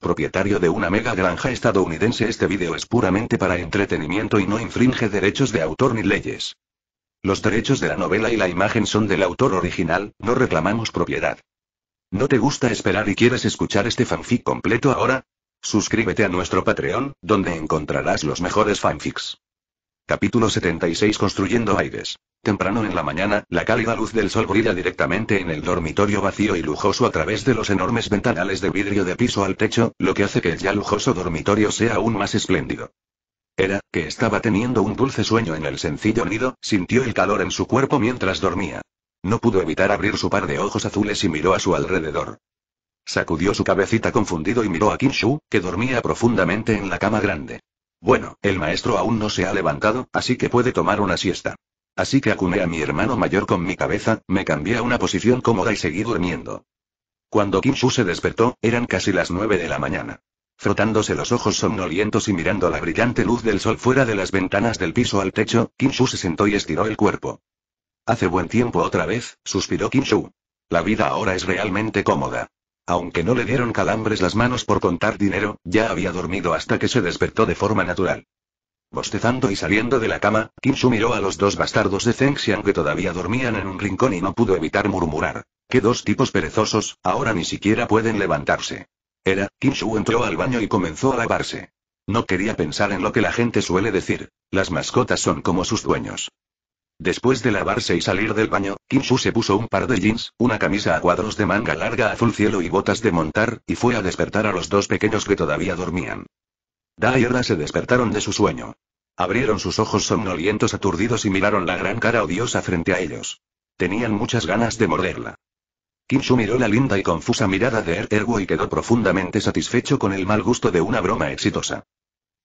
Propietario de una mega granja estadounidense, este vídeo es puramente para entretenimiento y no infringe derechos de autor ni leyes. Los derechos de la novela y la imagen son del autor original, no reclamamos propiedad. ¿No te gusta esperar y quieres escuchar este fanfic completo ahora? Suscríbete a nuestro Patreon, donde encontrarás los mejores fanfics. Capítulo 76 Construyendo aires. Temprano en la mañana, la cálida luz del sol brilla directamente en el dormitorio vacío y lujoso a través de los enormes ventanales de vidrio de piso al techo, lo que hace que el ya lujoso dormitorio sea aún más espléndido. Era, que estaba teniendo un dulce sueño en el sencillo nido, sintió el calor en su cuerpo mientras dormía. No pudo evitar abrir su par de ojos azules y miró a su alrededor. Sacudió su cabecita confundido y miró a Kinshu, que dormía profundamente en la cama grande. Bueno, el maestro aún no se ha levantado, así que puede tomar una siesta. Así que acuné a mi hermano mayor con mi cabeza, me cambié a una posición cómoda y seguí durmiendo. Cuando Kim Shu se despertó, eran casi las nueve de la mañana. Frotándose los ojos somnolientos y mirando la brillante luz del sol fuera de las ventanas del piso al techo, Kim Shu se sentó y estiró el cuerpo. Hace buen tiempo otra vez, suspiró Kim Shu. La vida ahora es realmente cómoda. Aunque no le dieron calambres las manos por contar dinero, ya había dormido hasta que se despertó de forma natural. Bostezando y saliendo de la cama, Kim miró a los dos bastardos de Zeng que todavía dormían en un rincón y no pudo evitar murmurar. ¡Qué dos tipos perezosos, ahora ni siquiera pueden levantarse! Era, Kim entró al baño y comenzó a lavarse. No quería pensar en lo que la gente suele decir. Las mascotas son como sus dueños. Después de lavarse y salir del baño, Kim Shu se puso un par de jeans, una camisa a cuadros de manga larga azul cielo y botas de montar, y fue a despertar a los dos pequeños que todavía dormían. Da y se despertaron de su sueño. Abrieron sus ojos somnolientos aturdidos y miraron la gran cara odiosa frente a ellos. Tenían muchas ganas de morderla. Kim Shu miró la linda y confusa mirada de Er Ergo y quedó profundamente satisfecho con el mal gusto de una broma exitosa.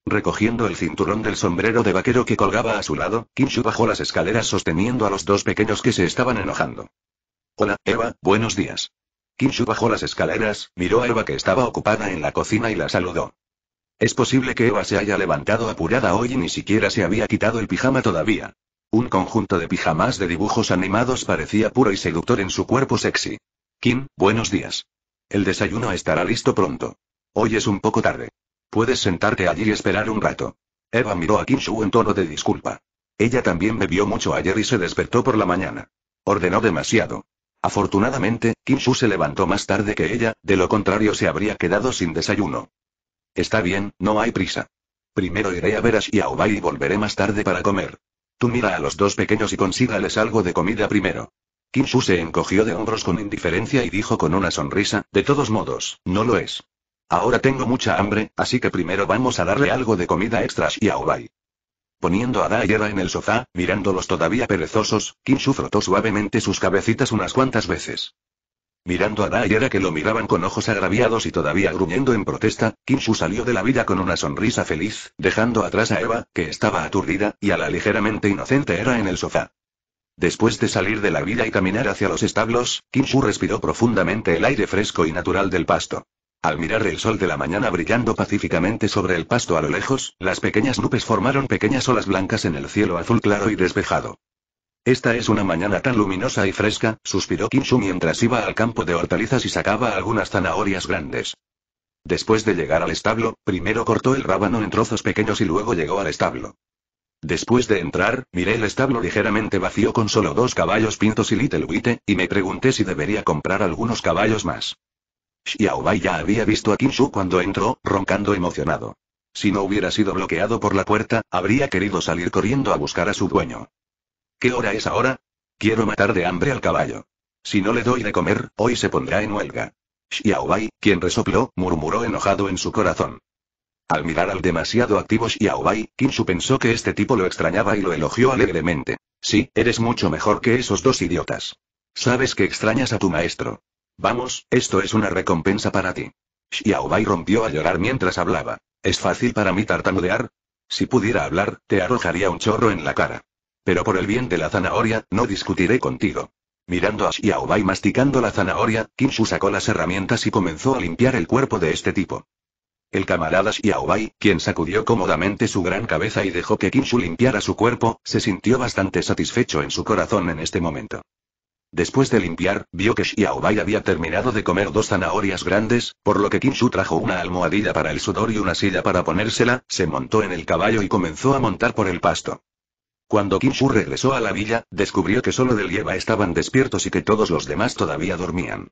Recogiendo el cinturón del sombrero de vaquero que colgaba a su lado, Kinshu bajó las escaleras sosteniendo a los dos pequeños que se estaban enojando. Hola, Eva, buenos días. Kinshu bajó las escaleras, miró a Eva que estaba ocupada en la cocina y la saludó. Es posible que Eva se haya levantado apurada hoy y ni siquiera se había quitado el pijama todavía. Un conjunto de pijamas de dibujos animados parecía puro y seductor en su cuerpo sexy. Kim, buenos días. El desayuno estará listo pronto. Hoy es un poco tarde. Puedes sentarte allí y esperar un rato. Eva miró a Kim en tono de disculpa. Ella también bebió mucho ayer y se despertó por la mañana. Ordenó demasiado. Afortunadamente, Kim se levantó más tarde que ella, de lo contrario se habría quedado sin desayuno. Está bien, no hay prisa. Primero iré a ver a Xiaobai y volveré más tarde para comer. Tú mira a los dos pequeños y consígales algo de comida primero. Kim se encogió de hombros con indiferencia y dijo con una sonrisa, de todos modos, no lo es. Ahora tengo mucha hambre, así que primero vamos a darle algo de comida extra y a Obai. Poniendo a era en el sofá, mirándolos todavía perezosos, Kinshu frotó suavemente sus cabecitas unas cuantas veces. Mirando a Era que lo miraban con ojos agraviados y todavía gruñendo en protesta, Kinshu salió de la vida con una sonrisa feliz, dejando atrás a Eva, que estaba aturdida, y a la ligeramente inocente era en el sofá. Después de salir de la vida y caminar hacia los establos, Kinshu respiró profundamente el aire fresco y natural del pasto. Al mirar el sol de la mañana brillando pacíficamente sobre el pasto a lo lejos, las pequeñas nubes formaron pequeñas olas blancas en el cielo azul claro y despejado. Esta es una mañana tan luminosa y fresca, suspiró Kinshu mientras iba al campo de hortalizas y sacaba algunas zanahorias grandes. Después de llegar al establo, primero cortó el rábano en trozos pequeños y luego llegó al establo. Después de entrar, miré el establo ligeramente vacío con solo dos caballos pintos y Little Witte, y me pregunté si debería comprar algunos caballos más. Xiaobai ya había visto a Kim cuando entró, roncando emocionado. Si no hubiera sido bloqueado por la puerta, habría querido salir corriendo a buscar a su dueño. ¿Qué hora es ahora? Quiero matar de hambre al caballo. Si no le doy de comer, hoy se pondrá en huelga. Xiaobai, quien resopló, murmuró enojado en su corazón. Al mirar al demasiado activo Xiaobai, Kinshu pensó que este tipo lo extrañaba y lo elogió alegremente. Sí, eres mucho mejor que esos dos idiotas. Sabes que extrañas a tu maestro. Vamos, esto es una recompensa para ti. Xiaobai rompió a llorar mientras hablaba. ¿Es fácil para mí tartamudear? Si pudiera hablar, te arrojaría un chorro en la cara. Pero por el bien de la zanahoria, no discutiré contigo. Mirando a Xiaobai masticando la zanahoria, Kinshu sacó las herramientas y comenzó a limpiar el cuerpo de este tipo. El camarada Xiaobai, quien sacudió cómodamente su gran cabeza y dejó que Kinshu limpiara su cuerpo, se sintió bastante satisfecho en su corazón en este momento. Después de limpiar, vio que Xiaobai había terminado de comer dos zanahorias grandes, por lo que Kinshu trajo una almohadilla para el sudor y una silla para ponérsela, se montó en el caballo y comenzó a montar por el pasto. Cuando Kinshu regresó a la villa, descubrió que solo del Lieva estaban despiertos y que todos los demás todavía dormían.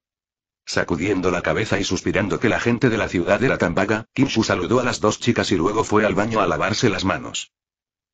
Sacudiendo la cabeza y suspirando que la gente de la ciudad era tan vaga, Kinshu saludó a las dos chicas y luego fue al baño a lavarse las manos.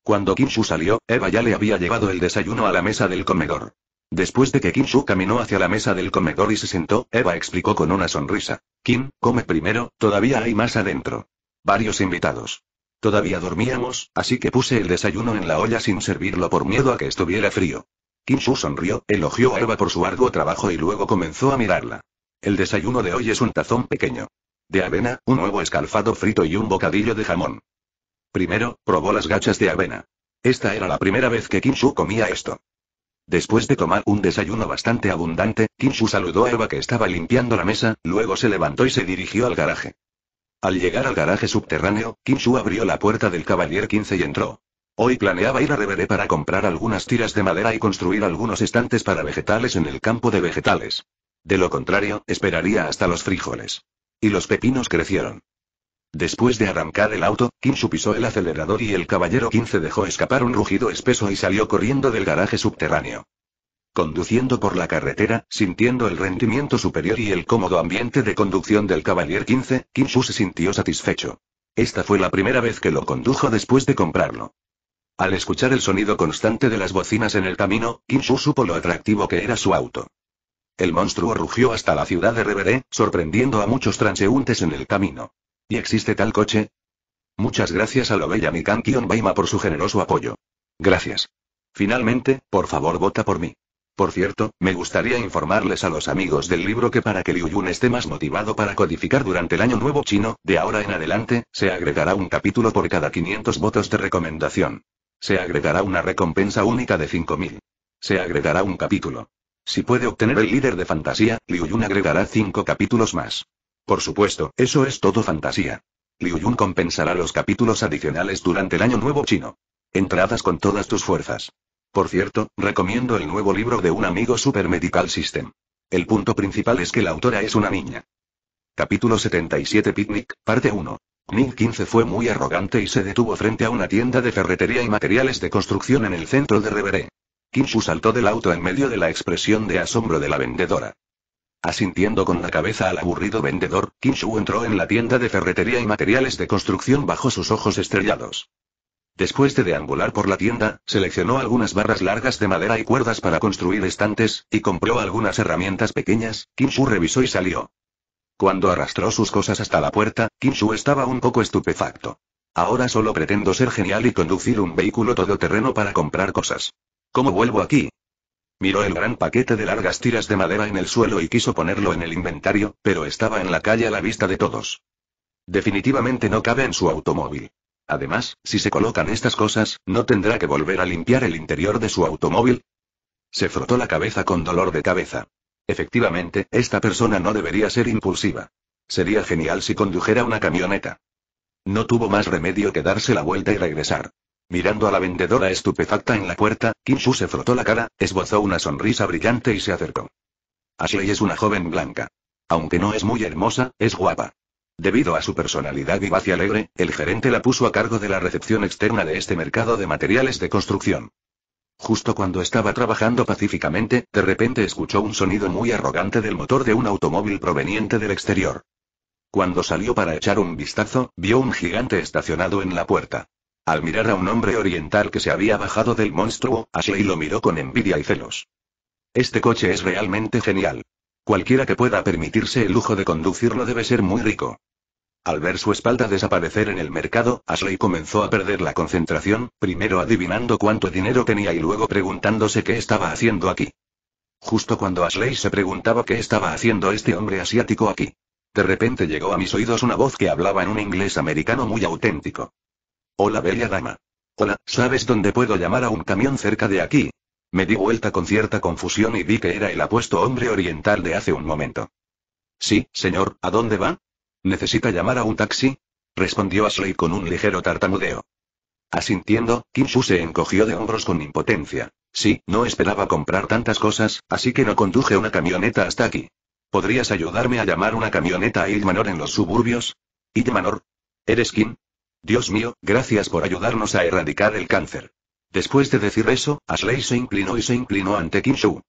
Cuando Kinshu salió, Eva ya le había llevado el desayuno a la mesa del comedor. Después de que Kim Shu caminó hacia la mesa del comedor y se sentó, Eva explicó con una sonrisa. Kim, come primero, todavía hay más adentro. Varios invitados. Todavía dormíamos, así que puse el desayuno en la olla sin servirlo por miedo a que estuviera frío. Kim Shu sonrió, elogió a Eva por su arduo trabajo y luego comenzó a mirarla. El desayuno de hoy es un tazón pequeño. De avena, un huevo escalfado frito y un bocadillo de jamón. Primero, probó las gachas de avena. Esta era la primera vez que Kim comía esto. Después de tomar un desayuno bastante abundante, Kinshu saludó a Eva que estaba limpiando la mesa, luego se levantó y se dirigió al garaje. Al llegar al garaje subterráneo, Kinshu abrió la puerta del Cavalier 15 y entró. Hoy planeaba ir a Reveré para comprar algunas tiras de madera y construir algunos estantes para vegetales en el campo de vegetales. De lo contrario, esperaría hasta los frijoles. Y los pepinos crecieron. Después de arrancar el auto, Kinshu pisó el acelerador y el caballero 15 dejó escapar un rugido espeso y salió corriendo del garaje subterráneo. Conduciendo por la carretera, sintiendo el rendimiento superior y el cómodo ambiente de conducción del caballero 15, Kinshu se sintió satisfecho. Esta fue la primera vez que lo condujo después de comprarlo. Al escuchar el sonido constante de las bocinas en el camino, Kinshu supo lo atractivo que era su auto. El monstruo rugió hasta la ciudad de Reveré, sorprendiendo a muchos transeúntes en el camino. ¿Y existe tal coche? Muchas gracias a lo bella Mikan Baima por su generoso apoyo. Gracias. Finalmente, por favor vota por mí. Por cierto, me gustaría informarles a los amigos del libro que para que Liu Yun esté más motivado para codificar durante el año nuevo chino, de ahora en adelante, se agregará un capítulo por cada 500 votos de recomendación. Se agregará una recompensa única de 5000. Se agregará un capítulo. Si puede obtener el líder de fantasía, Liu Yun agregará 5 capítulos más. Por supuesto, eso es todo fantasía. Liu Yun compensará los capítulos adicionales durante el año nuevo chino. Entradas con todas tus fuerzas. Por cierto, recomiendo el nuevo libro de un amigo Super Medical System. El punto principal es que la autora es una niña. Capítulo 77 Picnic, parte 1. Ning 15 fue muy arrogante y se detuvo frente a una tienda de ferretería y materiales de construcción en el centro de Reveré. Kinshu saltó del auto en medio de la expresión de asombro de la vendedora. Asintiendo con la cabeza al aburrido vendedor, Kinshu entró en la tienda de ferretería y materiales de construcción bajo sus ojos estrellados. Después de deambular por la tienda, seleccionó algunas barras largas de madera y cuerdas para construir estantes, y compró algunas herramientas pequeñas, Kinshu revisó y salió. Cuando arrastró sus cosas hasta la puerta, Kinshu estaba un poco estupefacto. Ahora solo pretendo ser genial y conducir un vehículo todoterreno para comprar cosas. ¿Cómo vuelvo aquí? Miró el gran paquete de largas tiras de madera en el suelo y quiso ponerlo en el inventario, pero estaba en la calle a la vista de todos. Definitivamente no cabe en su automóvil. Además, si se colocan estas cosas, ¿no tendrá que volver a limpiar el interior de su automóvil? Se frotó la cabeza con dolor de cabeza. Efectivamente, esta persona no debería ser impulsiva. Sería genial si condujera una camioneta. No tuvo más remedio que darse la vuelta y regresar. Mirando a la vendedora estupefacta en la puerta, Kinshu se frotó la cara, esbozó una sonrisa brillante y se acercó. Ashley es una joven blanca. Aunque no es muy hermosa, es guapa. Debido a su personalidad vivaz y alegre, el gerente la puso a cargo de la recepción externa de este mercado de materiales de construcción. Justo cuando estaba trabajando pacíficamente, de repente escuchó un sonido muy arrogante del motor de un automóvil proveniente del exterior. Cuando salió para echar un vistazo, vio un gigante estacionado en la puerta. Al mirar a un hombre oriental que se había bajado del monstruo, Ashley lo miró con envidia y celos. Este coche es realmente genial. Cualquiera que pueda permitirse el lujo de conducirlo debe ser muy rico. Al ver su espalda desaparecer en el mercado, Ashley comenzó a perder la concentración, primero adivinando cuánto dinero tenía y luego preguntándose qué estaba haciendo aquí. Justo cuando Ashley se preguntaba qué estaba haciendo este hombre asiático aquí. De repente llegó a mis oídos una voz que hablaba en un inglés americano muy auténtico. Hola, bella dama. Hola, ¿sabes dónde puedo llamar a un camión cerca de aquí? Me di vuelta con cierta confusión y vi que era el apuesto hombre oriental de hace un momento. Sí, señor, ¿a dónde va? ¿Necesita llamar a un taxi? respondió Ashley con un ligero tartamudeo. Asintiendo, Kinshu se encogió de hombros con impotencia. Sí, no esperaba comprar tantas cosas, así que no conduje una camioneta hasta aquí. ¿Podrías ayudarme a llamar una camioneta a Ilmanor en los suburbios? ¿Ilmanor? ¿Eres Kim? Dios mío, gracias por ayudarnos a erradicar el cáncer. Después de decir eso, Ashley se inclinó y se inclinó ante Kim Shu.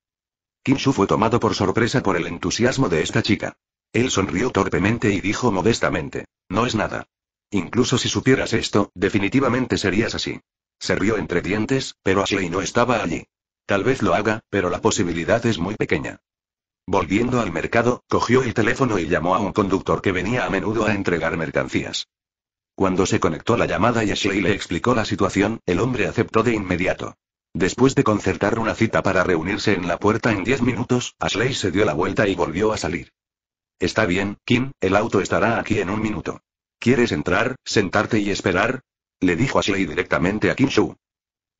Kim Shu fue tomado por sorpresa por el entusiasmo de esta chica. Él sonrió torpemente y dijo modestamente, no es nada. Incluso si supieras esto, definitivamente serías así. Se rió entre dientes, pero Ashley no estaba allí. Tal vez lo haga, pero la posibilidad es muy pequeña. Volviendo al mercado, cogió el teléfono y llamó a un conductor que venía a menudo a entregar mercancías. Cuando se conectó la llamada y Ashley le explicó la situación, el hombre aceptó de inmediato. Después de concertar una cita para reunirse en la puerta en diez minutos, Ashley se dio la vuelta y volvió a salir. Está bien, Kim, el auto estará aquí en un minuto. ¿Quieres entrar, sentarte y esperar? Le dijo Ashley directamente a Kim Shu.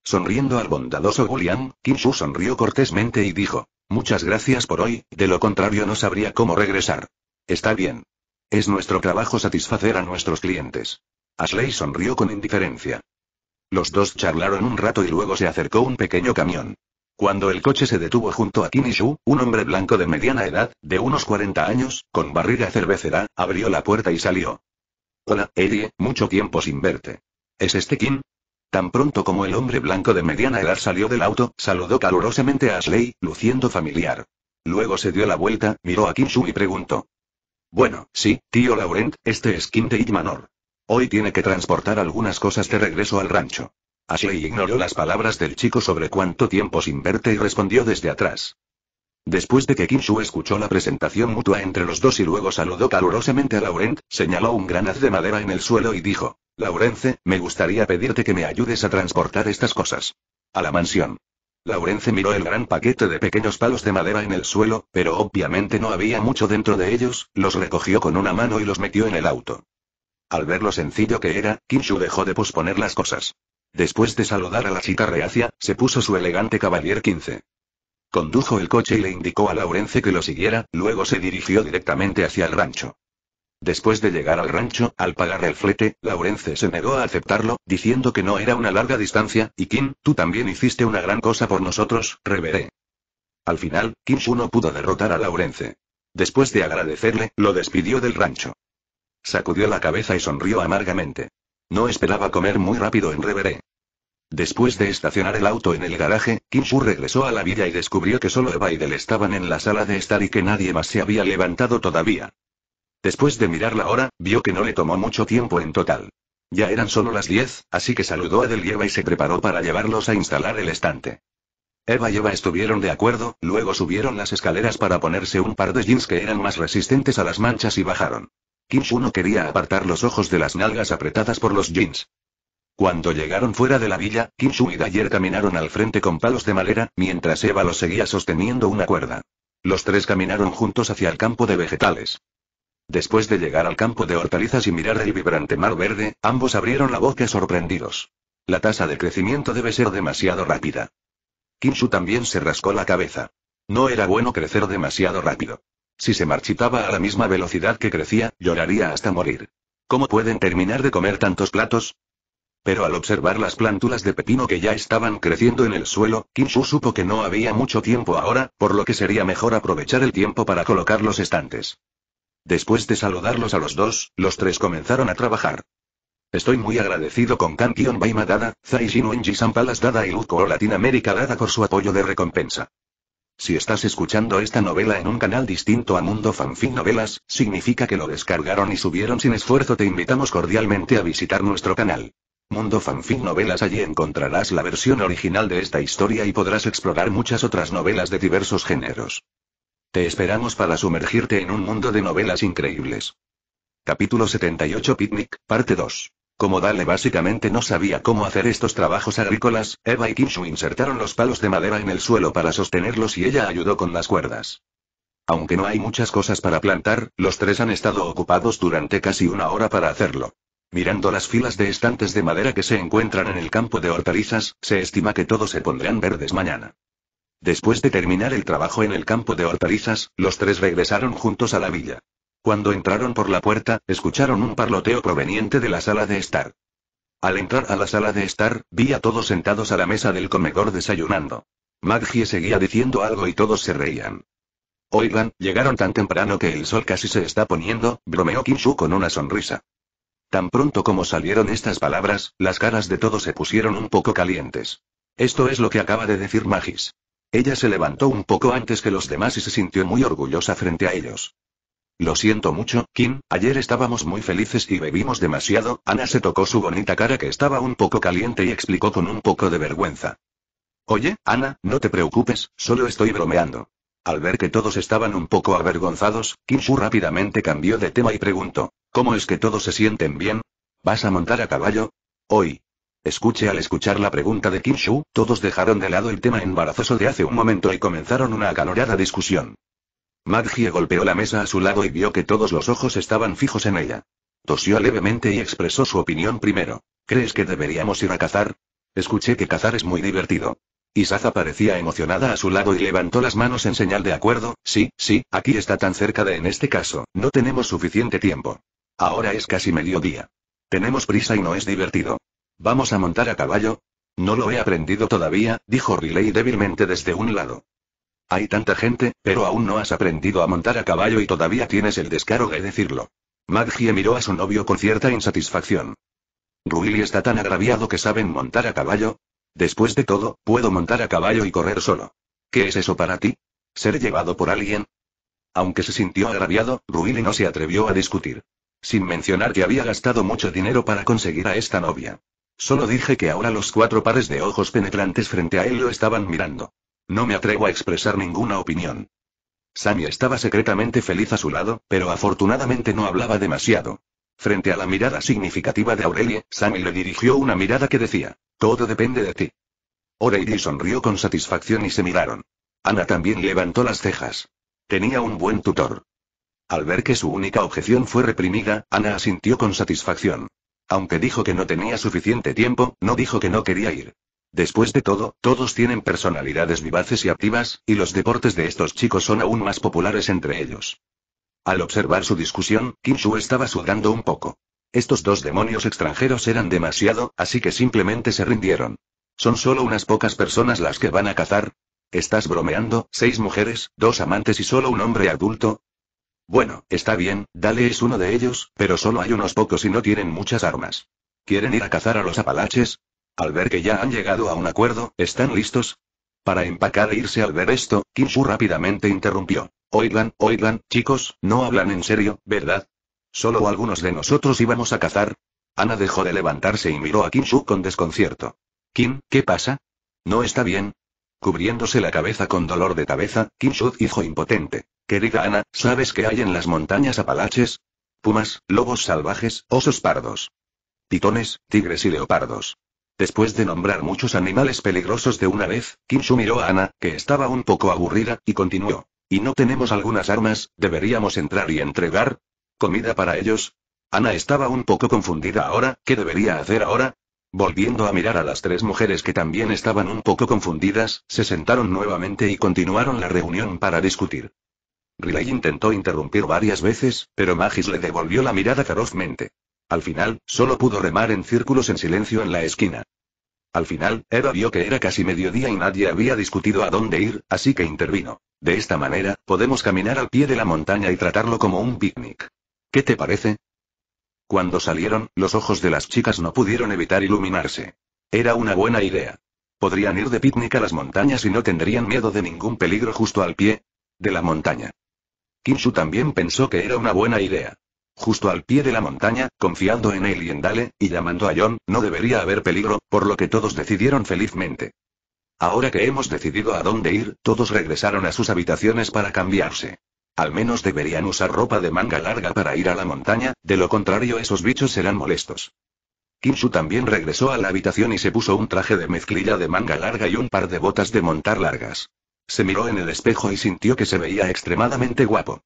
Sonriendo al bondadoso William, Kim Shu sonrió cortésmente y dijo, Muchas gracias por hoy, de lo contrario no sabría cómo regresar. Está bien. Es nuestro trabajo satisfacer a nuestros clientes. Ashley sonrió con indiferencia. Los dos charlaron un rato y luego se acercó un pequeño camión. Cuando el coche se detuvo junto a Shu, un hombre blanco de mediana edad, de unos 40 años, con barriga cervecera, abrió la puerta y salió. Hola, Eddie, mucho tiempo sin verte. ¿Es este Kim? Tan pronto como el hombre blanco de mediana edad salió del auto, saludó calurosamente a Ashley, luciendo familiar. Luego se dio la vuelta, miró a Kinshu y preguntó. Bueno, sí, tío Laurent, este es Quinte Manor. Hoy tiene que transportar algunas cosas de regreso al rancho. Ashley ignoró las palabras del chico sobre cuánto tiempo sin verte y respondió desde atrás. Después de que Kim Shu escuchó la presentación mutua entre los dos y luego saludó calurosamente a Laurent, señaló un gran haz de madera en el suelo y dijo, Laurence, me gustaría pedirte que me ayudes a transportar estas cosas. A la mansión. Laurence miró el gran paquete de pequeños palos de madera en el suelo, pero obviamente no había mucho dentro de ellos, los recogió con una mano y los metió en el auto. Al ver lo sencillo que era, Kinshu dejó de posponer las cosas. Después de saludar a la chica reacia, se puso su elegante Cavalier 15. Condujo el coche y le indicó a Laurence que lo siguiera, luego se dirigió directamente hacia el rancho. Después de llegar al rancho, al pagar el flete, Laurence se negó a aceptarlo, diciendo que no era una larga distancia, y Kim, tú también hiciste una gran cosa por nosotros, reveré. Al final, Kim Shu no pudo derrotar a Laurence. Después de agradecerle, lo despidió del rancho. Sacudió la cabeza y sonrió amargamente. No esperaba comer muy rápido en Reveré. Después de estacionar el auto en el garaje, Shu regresó a la villa y descubrió que solo Eva y Del estaban en la sala de estar y que nadie más se había levantado todavía. Después de mirar la hora, vio que no le tomó mucho tiempo en total. Ya eran solo las 10, así que saludó a Delieva y se preparó para llevarlos a instalar el estante. Eva y Eva estuvieron de acuerdo, luego subieron las escaleras para ponerse un par de jeans que eran más resistentes a las manchas y bajaron. Kim no quería apartar los ojos de las nalgas apretadas por los jeans. Cuando llegaron fuera de la villa, Kim y Dayer caminaron al frente con palos de madera, mientras Eva los seguía sosteniendo una cuerda. Los tres caminaron juntos hacia el campo de vegetales. Después de llegar al campo de hortalizas y mirar el vibrante mar verde, ambos abrieron la boca sorprendidos. La tasa de crecimiento debe ser demasiado rápida. Kinshu también se rascó la cabeza. No era bueno crecer demasiado rápido. Si se marchitaba a la misma velocidad que crecía, lloraría hasta morir. ¿Cómo pueden terminar de comer tantos platos? Pero al observar las plántulas de pepino que ya estaban creciendo en el suelo, Kinshu supo que no había mucho tiempo ahora, por lo que sería mejor aprovechar el tiempo para colocar los estantes. Después de saludarlos a los dos, los tres comenzaron a trabajar. Estoy muy agradecido con Kankion Baima Dada, Zai San Sampalas Dada y o Latinoamérica Dada por su apoyo de recompensa. Si estás escuchando esta novela en un canal distinto a Mundo Fanfic Novelas, significa que lo descargaron y subieron sin esfuerzo. Te invitamos cordialmente a visitar nuestro canal. Mundo Fanfic Novelas allí encontrarás la versión original de esta historia y podrás explorar muchas otras novelas de diversos géneros. Te esperamos para sumergirte en un mundo de novelas increíbles. Capítulo 78 Picnic, parte 2. Como Dale básicamente no sabía cómo hacer estos trabajos agrícolas, Eva y Kinshu insertaron los palos de madera en el suelo para sostenerlos y ella ayudó con las cuerdas. Aunque no hay muchas cosas para plantar, los tres han estado ocupados durante casi una hora para hacerlo. Mirando las filas de estantes de madera que se encuentran en el campo de hortalizas, se estima que todos se pondrán verdes mañana. Después de terminar el trabajo en el campo de hortalizas, los tres regresaron juntos a la villa. Cuando entraron por la puerta, escucharon un parloteo proveniente de la sala de estar. Al entrar a la sala de estar, vi a todos sentados a la mesa del comedor desayunando. Maggie seguía diciendo algo y todos se reían. Oigan, llegaron tan temprano que el sol casi se está poniendo, bromeó Kinshu con una sonrisa. Tan pronto como salieron estas palabras, las caras de todos se pusieron un poco calientes. Esto es lo que acaba de decir Magis. Ella se levantó un poco antes que los demás y se sintió muy orgullosa frente a ellos. Lo siento mucho, Kim, ayer estábamos muy felices y bebimos demasiado, Ana se tocó su bonita cara que estaba un poco caliente y explicó con un poco de vergüenza. Oye, Ana, no te preocupes, solo estoy bromeando. Al ver que todos estaban un poco avergonzados, Kim Shu rápidamente cambió de tema y preguntó, ¿Cómo es que todos se sienten bien? ¿Vas a montar a caballo? Hoy. Escuche al escuchar la pregunta de Kim Shu, todos dejaron de lado el tema embarazoso de hace un momento y comenzaron una acalorada discusión. Madgie golpeó la mesa a su lado y vio que todos los ojos estaban fijos en ella. Tosió levemente y expresó su opinión primero. ¿Crees que deberíamos ir a cazar? Escuché que cazar es muy divertido. Isaza parecía emocionada a su lado y levantó las manos en señal de acuerdo, sí, sí, aquí está tan cerca de en este caso, no tenemos suficiente tiempo. Ahora es casi mediodía. Tenemos prisa y no es divertido. ¿Vamos a montar a caballo? No lo he aprendido todavía, dijo Riley débilmente desde un lado. Hay tanta gente, pero aún no has aprendido a montar a caballo y todavía tienes el descaro de decirlo. Maggie miró a su novio con cierta insatisfacción. ¿Ruili está tan agraviado que saben montar a caballo. Después de todo, puedo montar a caballo y correr solo. ¿Qué es eso para ti? ¿Ser llevado por alguien? Aunque se sintió agraviado, Ruili no se atrevió a discutir. Sin mencionar que había gastado mucho dinero para conseguir a esta novia. Solo dije que ahora los cuatro pares de ojos penetrantes frente a él lo estaban mirando. No me atrevo a expresar ninguna opinión. Sammy estaba secretamente feliz a su lado, pero afortunadamente no hablaba demasiado. Frente a la mirada significativa de Aurelie, Sammy le dirigió una mirada que decía, todo depende de ti. O'Reilly sonrió con satisfacción y se miraron. Ana también levantó las cejas. Tenía un buen tutor. Al ver que su única objeción fue reprimida, Ana asintió con satisfacción. Aunque dijo que no tenía suficiente tiempo, no dijo que no quería ir. Después de todo, todos tienen personalidades vivaces y activas, y los deportes de estos chicos son aún más populares entre ellos. Al observar su discusión, Kim Shu estaba sudando un poco. Estos dos demonios extranjeros eran demasiado, así que simplemente se rindieron. ¿Son solo unas pocas personas las que van a cazar? ¿Estás bromeando? ¿Seis mujeres, dos amantes y solo un hombre adulto? Bueno, está bien, Dale es uno de ellos, pero solo hay unos pocos y no tienen muchas armas. ¿Quieren ir a cazar a los apalaches? Al ver que ya han llegado a un acuerdo, ¿están listos? Para empacar e irse al ver esto, Kinshu rápidamente interrumpió. Oigan, oigan, chicos, no hablan en serio, ¿verdad? Solo algunos de nosotros íbamos a cazar. Ana dejó de levantarse y miró a Kinshu con desconcierto. Kim, ¿qué pasa? No está bien, Cubriéndose la cabeza con dolor de cabeza, Kim dijo impotente. Querida Ana, ¿sabes qué hay en las montañas apalaches? Pumas, lobos salvajes, osos pardos. titones, tigres y leopardos. Después de nombrar muchos animales peligrosos de una vez, Kim miró a Ana, que estaba un poco aburrida, y continuó. ¿Y no tenemos algunas armas? ¿Deberíamos entrar y entregar? ¿Comida para ellos? Ana estaba un poco confundida ahora, ¿qué debería hacer ahora? Volviendo a mirar a las tres mujeres que también estaban un poco confundidas, se sentaron nuevamente y continuaron la reunión para discutir. Riley intentó interrumpir varias veces, pero Magis le devolvió la mirada ferozmente. Al final, solo pudo remar en círculos en silencio en la esquina. Al final, Eva vio que era casi mediodía y nadie había discutido a dónde ir, así que intervino. De esta manera, podemos caminar al pie de la montaña y tratarlo como un picnic. ¿Qué te parece? Cuando salieron, los ojos de las chicas no pudieron evitar iluminarse. Era una buena idea. Podrían ir de picnic a las montañas y no tendrían miedo de ningún peligro justo al pie de la montaña. Kinshu también pensó que era una buena idea. Justo al pie de la montaña, confiando en él y en Dale, y llamando a John, no debería haber peligro, por lo que todos decidieron felizmente. Ahora que hemos decidido a dónde ir, todos regresaron a sus habitaciones para cambiarse. Al menos deberían usar ropa de manga larga para ir a la montaña, de lo contrario esos bichos serán molestos. Kinshu también regresó a la habitación y se puso un traje de mezclilla de manga larga y un par de botas de montar largas. Se miró en el espejo y sintió que se veía extremadamente guapo.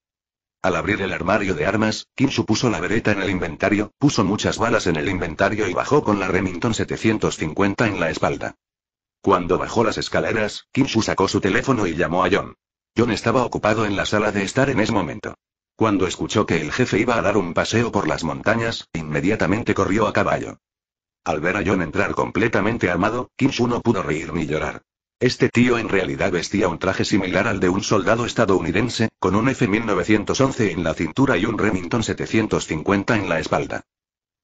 Al abrir el armario de armas, Kinshu puso la vereta en el inventario, puso muchas balas en el inventario y bajó con la Remington 750 en la espalda. Cuando bajó las escaleras, Kinshu sacó su teléfono y llamó a John. John estaba ocupado en la sala de estar en ese momento. Cuando escuchó que el jefe iba a dar un paseo por las montañas, inmediatamente corrió a caballo. Al ver a John entrar completamente armado, Kinshu no pudo reír ni llorar. Este tío en realidad vestía un traje similar al de un soldado estadounidense, con un F-1911 en la cintura y un Remington 750 en la espalda.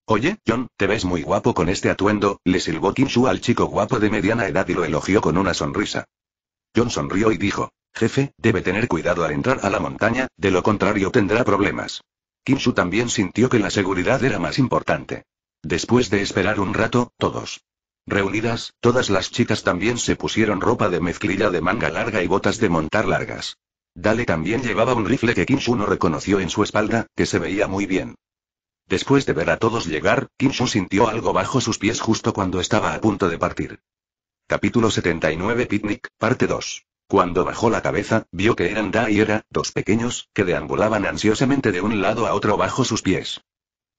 Oye, John, te ves muy guapo con este atuendo, le silbó Kinshu al chico guapo de mediana edad y lo elogió con una sonrisa. John sonrió y dijo, Jefe, debe tener cuidado al entrar a la montaña, de lo contrario tendrá problemas. Kinshu también sintió que la seguridad era más importante. Después de esperar un rato, todos. Reunidas, todas las chicas también se pusieron ropa de mezclilla de manga larga y botas de montar largas. Dale también llevaba un rifle que Kinshu no reconoció en su espalda, que se veía muy bien. Después de ver a todos llegar, Kinshu sintió algo bajo sus pies justo cuando estaba a punto de partir. Capítulo 79 Picnic, parte 2. Cuando bajó la cabeza, vio que eran Da y Era, dos pequeños, que deambulaban ansiosamente de un lado a otro bajo sus pies.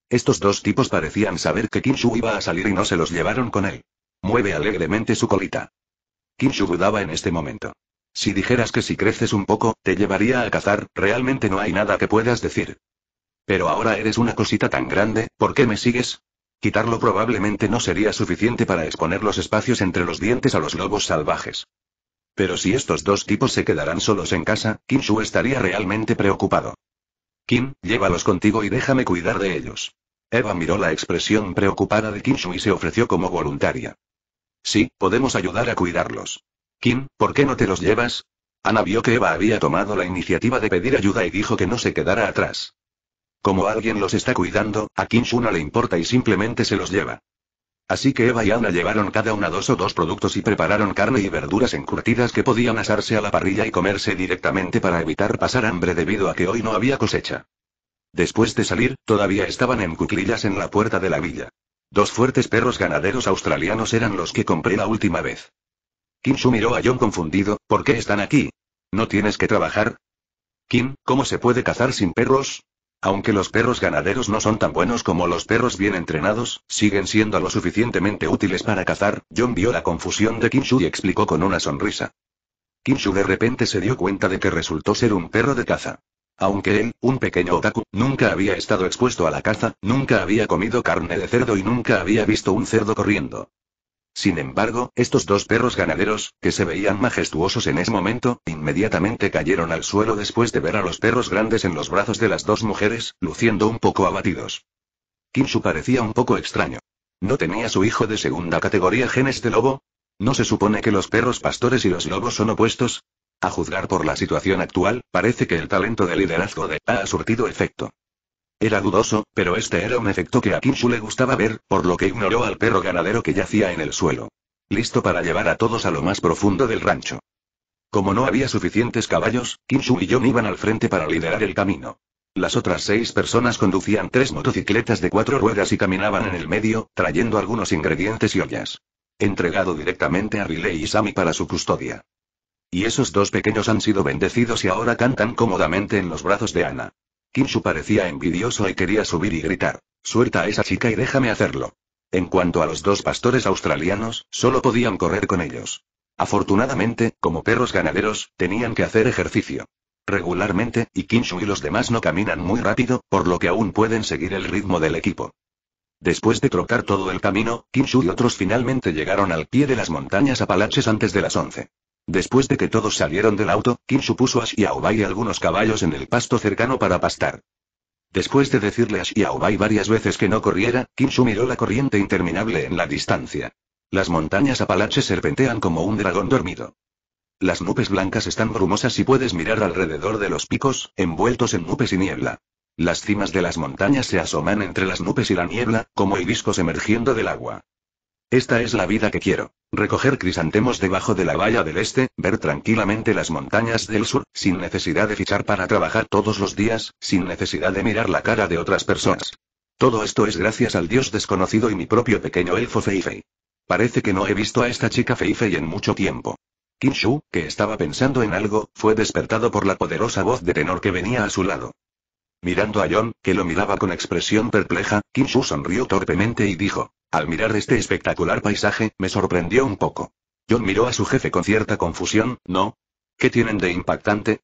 Estos dos tipos parecían saber que Kinshu iba a salir y no se los llevaron con él. Mueve alegremente su colita. Kinshu dudaba en este momento. Si dijeras que si creces un poco, te llevaría a cazar, realmente no hay nada que puedas decir. Pero ahora eres una cosita tan grande, ¿por qué me sigues? Quitarlo probablemente no sería suficiente para exponer los espacios entre los dientes a los lobos salvajes. Pero si estos dos tipos se quedarán solos en casa, Kim estaría realmente preocupado. Kim, llévalos contigo y déjame cuidar de ellos. Eva miró la expresión preocupada de Kim y se ofreció como voluntaria. Sí, podemos ayudar a cuidarlos. Kim, ¿por qué no te los llevas? Ana vio que Eva había tomado la iniciativa de pedir ayuda y dijo que no se quedara atrás. Como alguien los está cuidando, a Kim no le importa y simplemente se los lleva. Así que Eva y Ana llevaron cada una dos o dos productos y prepararon carne y verduras encurtidas que podían asarse a la parrilla y comerse directamente para evitar pasar hambre debido a que hoy no había cosecha. Después de salir, todavía estaban en cuclillas en la puerta de la villa. Dos fuertes perros ganaderos australianos eran los que compré la última vez. Kim Su miró a John confundido, ¿por qué están aquí? ¿No tienes que trabajar? Kim, ¿cómo se puede cazar sin perros? Aunque los perros ganaderos no son tan buenos como los perros bien entrenados, siguen siendo lo suficientemente útiles para cazar, John vio la confusión de Kinshu y explicó con una sonrisa. Kinshu de repente se dio cuenta de que resultó ser un perro de caza. Aunque él, un pequeño otaku, nunca había estado expuesto a la caza, nunca había comido carne de cerdo y nunca había visto un cerdo corriendo. Sin embargo, estos dos perros ganaderos, que se veían majestuosos en ese momento, inmediatamente cayeron al suelo después de ver a los perros grandes en los brazos de las dos mujeres, luciendo un poco abatidos. Kinsu parecía un poco extraño. ¿No tenía su hijo de segunda categoría genes de lobo? ¿No se supone que los perros pastores y los lobos son opuestos? A juzgar por la situación actual, parece que el talento de liderazgo de ha surtido efecto. Era dudoso, pero este era un efecto que a Kinshu le gustaba ver, por lo que ignoró al perro ganadero que yacía en el suelo. Listo para llevar a todos a lo más profundo del rancho. Como no había suficientes caballos, Kinshu y John iban al frente para liderar el camino. Las otras seis personas conducían tres motocicletas de cuatro ruedas y caminaban en el medio, trayendo algunos ingredientes y ollas. Entregado directamente a Riley y Sammy para su custodia. Y esos dos pequeños han sido bendecidos y ahora cantan cómodamente en los brazos de Ana. Kinshu parecía envidioso y quería subir y gritar. Suelta a esa chica y déjame hacerlo. En cuanto a los dos pastores australianos, solo podían correr con ellos. Afortunadamente, como perros ganaderos, tenían que hacer ejercicio. Regularmente, y Kinshu y los demás no caminan muy rápido, por lo que aún pueden seguir el ritmo del equipo. Después de trocar todo el camino, Kinshu y otros finalmente llegaron al pie de las montañas Apalaches antes de las 11. Después de que todos salieron del auto, Kim puso a Xiaobai y algunos caballos en el pasto cercano para pastar. Después de decirle a Xiaobai varias veces que no corriera, Kinshu miró la corriente interminable en la distancia. Las montañas Apalaches serpentean como un dragón dormido. Las nubes blancas están brumosas y puedes mirar alrededor de los picos, envueltos en nubes y niebla. Las cimas de las montañas se asoman entre las nubes y la niebla, como hibiscos emergiendo del agua. Esta es la vida que quiero. Recoger crisantemos debajo de la valla del este, ver tranquilamente las montañas del sur, sin necesidad de fichar para trabajar todos los días, sin necesidad de mirar la cara de otras personas. Todo esto es gracias al dios desconocido y mi propio pequeño elfo Feifei. Parece que no he visto a esta chica Feifei en mucho tiempo. Kinshu, que estaba pensando en algo, fue despertado por la poderosa voz de tenor que venía a su lado. Mirando a John, que lo miraba con expresión perpleja, Kim Kinshu sonrió torpemente y dijo, al mirar este espectacular paisaje, me sorprendió un poco. John miró a su jefe con cierta confusión, ¿no? ¿Qué tienen de impactante?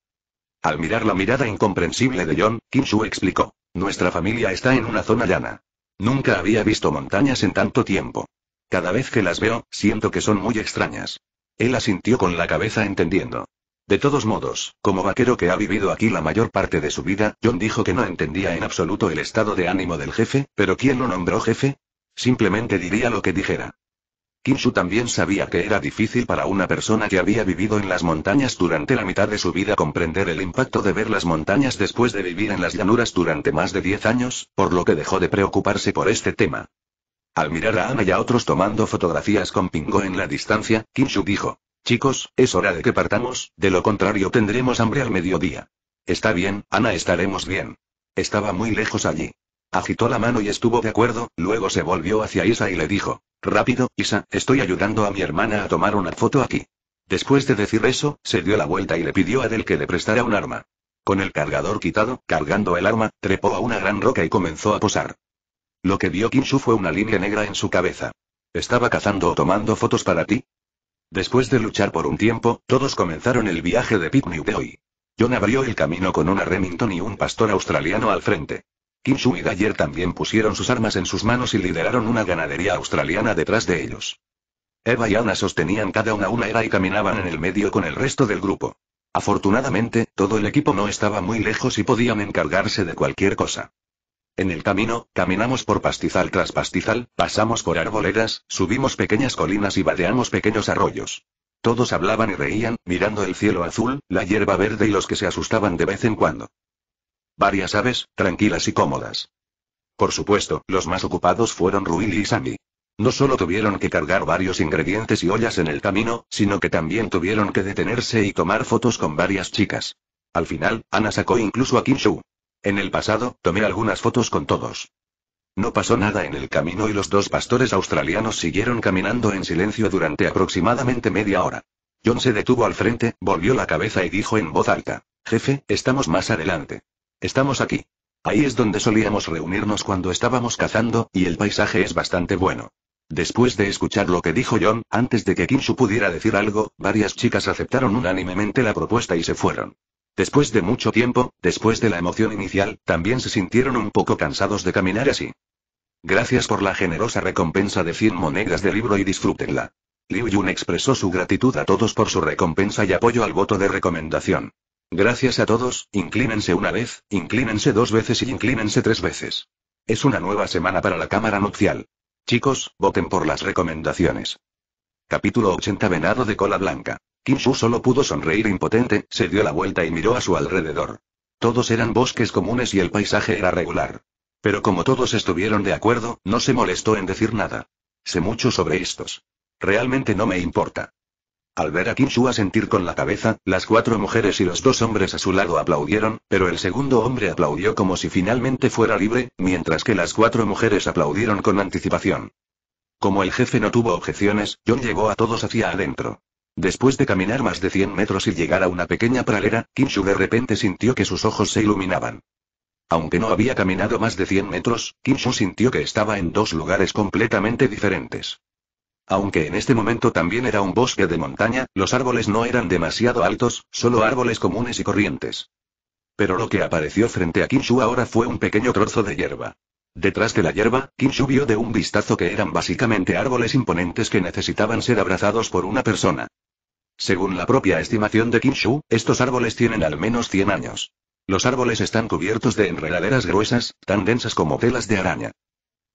Al mirar la mirada incomprensible de John, kim Kinshu explicó, nuestra familia está en una zona llana. Nunca había visto montañas en tanto tiempo. Cada vez que las veo, siento que son muy extrañas. Él asintió con la cabeza entendiendo. De todos modos, como vaquero que ha vivido aquí la mayor parte de su vida, John dijo que no entendía en absoluto el estado de ánimo del jefe, pero ¿quién lo nombró jefe? Simplemente diría lo que dijera. Kinshu también sabía que era difícil para una persona que había vivido en las montañas durante la mitad de su vida comprender el impacto de ver las montañas después de vivir en las llanuras durante más de 10 años, por lo que dejó de preocuparse por este tema. Al mirar a Ana y a otros tomando fotografías con Pingo en la distancia, Kinshu dijo. Chicos, es hora de que partamos, de lo contrario tendremos hambre al mediodía. Está bien, Ana, estaremos bien. Estaba muy lejos allí. Agitó la mano y estuvo de acuerdo, luego se volvió hacia Isa y le dijo, Rápido, Isa, estoy ayudando a mi hermana a tomar una foto aquí. Después de decir eso, se dio la vuelta y le pidió a Del que le prestara un arma. Con el cargador quitado, cargando el arma, trepó a una gran roca y comenzó a posar. Lo que vio Kinshu fue una línea negra en su cabeza. ¿Estaba cazando o tomando fotos para ti? Después de luchar por un tiempo, todos comenzaron el viaje de Pitney hoy. John abrió el camino con una Remington y un pastor australiano al frente. Kinshu y Gayer también pusieron sus armas en sus manos y lideraron una ganadería australiana detrás de ellos. Eva y Ana sostenían cada una una era y caminaban en el medio con el resto del grupo. Afortunadamente, todo el equipo no estaba muy lejos y podían encargarse de cualquier cosa. En el camino, caminamos por pastizal tras pastizal, pasamos por arboledas, subimos pequeñas colinas y vadeamos pequeños arroyos. Todos hablaban y reían, mirando el cielo azul, la hierba verde y los que se asustaban de vez en cuando. Varias aves, tranquilas y cómodas. Por supuesto, los más ocupados fueron Ruili y Sami. No solo tuvieron que cargar varios ingredientes y ollas en el camino, sino que también tuvieron que detenerse y tomar fotos con varias chicas. Al final, Ana sacó incluso a Kinshu. En el pasado, tomé algunas fotos con todos. No pasó nada en el camino y los dos pastores australianos siguieron caminando en silencio durante aproximadamente media hora. John se detuvo al frente, volvió la cabeza y dijo en voz alta, Jefe, estamos más adelante. Estamos aquí. Ahí es donde solíamos reunirnos cuando estábamos cazando, y el paisaje es bastante bueno. Después de escuchar lo que dijo John, antes de que Kinshu pudiera decir algo, varias chicas aceptaron unánimemente la propuesta y se fueron. Después de mucho tiempo, después de la emoción inicial, también se sintieron un poco cansados de caminar así. Gracias por la generosa recompensa de 100 monedas de libro y disfrútenla. Liu Yun expresó su gratitud a todos por su recompensa y apoyo al voto de recomendación. Gracias a todos, inclínense una vez, inclínense dos veces y inclínense tres veces. Es una nueva semana para la Cámara Nupcial. Chicos, voten por las recomendaciones. Capítulo 80 Venado de cola blanca. Kinshu solo pudo sonreír impotente, se dio la vuelta y miró a su alrededor. Todos eran bosques comunes y el paisaje era regular. Pero como todos estuvieron de acuerdo, no se molestó en decir nada. Sé mucho sobre estos. Realmente no me importa. Al ver a Kinshu asentir con la cabeza, las cuatro mujeres y los dos hombres a su lado aplaudieron, pero el segundo hombre aplaudió como si finalmente fuera libre, mientras que las cuatro mujeres aplaudieron con anticipación. Como el jefe no tuvo objeciones, John llegó a todos hacia adentro. Después de caminar más de 100 metros y llegar a una pequeña pralera, Kinshu de repente sintió que sus ojos se iluminaban. Aunque no había caminado más de 100 metros, Kinshu sintió que estaba en dos lugares completamente diferentes. Aunque en este momento también era un bosque de montaña, los árboles no eran demasiado altos, solo árboles comunes y corrientes. Pero lo que apareció frente a Kinshu ahora fue un pequeño trozo de hierba. Detrás de la hierba, Kinshu vio de un vistazo que eran básicamente árboles imponentes que necesitaban ser abrazados por una persona. Según la propia estimación de Kinshu, estos árboles tienen al menos 100 años. Los árboles están cubiertos de enredaderas gruesas, tan densas como telas de araña.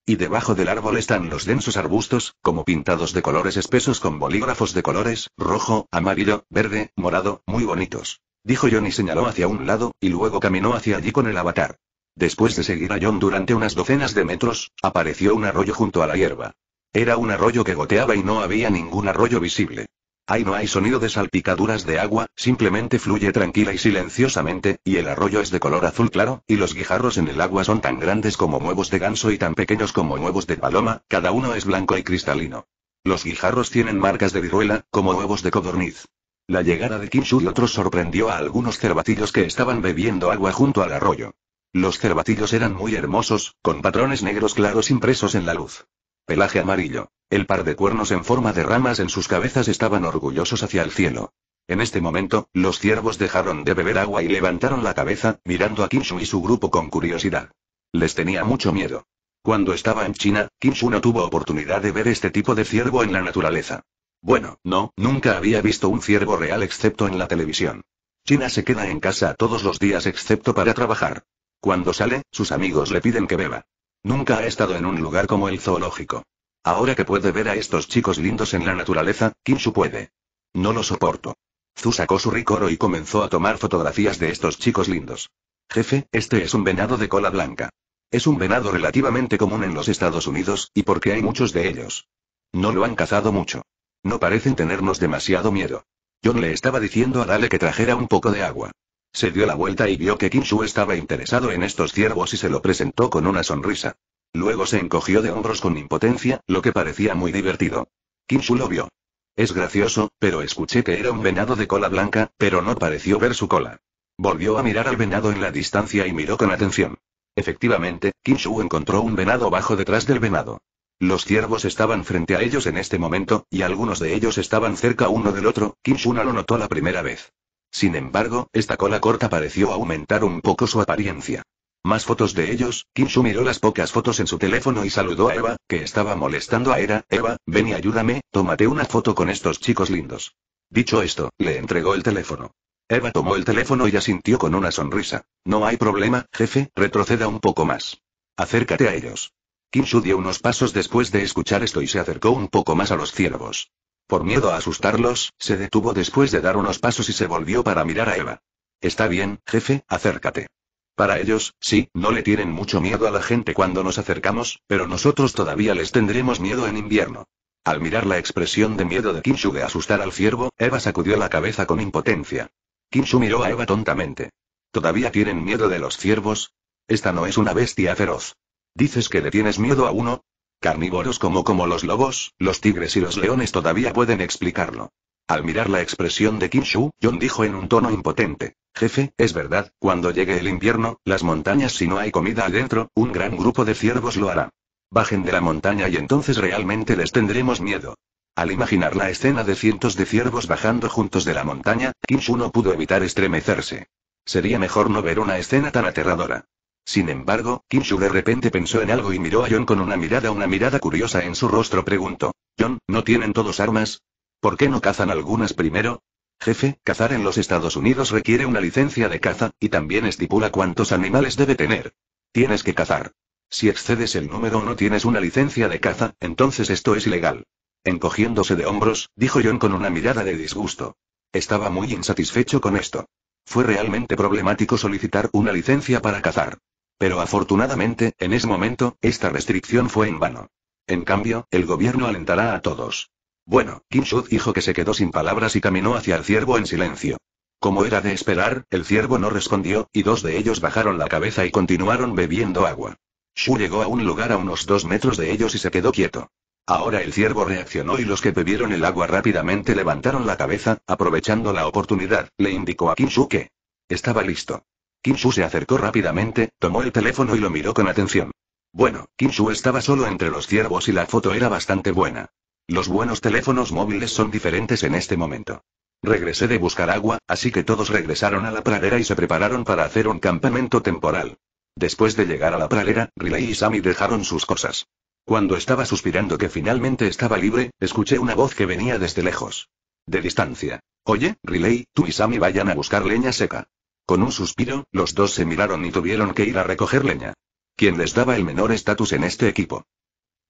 Y debajo del árbol están los densos arbustos, como pintados de colores espesos con bolígrafos de colores, rojo, amarillo, verde, morado, muy bonitos. Dijo John y señaló hacia un lado, y luego caminó hacia allí con el avatar. Después de seguir a John durante unas docenas de metros, apareció un arroyo junto a la hierba. Era un arroyo que goteaba y no había ningún arroyo visible. Ahí no hay sonido de salpicaduras de agua, simplemente fluye tranquila y silenciosamente, y el arroyo es de color azul claro, y los guijarros en el agua son tan grandes como huevos de ganso y tan pequeños como huevos de paloma, cada uno es blanco y cristalino. Los guijarros tienen marcas de viruela, como huevos de codorniz. La llegada de Kim Shu y otros sorprendió a algunos cervatillos que estaban bebiendo agua junto al arroyo. Los cervatillos eran muy hermosos, con patrones negros claros impresos en la luz pelaje amarillo. El par de cuernos en forma de ramas en sus cabezas estaban orgullosos hacia el cielo. En este momento, los ciervos dejaron de beber agua y levantaron la cabeza, mirando a Kinshu y su grupo con curiosidad. Les tenía mucho miedo. Cuando estaba en China, Kim Kinshu no tuvo oportunidad de ver este tipo de ciervo en la naturaleza. Bueno, no, nunca había visto un ciervo real excepto en la televisión. China se queda en casa todos los días excepto para trabajar. Cuando sale, sus amigos le piden que beba. Nunca ha estado en un lugar como el zoológico. Ahora que puede ver a estos chicos lindos en la naturaleza, Kinshu puede. No lo soporto. Zu sacó su ricoro y comenzó a tomar fotografías de estos chicos lindos. Jefe, este es un venado de cola blanca. Es un venado relativamente común en los Estados Unidos, y porque hay muchos de ellos. No lo han cazado mucho. No parecen tenernos demasiado miedo. John le estaba diciendo a Dale que trajera un poco de agua. Se dio la vuelta y vio que Kinshu estaba interesado en estos ciervos y se lo presentó con una sonrisa. Luego se encogió de hombros con impotencia, lo que parecía muy divertido. Kinshu lo vio. Es gracioso, pero escuché que era un venado de cola blanca, pero no pareció ver su cola. Volvió a mirar al venado en la distancia y miró con atención. Efectivamente, Kinshu encontró un venado bajo detrás del venado. Los ciervos estaban frente a ellos en este momento, y algunos de ellos estaban cerca uno del otro, Kinshu no lo notó la primera vez. Sin embargo, esta cola corta pareció aumentar un poco su apariencia. Más fotos de ellos, Kinshu miró las pocas fotos en su teléfono y saludó a Eva, que estaba molestando a Era. Eva, ven y ayúdame, tómate una foto con estos chicos lindos. Dicho esto, le entregó el teléfono. Eva tomó el teléfono y asintió con una sonrisa. No hay problema, jefe, retroceda un poco más. Acércate a ellos. Kinshu dio unos pasos después de escuchar esto y se acercó un poco más a los ciervos. Por miedo a asustarlos, se detuvo después de dar unos pasos y se volvió para mirar a Eva. Está bien, jefe, acércate. Para ellos, sí, no le tienen mucho miedo a la gente cuando nos acercamos, pero nosotros todavía les tendremos miedo en invierno. Al mirar la expresión de miedo de Kinshu de asustar al ciervo, Eva sacudió la cabeza con impotencia. Kinshu miró a Eva tontamente. ¿Todavía tienen miedo de los ciervos? Esta no es una bestia feroz. ¿Dices que le tienes miedo a uno? Carnívoros como como los lobos, los tigres y los leones todavía pueden explicarlo. Al mirar la expresión de Kim Shu, John dijo en un tono impotente. Jefe, es verdad, cuando llegue el invierno, las montañas si no hay comida adentro, un gran grupo de ciervos lo hará. Bajen de la montaña y entonces realmente les tendremos miedo. Al imaginar la escena de cientos de ciervos bajando juntos de la montaña, Kim Shu no pudo evitar estremecerse. Sería mejor no ver una escena tan aterradora. Sin embargo, Kinshu de repente pensó en algo y miró a John con una mirada, una mirada curiosa en su rostro. Preguntó: John, ¿no tienen todos armas? ¿Por qué no cazan algunas primero? Jefe, cazar en los Estados Unidos requiere una licencia de caza, y también estipula cuántos animales debe tener. Tienes que cazar. Si excedes el número o no tienes una licencia de caza, entonces esto es ilegal. Encogiéndose de hombros, dijo John con una mirada de disgusto. Estaba muy insatisfecho con esto. Fue realmente problemático solicitar una licencia para cazar. Pero afortunadamente, en ese momento, esta restricción fue en vano. En cambio, el gobierno alentará a todos. Bueno, Kim Shu dijo que se quedó sin palabras y caminó hacia el ciervo en silencio. Como era de esperar, el ciervo no respondió, y dos de ellos bajaron la cabeza y continuaron bebiendo agua. Shu llegó a un lugar a unos dos metros de ellos y se quedó quieto. Ahora el ciervo reaccionó y los que bebieron el agua rápidamente levantaron la cabeza, aprovechando la oportunidad, le indicó a Shu que estaba listo. Kinshu se acercó rápidamente, tomó el teléfono y lo miró con atención. Bueno, Kinshu estaba solo entre los ciervos y la foto era bastante buena. Los buenos teléfonos móviles son diferentes en este momento. Regresé de buscar agua, así que todos regresaron a la pradera y se prepararon para hacer un campamento temporal. Después de llegar a la pradera, Riley y Sammy dejaron sus cosas. Cuando estaba suspirando que finalmente estaba libre, escuché una voz que venía desde lejos. De distancia. Oye, Riley, tú y Sammy vayan a buscar leña seca. Con un suspiro, los dos se miraron y tuvieron que ir a recoger leña. Quien les daba el menor estatus en este equipo.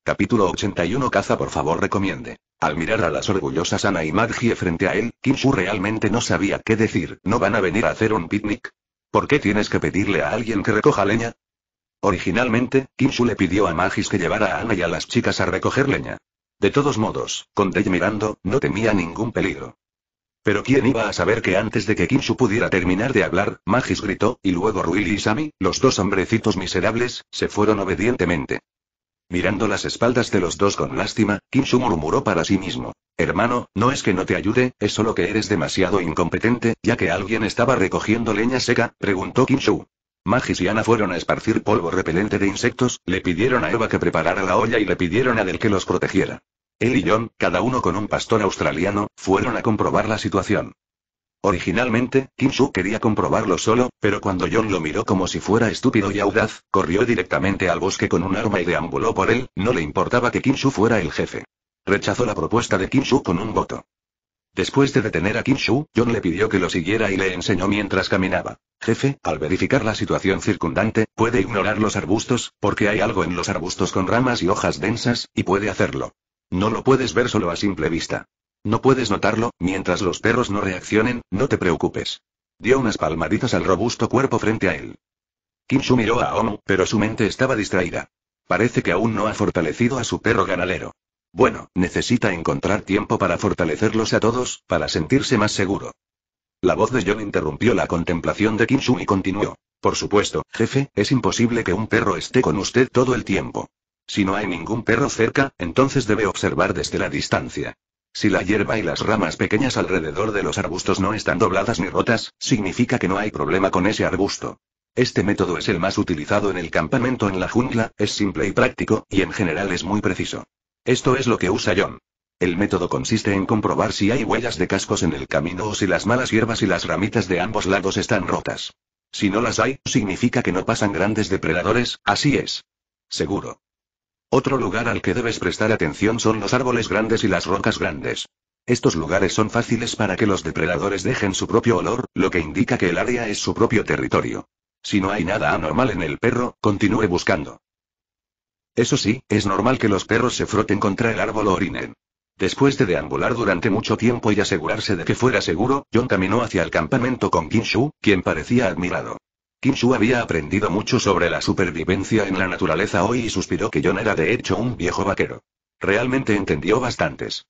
Capítulo 81 Caza por favor recomiende. Al mirar a las orgullosas Ana y Maggie frente a él, Kinshu realmente no sabía qué decir, ¿no van a venir a hacer un picnic? ¿Por qué tienes que pedirle a alguien que recoja leña? Originalmente, Kinshu le pidió a Magis que llevara a Ana y a las chicas a recoger leña. De todos modos, con Dei mirando, no temía ningún peligro. Pero quién iba a saber que antes de que Kinshu pudiera terminar de hablar, Magis gritó, y luego Ruili y Sami, los dos hombrecitos miserables, se fueron obedientemente. Mirando las espaldas de los dos con lástima, Kinshu murmuró para sí mismo. Hermano, no es que no te ayude, es solo que eres demasiado incompetente, ya que alguien estaba recogiendo leña seca, preguntó Kinshu. Magis y Ana fueron a esparcir polvo repelente de insectos, le pidieron a Eva que preparara la olla y le pidieron a Del que los protegiera. Él y John, cada uno con un pastor australiano, fueron a comprobar la situación. Originalmente, Kim Shu quería comprobarlo solo, pero cuando John lo miró como si fuera estúpido y audaz, corrió directamente al bosque con un arma y deambuló por él, no le importaba que Kim Shu fuera el jefe. Rechazó la propuesta de Kim Shu con un voto. Después de detener a Kim Shu, John le pidió que lo siguiera y le enseñó mientras caminaba. Jefe, al verificar la situación circundante, puede ignorar los arbustos, porque hay algo en los arbustos con ramas y hojas densas, y puede hacerlo. No lo puedes ver solo a simple vista. No puedes notarlo, mientras los perros no reaccionen, no te preocupes. Dio unas palmaditas al robusto cuerpo frente a él. Kinshu miró a Omu, pero su mente estaba distraída. Parece que aún no ha fortalecido a su perro ganadero. Bueno, necesita encontrar tiempo para fortalecerlos a todos, para sentirse más seguro. La voz de John interrumpió la contemplación de Kinshu y continuó. Por supuesto, jefe, es imposible que un perro esté con usted todo el tiempo. Si no hay ningún perro cerca, entonces debe observar desde la distancia. Si la hierba y las ramas pequeñas alrededor de los arbustos no están dobladas ni rotas, significa que no hay problema con ese arbusto. Este método es el más utilizado en el campamento en la jungla, es simple y práctico, y en general es muy preciso. Esto es lo que usa John. El método consiste en comprobar si hay huellas de cascos en el camino o si las malas hierbas y las ramitas de ambos lados están rotas. Si no las hay, significa que no pasan grandes depredadores, así es. Seguro. Otro lugar al que debes prestar atención son los árboles grandes y las rocas grandes. Estos lugares son fáciles para que los depredadores dejen su propio olor, lo que indica que el área es su propio territorio. Si no hay nada anormal en el perro, continúe buscando. Eso sí, es normal que los perros se froten contra el árbol o orinen. Después de deambular durante mucho tiempo y asegurarse de que fuera seguro, John caminó hacia el campamento con Kinshu, quien parecía admirado. Kinshu había aprendido mucho sobre la supervivencia en la naturaleza hoy y suspiró que John era de hecho un viejo vaquero. Realmente entendió bastantes.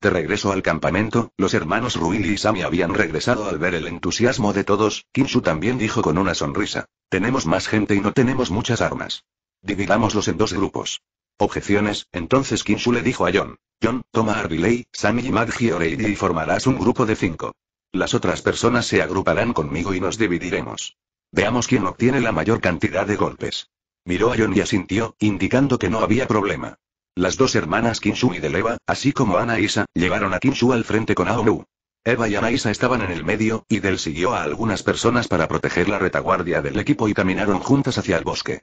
De regreso al campamento, los hermanos Ruili y Sammy habían regresado al ver el entusiasmo de todos, Kinshu también dijo con una sonrisa. Tenemos más gente y no tenemos muchas armas. Dividámoslos en dos grupos. Objeciones, entonces Kinshu le dijo a John. John, toma a Riley, Sami y O y formarás un grupo de cinco. Las otras personas se agruparán conmigo y nos dividiremos. Veamos quién obtiene la mayor cantidad de golpes. Miró a John y asintió, indicando que no había problema. Las dos hermanas Kinshu y Deleva, así como e Isa, llevaron a Kinshu al frente con Aonu. Eva y Anaisa e estaban en el medio, y Del siguió a algunas personas para proteger la retaguardia del equipo y caminaron juntas hacia el bosque.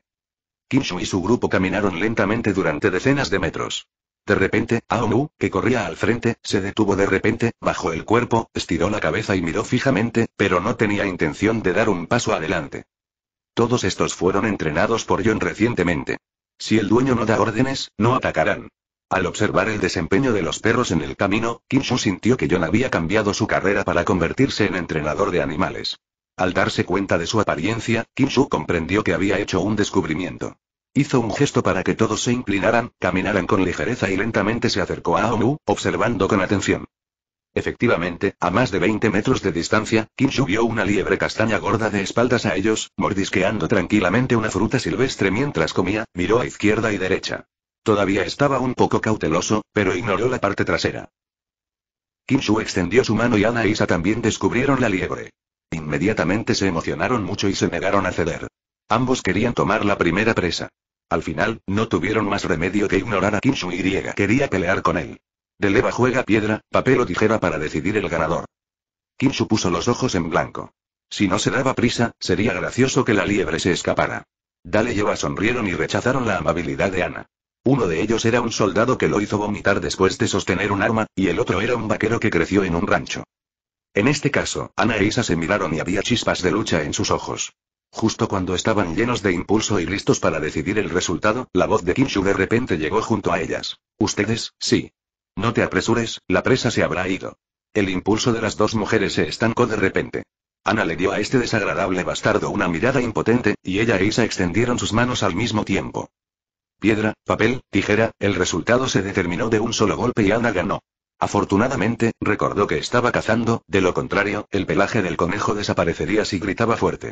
Kinshu y su grupo caminaron lentamente durante decenas de metros. De repente, Aomu, que corría al frente, se detuvo de repente, bajó el cuerpo, estiró la cabeza y miró fijamente, pero no tenía intención de dar un paso adelante. Todos estos fueron entrenados por John recientemente. Si el dueño no da órdenes, no atacarán. Al observar el desempeño de los perros en el camino, Kinshu sintió que John había cambiado su carrera para convertirse en entrenador de animales. Al darse cuenta de su apariencia, Kinshu comprendió que había hecho un descubrimiento. Hizo un gesto para que todos se inclinaran, caminaran con ligereza y lentamente se acercó a Aomu, observando con atención. Efectivamente, a más de 20 metros de distancia, Kinshu vio una liebre castaña gorda de espaldas a ellos, mordisqueando tranquilamente una fruta silvestre mientras comía, miró a izquierda y derecha. Todavía estaba un poco cauteloso, pero ignoró la parte trasera. Kinshu extendió su mano y Ana e Isa también descubrieron la liebre. Inmediatamente se emocionaron mucho y se negaron a ceder. Ambos querían tomar la primera presa. Al final, no tuvieron más remedio que ignorar a Kinshu Y. Quería pelear con él. De juega piedra, papel o tijera para decidir el ganador. Kinshu puso los ojos en blanco. Si no se daba prisa, sería gracioso que la liebre se escapara. Dale y Eva sonrieron y rechazaron la amabilidad de Ana. Uno de ellos era un soldado que lo hizo vomitar después de sostener un arma, y el otro era un vaquero que creció en un rancho. En este caso, Ana e Isa se miraron y había chispas de lucha en sus ojos. Justo cuando estaban llenos de impulso y listos para decidir el resultado, la voz de Kinshu de repente llegó junto a ellas. Ustedes, sí. No te apresures, la presa se habrá ido. El impulso de las dos mujeres se estancó de repente. Ana le dio a este desagradable bastardo una mirada impotente, y ella e Isa extendieron sus manos al mismo tiempo. Piedra, papel, tijera, el resultado se determinó de un solo golpe y Ana ganó. Afortunadamente, recordó que estaba cazando, de lo contrario, el pelaje del conejo desaparecería si gritaba fuerte.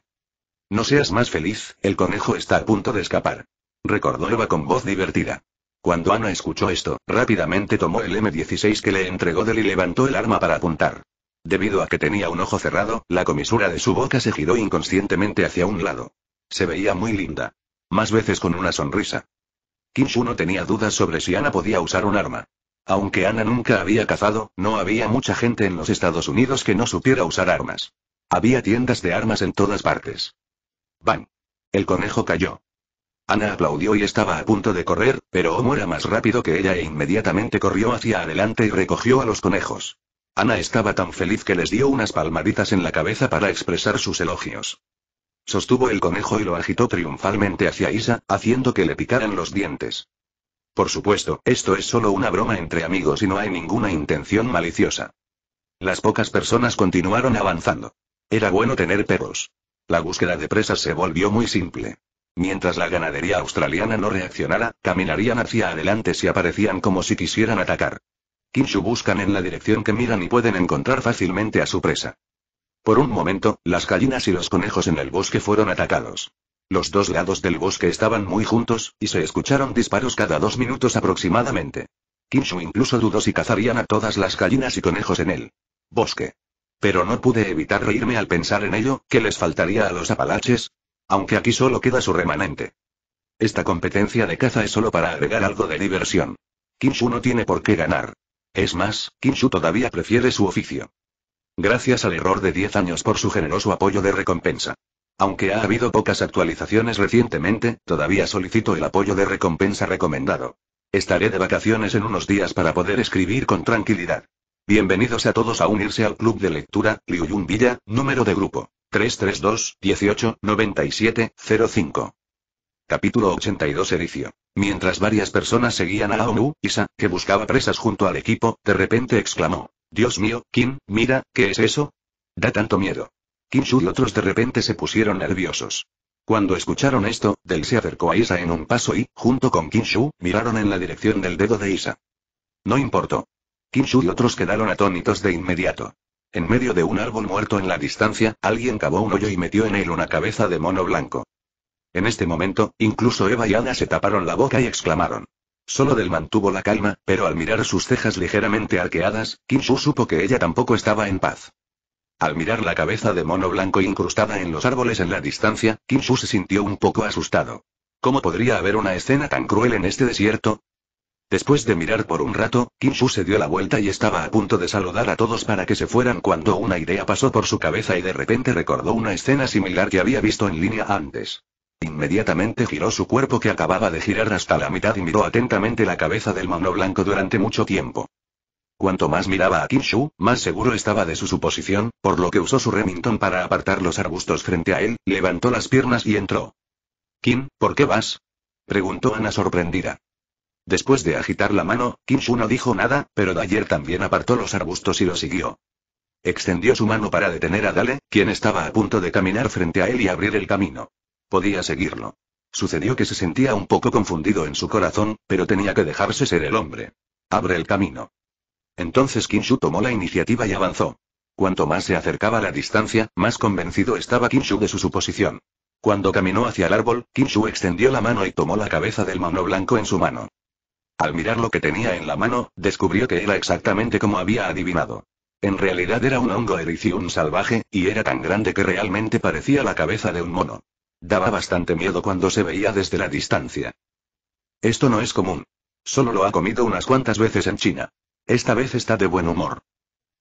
No seas más feliz, el conejo está a punto de escapar. Recordó Eva con voz divertida. Cuando Ana escuchó esto, rápidamente tomó el M16 que le entregó Del y levantó el arma para apuntar. Debido a que tenía un ojo cerrado, la comisura de su boca se giró inconscientemente hacia un lado. Se veía muy linda. Más veces con una sonrisa. Kim no tenía dudas sobre si Ana podía usar un arma. Aunque Ana nunca había cazado, no había mucha gente en los Estados Unidos que no supiera usar armas. Había tiendas de armas en todas partes. ¡Bam! El conejo cayó. Ana aplaudió y estaba a punto de correr, pero Homo era más rápido que ella e inmediatamente corrió hacia adelante y recogió a los conejos. Ana estaba tan feliz que les dio unas palmaditas en la cabeza para expresar sus elogios. Sostuvo el conejo y lo agitó triunfalmente hacia Isa, haciendo que le picaran los dientes. Por supuesto, esto es solo una broma entre amigos y no hay ninguna intención maliciosa. Las pocas personas continuaron avanzando. Era bueno tener perros. La búsqueda de presas se volvió muy simple. Mientras la ganadería australiana no reaccionara, caminarían hacia adelante si aparecían como si quisieran atacar. Kinshu buscan en la dirección que miran y pueden encontrar fácilmente a su presa. Por un momento, las gallinas y los conejos en el bosque fueron atacados. Los dos lados del bosque estaban muy juntos, y se escucharon disparos cada dos minutos aproximadamente. Kinshu incluso dudó si cazarían a todas las gallinas y conejos en el bosque pero no pude evitar reírme al pensar en ello, que les faltaría a los apalaches? Aunque aquí solo queda su remanente. Esta competencia de caza es solo para agregar algo de diversión. Kinshu no tiene por qué ganar. Es más, Kinshu todavía prefiere su oficio. Gracias al error de 10 años por su generoso apoyo de recompensa. Aunque ha habido pocas actualizaciones recientemente, todavía solicito el apoyo de recompensa recomendado. Estaré de vacaciones en unos días para poder escribir con tranquilidad. Bienvenidos a todos a unirse al Club de Lectura, Liuyun Villa, número de grupo. 332 18 97 05. Capítulo 82 Edicio. Mientras varias personas seguían a Aonu, Isa, que buscaba presas junto al equipo, de repente exclamó. Dios mío, Kim, mira, ¿qué es eso? Da tanto miedo. Kim Shu y otros de repente se pusieron nerviosos. Cuando escucharon esto, Del se acercó a Isa en un paso y, junto con Kim Shu, miraron en la dirección del dedo de Isa. No importó. Kinshu y otros quedaron atónitos de inmediato. En medio de un árbol muerto en la distancia, alguien cavó un hoyo y metió en él una cabeza de mono blanco. En este momento, incluso Eva y Ana se taparon la boca y exclamaron. Solo del mantuvo la calma, pero al mirar sus cejas ligeramente arqueadas, Kinshu supo que ella tampoco estaba en paz. Al mirar la cabeza de mono blanco incrustada en los árboles en la distancia, Kinshu se sintió un poco asustado. ¿Cómo podría haber una escena tan cruel en este desierto? Después de mirar por un rato, Kinshu se dio la vuelta y estaba a punto de saludar a todos para que se fueran cuando una idea pasó por su cabeza y de repente recordó una escena similar que había visto en línea antes. Inmediatamente giró su cuerpo que acababa de girar hasta la mitad y miró atentamente la cabeza del mono blanco durante mucho tiempo. Cuanto más miraba a Kinshu, más seguro estaba de su suposición, por lo que usó su Remington para apartar los arbustos frente a él, levantó las piernas y entró. Kim, ¿por qué vas? preguntó Ana sorprendida. Después de agitar la mano, Kinshu no dijo nada, pero ayer también apartó los arbustos y lo siguió. Extendió su mano para detener a Dale, quien estaba a punto de caminar frente a él y abrir el camino. Podía seguirlo. Sucedió que se sentía un poco confundido en su corazón, pero tenía que dejarse ser el hombre. Abre el camino. Entonces Kinshu tomó la iniciativa y avanzó. Cuanto más se acercaba la distancia, más convencido estaba Kinshu de su suposición. Cuando caminó hacia el árbol, Kinshu extendió la mano y tomó la cabeza del mono blanco en su mano. Al mirar lo que tenía en la mano, descubrió que era exactamente como había adivinado. En realidad era un hongo ericium salvaje, y era tan grande que realmente parecía la cabeza de un mono. Daba bastante miedo cuando se veía desde la distancia. Esto no es común. Solo lo ha comido unas cuantas veces en China. Esta vez está de buen humor.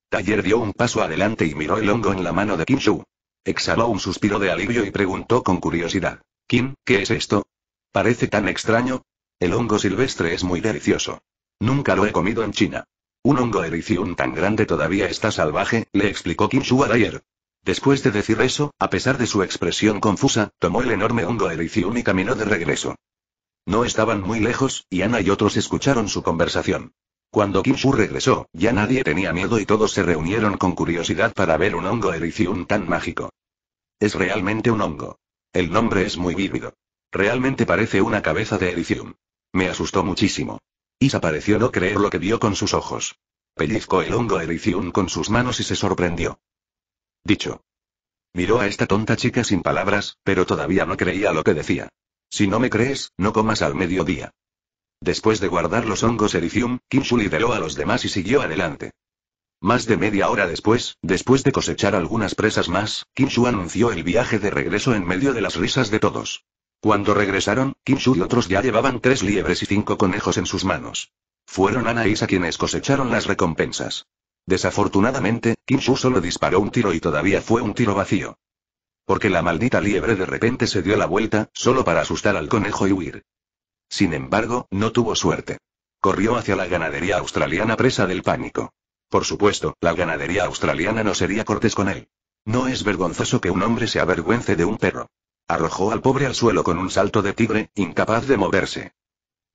Taller dio un paso adelante y miró el hongo en la mano de Kim Shu. Exhaló un suspiro de alivio y preguntó con curiosidad. Kim, ¿qué es esto? Parece tan extraño, el hongo silvestre es muy delicioso. Nunca lo he comido en China. Un hongo ericium tan grande todavía está salvaje, le explicó Kim a ayer. Después de decir eso, a pesar de su expresión confusa, tomó el enorme hongo ericium y caminó de regreso. No estaban muy lejos, y Ana y otros escucharon su conversación. Cuando Kim Shu regresó, ya nadie tenía miedo y todos se reunieron con curiosidad para ver un hongo ericium tan mágico. Es realmente un hongo. El nombre es muy vívido. Realmente parece una cabeza de ericium. Me asustó muchísimo. Isa pareció no creer lo que vio con sus ojos. Pellizcó el hongo ericium con sus manos y se sorprendió. Dicho. Miró a esta tonta chica sin palabras, pero todavía no creía lo que decía. Si no me crees, no comas al mediodía. Después de guardar los hongos ericium, Kinshu lideró a los demás y siguió adelante. Más de media hora después, después de cosechar algunas presas más, Kinshu anunció el viaje de regreso en medio de las risas de todos. Cuando regresaron, Kim y otros ya llevaban tres liebres y cinco conejos en sus manos. Fueron Ana y e quienes cosecharon las recompensas. Desafortunadamente, Kim solo disparó un tiro y todavía fue un tiro vacío. Porque la maldita liebre de repente se dio la vuelta, solo para asustar al conejo y huir. Sin embargo, no tuvo suerte. Corrió hacia la ganadería australiana presa del pánico. Por supuesto, la ganadería australiana no sería cortés con él. No es vergonzoso que un hombre se avergüence de un perro. Arrojó al pobre al suelo con un salto de tigre, incapaz de moverse.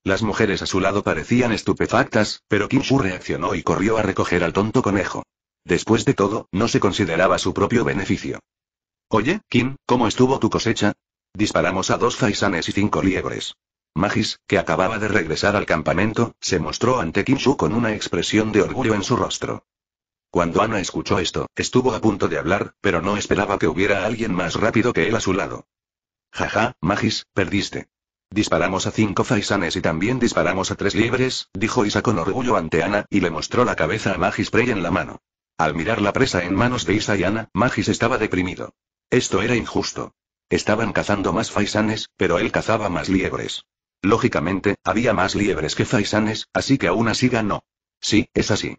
Las mujeres a su lado parecían estupefactas, pero Kim Shu reaccionó y corrió a recoger al tonto conejo. Después de todo, no se consideraba su propio beneficio. Oye, Kim, ¿cómo estuvo tu cosecha? Disparamos a dos faisanes y cinco liebres. Magis, que acababa de regresar al campamento, se mostró ante Kim Shu con una expresión de orgullo en su rostro. Cuando Ana escuchó esto, estuvo a punto de hablar, pero no esperaba que hubiera alguien más rápido que él a su lado. Jaja, Magis, perdiste. Disparamos a cinco faisanes y también disparamos a tres liebres», dijo Isa con orgullo ante Ana, y le mostró la cabeza a Magis Prey en la mano. Al mirar la presa en manos de Isa y Ana, Magis estaba deprimido. Esto era injusto. Estaban cazando más faisanes, pero él cazaba más liebres. Lógicamente, había más liebres que faisanes, así que aún así ganó. Sí, es así.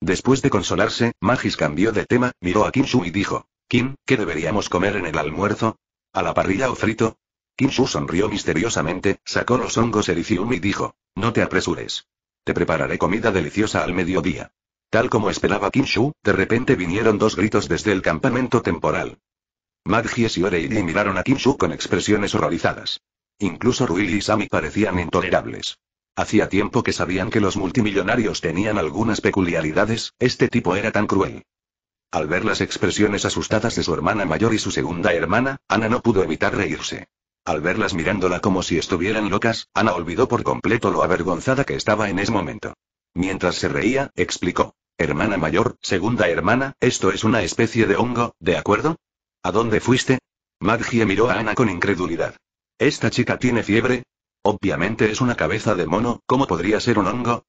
Después de consolarse, Magis cambió de tema, miró a Kim y dijo, Kim, ¿qué deberíamos comer en el almuerzo? ¿A la parrilla o frito? Kinshu sonrió misteriosamente, sacó los hongos ericium y dijo: No te apresures. Te prepararé comida deliciosa al mediodía. Tal como esperaba Kinshu, de repente vinieron dos gritos desde el campamento temporal. maggie y Oreidi miraron a Kinshu con expresiones horrorizadas. Incluso Ruil y Sami parecían intolerables. Hacía tiempo que sabían que los multimillonarios tenían algunas peculiaridades, este tipo era tan cruel. Al ver las expresiones asustadas de su hermana mayor y su segunda hermana, Ana no pudo evitar reírse. Al verlas mirándola como si estuvieran locas, Ana olvidó por completo lo avergonzada que estaba en ese momento. Mientras se reía, explicó. Hermana mayor, segunda hermana, esto es una especie de hongo, ¿de acuerdo? ¿A dónde fuiste? Maggie miró a Ana con incredulidad. ¿Esta chica tiene fiebre? Obviamente es una cabeza de mono, ¿cómo podría ser un hongo?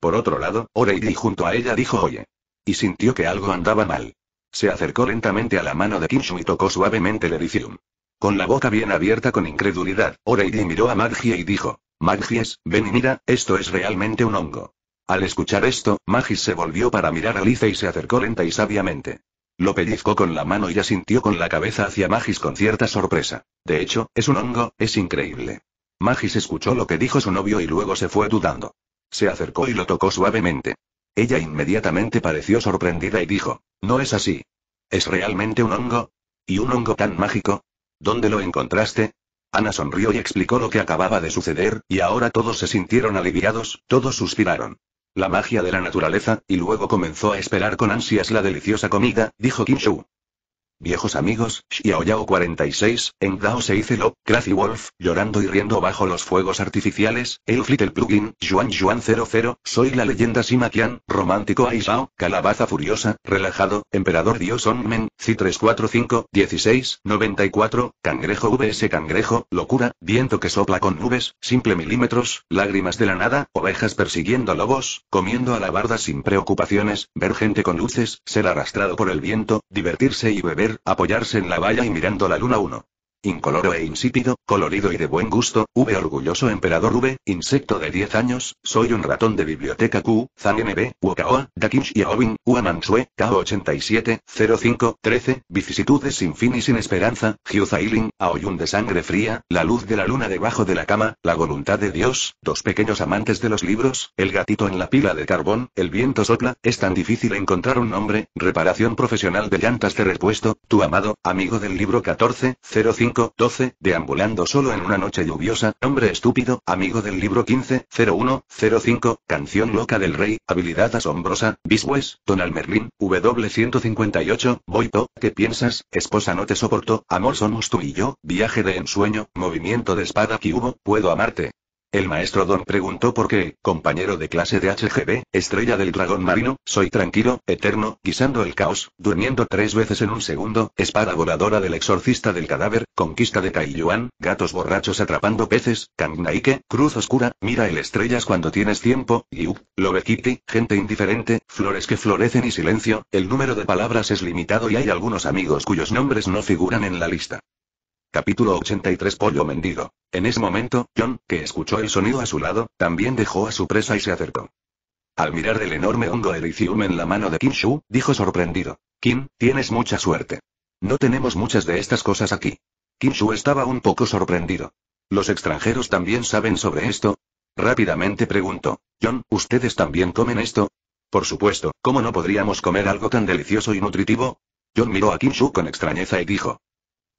Por otro lado, Oreidi junto a ella dijo Oye. Y sintió que algo andaba mal. Se acercó lentamente a la mano de Kinshu y tocó suavemente el ericium. Con la boca bien abierta con incredulidad, Oreidi miró a Magie y dijo, maggies ven y mira, esto es realmente un hongo. Al escuchar esto, Magis se volvió para mirar a Lice y se acercó lenta y sabiamente. Lo pellizcó con la mano y asintió con la cabeza hacia Magis con cierta sorpresa. De hecho, es un hongo, es increíble. Magis escuchó lo que dijo su novio y luego se fue dudando. Se acercó y lo tocó suavemente. Ella inmediatamente pareció sorprendida y dijo, no es así. ¿Es realmente un hongo? ¿Y un hongo tan mágico? ¿Dónde lo encontraste? Ana sonrió y explicó lo que acababa de suceder, y ahora todos se sintieron aliviados, todos suspiraron. La magia de la naturaleza, y luego comenzó a esperar con ansias la deliciosa comida, dijo Kim Viejos amigos, Xiao Yao 46, en Dao se hice lo, Crazy Wolf, llorando y riendo bajo los fuegos artificiales, el Flittle Plugin, Juan yuan 00, soy la leyenda Sima Qian, romántico Aisao, calabaza furiosa, relajado, emperador Dios Onmen, C345, 16, 94, cangrejo VS cangrejo, locura, viento que sopla con nubes, simple milímetros, lágrimas de la nada, ovejas persiguiendo lobos, comiendo a la barda sin preocupaciones, ver gente con luces, ser arrastrado por el viento, divertirse y beber apoyarse en la valla y mirando la luna 1. Incoloro e insípido, colorido y de buen gusto, V orgulloso emperador V, insecto de 10 años, soy un ratón de biblioteca Q, Zang NB, Wokaoa Dakish y Aobin, Uamansue, K87, 05, 13, vicisitudes sin fin y sin esperanza, Hyuzailin, Aoyun de sangre fría, la luz de la luna debajo de la cama, la voluntad de Dios, dos pequeños amantes de los libros, el gatito en la pila de carbón, el viento sopla, es tan difícil encontrar un nombre, reparación profesional de llantas de repuesto, tu amado, amigo del libro 14, 05, 5, 12, deambulando solo en una noche lluviosa, hombre estúpido, amigo del libro 15, 01, 05, canción loca del rey, habilidad asombrosa, Biswes, Donald Merlin, W158, Boito, ¿qué piensas? Esposa no te soporto, amor somos tú y yo, viaje de ensueño, movimiento de espada que hubo, puedo amarte, el maestro Don preguntó por qué, compañero de clase de HGB, estrella del dragón marino, soy tranquilo, eterno, guisando el caos, durmiendo tres veces en un segundo, espada voladora del exorcista del cadáver, conquista de Taiyuan, gatos borrachos atrapando peces, Kangnaike, cruz oscura, mira el estrellas cuando tienes tiempo, Yuk, Lobekiti, gente indiferente, flores que florecen y silencio, el número de palabras es limitado y hay algunos amigos cuyos nombres no figuran en la lista. Capítulo 83 Pollo Mendigo. En ese momento, John, que escuchó el sonido a su lado, también dejó a su presa y se acercó. Al mirar el enorme hongo ericium en la mano de Kim Shu, dijo sorprendido. Kim, tienes mucha suerte. No tenemos muchas de estas cosas aquí. Kim Shu estaba un poco sorprendido. ¿Los extranjeros también saben sobre esto? Rápidamente preguntó. John, ¿ustedes también comen esto? Por supuesto, ¿cómo no podríamos comer algo tan delicioso y nutritivo? John miró a Kim Shu con extrañeza y dijo.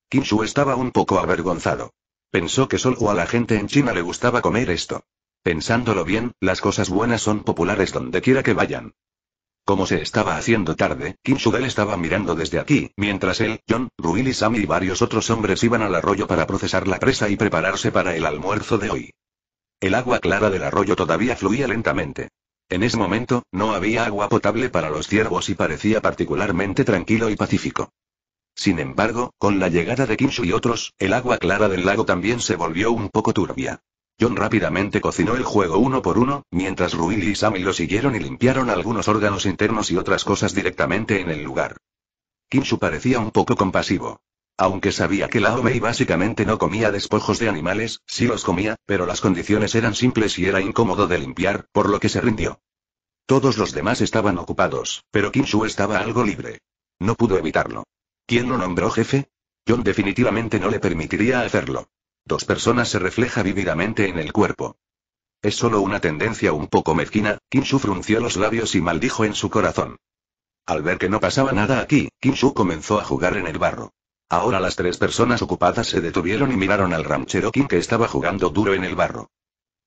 Kinshu estaba un poco avergonzado. Pensó que solo a la gente en China le gustaba comer esto. Pensándolo bien, las cosas buenas son populares donde quiera que vayan. Como se estaba haciendo tarde, Kim Sudel estaba mirando desde aquí, mientras él, John, Ruil y Sammy y varios otros hombres iban al arroyo para procesar la presa y prepararse para el almuerzo de hoy. El agua clara del arroyo todavía fluía lentamente. En ese momento, no había agua potable para los ciervos y parecía particularmente tranquilo y pacífico. Sin embargo, con la llegada de Kinshu y otros, el agua clara del lago también se volvió un poco turbia. John rápidamente cocinó el juego uno por uno, mientras Ruili y Sammy lo siguieron y limpiaron algunos órganos internos y otras cosas directamente en el lugar. Kinshu parecía un poco compasivo. Aunque sabía que la Omei básicamente no comía despojos de animales, sí los comía, pero las condiciones eran simples y era incómodo de limpiar, por lo que se rindió. Todos los demás estaban ocupados, pero Kinshu estaba algo libre. No pudo evitarlo. ¿Quién lo nombró jefe? John definitivamente no le permitiría hacerlo. Dos personas se refleja vívidamente en el cuerpo. Es solo una tendencia un poco mezquina, Kinshu frunció los labios y maldijo en su corazón. Al ver que no pasaba nada aquí, Kinshu comenzó a jugar en el barro. Ahora las tres personas ocupadas se detuvieron y miraron al ranchero Kim que estaba jugando duro en el barro.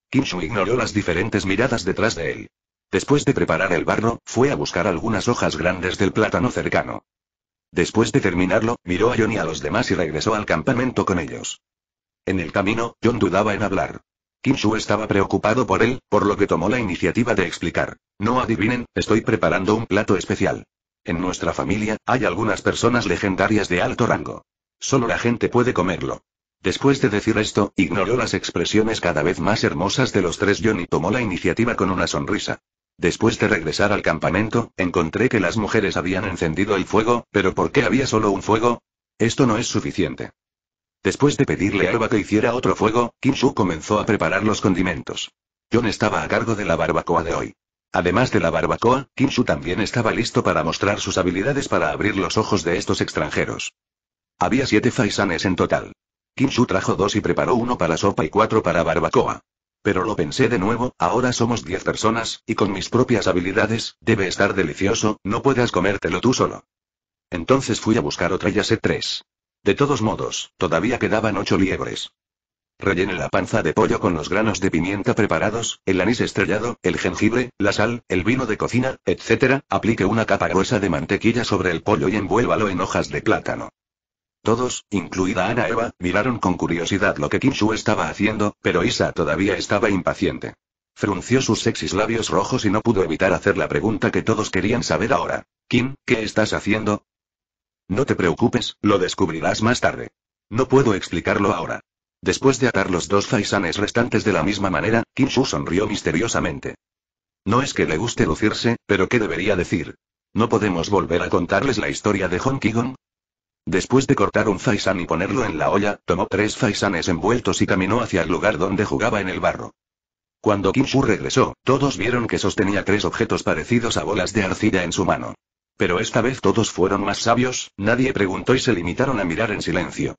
Kinshu ignoró las diferentes miradas detrás de él. Después de preparar el barro, fue a buscar algunas hojas grandes del plátano cercano. Después de terminarlo, miró a John y a los demás y regresó al campamento con ellos. En el camino, John dudaba en hablar. Kim Shu estaba preocupado por él, por lo que tomó la iniciativa de explicar. No adivinen, estoy preparando un plato especial. En nuestra familia, hay algunas personas legendarias de alto rango. Solo la gente puede comerlo. Después de decir esto, ignoró las expresiones cada vez más hermosas de los tres John y tomó la iniciativa con una sonrisa. Después de regresar al campamento, encontré que las mujeres habían encendido el fuego, pero ¿por qué había solo un fuego? Esto no es suficiente. Después de pedirle a Alba que hiciera otro fuego, Kim Shu comenzó a preparar los condimentos. John estaba a cargo de la barbacoa de hoy. Además de la barbacoa, Kim Shu también estaba listo para mostrar sus habilidades para abrir los ojos de estos extranjeros. Había siete faisanes en total. Kim Shu trajo dos y preparó uno para sopa y cuatro para barbacoa. Pero lo pensé de nuevo, ahora somos 10 personas, y con mis propias habilidades, debe estar delicioso, no puedas comértelo tú solo. Entonces fui a buscar otra y ya tres. De todos modos, todavía quedaban ocho liebres. Rellene la panza de pollo con los granos de pimienta preparados, el anís estrellado, el jengibre, la sal, el vino de cocina, etc. Aplique una capa gruesa de mantequilla sobre el pollo y envuélvalo en hojas de plátano. Todos, incluida Ana Eva, miraron con curiosidad lo que Shu estaba haciendo, pero Isa todavía estaba impaciente. Frunció sus sexis labios rojos y no pudo evitar hacer la pregunta que todos querían saber ahora. Kim, ¿qué estás haciendo? No te preocupes, lo descubrirás más tarde. No puedo explicarlo ahora. Después de atar los dos faisanes restantes de la misma manera, Shu sonrió misteriosamente. No es que le guste lucirse, pero ¿qué debería decir? ¿No podemos volver a contarles la historia de Hong Kigon? Después de cortar un faisán y ponerlo en la olla, tomó tres faisanes envueltos y caminó hacia el lugar donde jugaba en el barro. Cuando Kinshu regresó, todos vieron que sostenía tres objetos parecidos a bolas de arcilla en su mano. Pero esta vez todos fueron más sabios, nadie preguntó y se limitaron a mirar en silencio.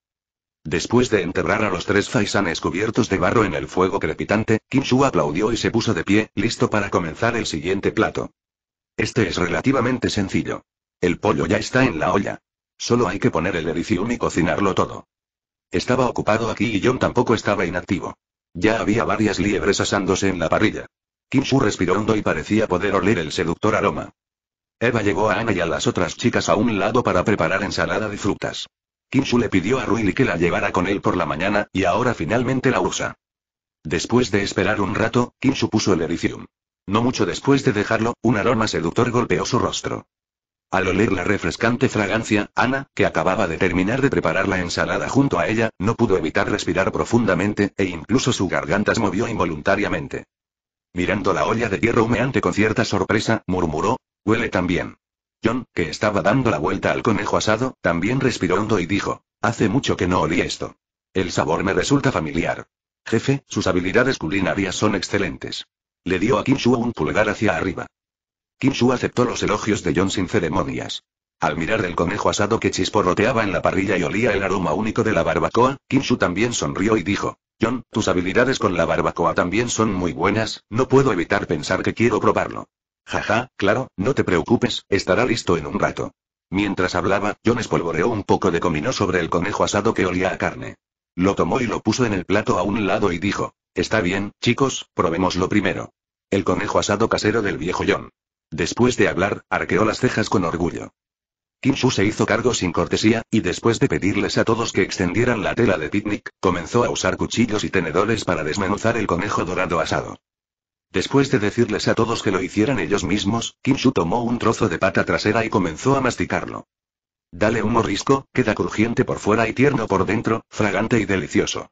Después de enterrar a los tres faisanes cubiertos de barro en el fuego crepitante, Shu aplaudió y se puso de pie, listo para comenzar el siguiente plato. Este es relativamente sencillo. El pollo ya está en la olla. Solo hay que poner el ericium y cocinarlo todo. Estaba ocupado aquí y John tampoco estaba inactivo. Ya había varias liebres asándose en la parrilla. Kim respiró hondo y parecía poder oler el seductor aroma. Eva llevó a Ana y a las otras chicas a un lado para preparar ensalada de frutas. Kim le pidió a Ruili que la llevara con él por la mañana, y ahora finalmente la usa. Después de esperar un rato, Kim puso el ericium. No mucho después de dejarlo, un aroma seductor golpeó su rostro. Al oler la refrescante fragancia, Ana, que acababa de terminar de preparar la ensalada junto a ella, no pudo evitar respirar profundamente, e incluso su garganta se movió involuntariamente. Mirando la olla de hierro humeante con cierta sorpresa, murmuró, huele también. John, que estaba dando la vuelta al conejo asado, también respiró hondo y dijo, hace mucho que no olí esto. El sabor me resulta familiar. Jefe, sus habilidades culinarias son excelentes. Le dio a Kim Shu un pulgar hacia arriba. Kinshu aceptó los elogios de John sin ceremonias. Al mirar el conejo asado que chisporroteaba en la parrilla y olía el aroma único de la barbacoa, Kinshu también sonrió y dijo, John, tus habilidades con la barbacoa también son muy buenas, no puedo evitar pensar que quiero probarlo. Jaja, claro, no te preocupes, estará listo en un rato. Mientras hablaba, John espolvoreó un poco de comino sobre el conejo asado que olía a carne. Lo tomó y lo puso en el plato a un lado y dijo, Está bien, chicos, probémoslo primero. El conejo asado casero del viejo John. Después de hablar, arqueó las cejas con orgullo. Kinshu se hizo cargo sin cortesía, y después de pedirles a todos que extendieran la tela de picnic, comenzó a usar cuchillos y tenedores para desmenuzar el conejo dorado asado. Después de decirles a todos que lo hicieran ellos mismos, Kinshu tomó un trozo de pata trasera y comenzó a masticarlo. Dale un morrisco, queda crujiente por fuera y tierno por dentro, fragante y delicioso.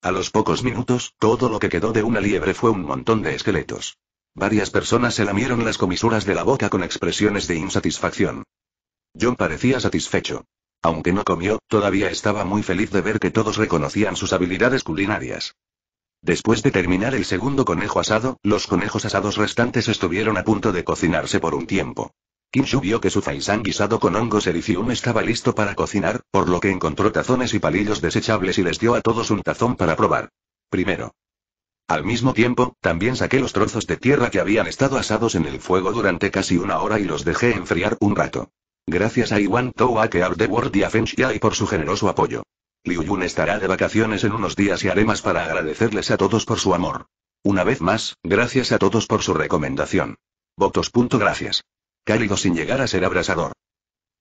A los pocos minutos, todo lo que quedó de una liebre fue un montón de esqueletos. Varias personas se lamieron las comisuras de la boca con expresiones de insatisfacción. John parecía satisfecho. Aunque no comió, todavía estaba muy feliz de ver que todos reconocían sus habilidades culinarias. Después de terminar el segundo conejo asado, los conejos asados restantes estuvieron a punto de cocinarse por un tiempo. Kim vio que su faisán guisado con hongos ericium estaba listo para cocinar, por lo que encontró tazones y palillos desechables y les dio a todos un tazón para probar. Primero, al mismo tiempo, también saqué los trozos de tierra que habían estado asados en el fuego durante casi una hora y los dejé enfriar un rato. Gracias a Iwan Toa que de y a y por su generoso apoyo. Liu Yun estará de vacaciones en unos días y haré más para agradecerles a todos por su amor. Una vez más, gracias a todos por su recomendación. Votos. Gracias. Cálido sin llegar a ser abrasador.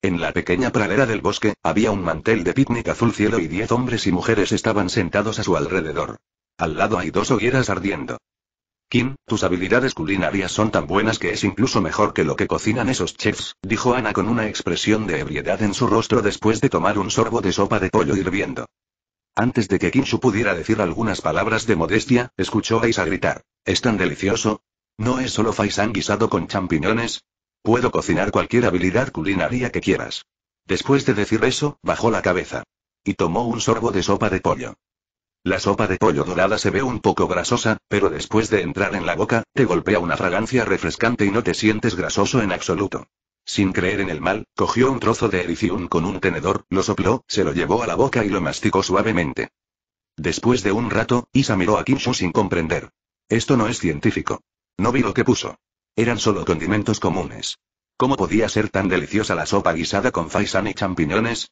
En la pequeña pradera del bosque, había un mantel de picnic azul cielo y diez hombres y mujeres estaban sentados a su alrededor. Al lado hay dos hogueras ardiendo. Kim, tus habilidades culinarias son tan buenas que es incluso mejor que lo que cocinan esos chefs, dijo Ana con una expresión de ebriedad en su rostro después de tomar un sorbo de sopa de pollo hirviendo. Antes de que Kinshu pudiera decir algunas palabras de modestia, escuchó a Isa gritar. ¿Es tan delicioso? ¿No es solo faisan guisado con champiñones? Puedo cocinar cualquier habilidad culinaria que quieras. Después de decir eso, bajó la cabeza. Y tomó un sorbo de sopa de pollo. La sopa de pollo dorada se ve un poco grasosa, pero después de entrar en la boca, te golpea una fragancia refrescante y no te sientes grasoso en absoluto. Sin creer en el mal, cogió un trozo de ericium con un tenedor, lo sopló, se lo llevó a la boca y lo masticó suavemente. Después de un rato, Isa miró a Kinshu sin comprender. Esto no es científico. No vi lo que puso. Eran solo condimentos comunes. ¿Cómo podía ser tan deliciosa la sopa guisada con faisán y champiñones?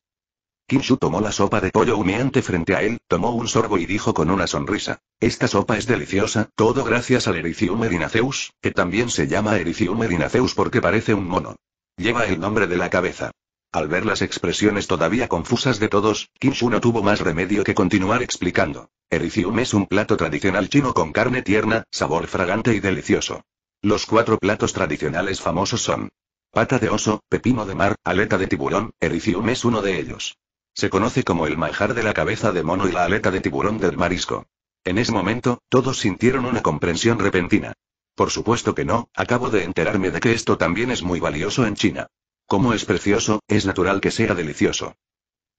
Kinshu tomó la sopa de pollo humeante frente a él, tomó un sorbo y dijo con una sonrisa. Esta sopa es deliciosa, todo gracias al Ericium erinaceus, que también se llama Ericium erinaceus porque parece un mono. Lleva el nombre de la cabeza. Al ver las expresiones todavía confusas de todos, Kinshu no tuvo más remedio que continuar explicando. Ericium es un plato tradicional chino con carne tierna, sabor fragante y delicioso. Los cuatro platos tradicionales famosos son pata de oso, pepino de mar, aleta de tiburón, Ericium es uno de ellos. Se conoce como el manjar de la cabeza de mono y la aleta de tiburón del marisco. En ese momento, todos sintieron una comprensión repentina. Por supuesto que no, acabo de enterarme de que esto también es muy valioso en China. Como es precioso, es natural que sea delicioso.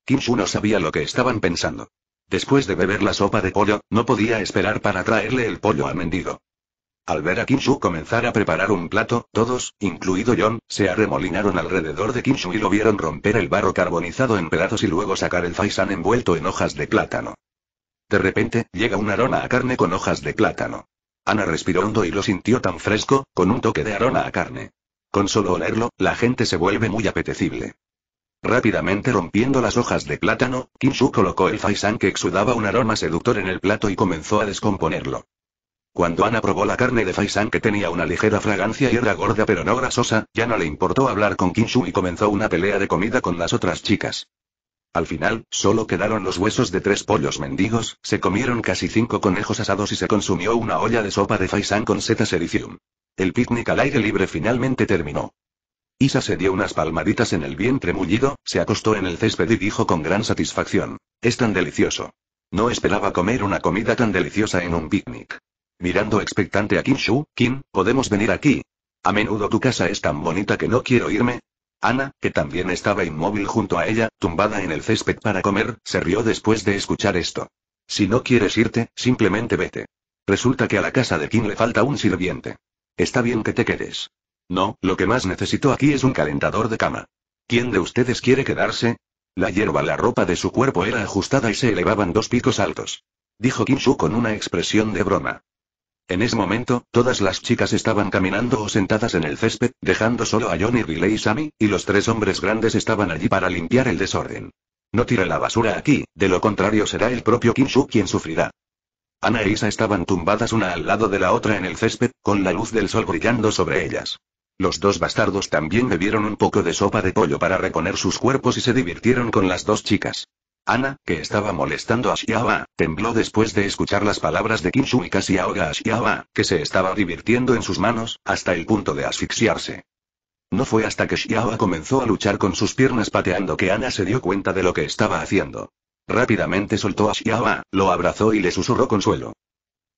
Kim Shu no sabía lo que estaban pensando. Después de beber la sopa de pollo, no podía esperar para traerle el pollo al mendigo. Al ver a Kinshu comenzar a preparar un plato, todos, incluido John, se arremolinaron alrededor de Kinshu y lo vieron romper el barro carbonizado en pedazos y luego sacar el faisán envuelto en hojas de plátano. De repente, llega un aroma a carne con hojas de plátano. Ana respiró hondo y lo sintió tan fresco, con un toque de aroma a carne. Con solo olerlo, la gente se vuelve muy apetecible. Rápidamente rompiendo las hojas de plátano, Kinshu colocó el faisan que exudaba un aroma seductor en el plato y comenzó a descomponerlo. Cuando Ana probó la carne de faisán que tenía una ligera fragancia y era gorda pero no grasosa, ya no le importó hablar con Kinshu y comenzó una pelea de comida con las otras chicas. Al final, solo quedaron los huesos de tres pollos mendigos, se comieron casi cinco conejos asados y se consumió una olla de sopa de faisán con setas ericium. El picnic al aire libre finalmente terminó. Isa se dio unas palmaditas en el vientre mullido, se acostó en el césped y dijo con gran satisfacción. Es tan delicioso. No esperaba comer una comida tan deliciosa en un picnic. Mirando expectante a Kim Shu, Kim, podemos venir aquí. A menudo tu casa es tan bonita que no quiero irme. Ana, que también estaba inmóvil junto a ella, tumbada en el césped para comer, se rió después de escuchar esto. Si no quieres irte, simplemente vete. Resulta que a la casa de Kim le falta un sirviente. Está bien que te quedes. No, lo que más necesito aquí es un calentador de cama. ¿Quién de ustedes quiere quedarse? La hierba, la ropa de su cuerpo era ajustada y se elevaban dos picos altos. Dijo Kim Shu con una expresión de broma. En ese momento, todas las chicas estaban caminando o sentadas en el césped, dejando solo a Johnny, Riley y Sammy, y los tres hombres grandes estaban allí para limpiar el desorden. No tire la basura aquí, de lo contrario será el propio Kinshu quien sufrirá. Ana e Isa estaban tumbadas una al lado de la otra en el césped, con la luz del sol brillando sobre ellas. Los dos bastardos también bebieron un poco de sopa de pollo para reponer sus cuerpos y se divirtieron con las dos chicas. Ana, que estaba molestando a Shiawa, tembló después de escuchar las palabras de Kinshu y casi ahoga a Shiawa, que se estaba divirtiendo en sus manos, hasta el punto de asfixiarse. No fue hasta que Shiawa comenzó a luchar con sus piernas pateando que Ana se dio cuenta de lo que estaba haciendo. Rápidamente soltó a Shiawa, lo abrazó y le susurró consuelo.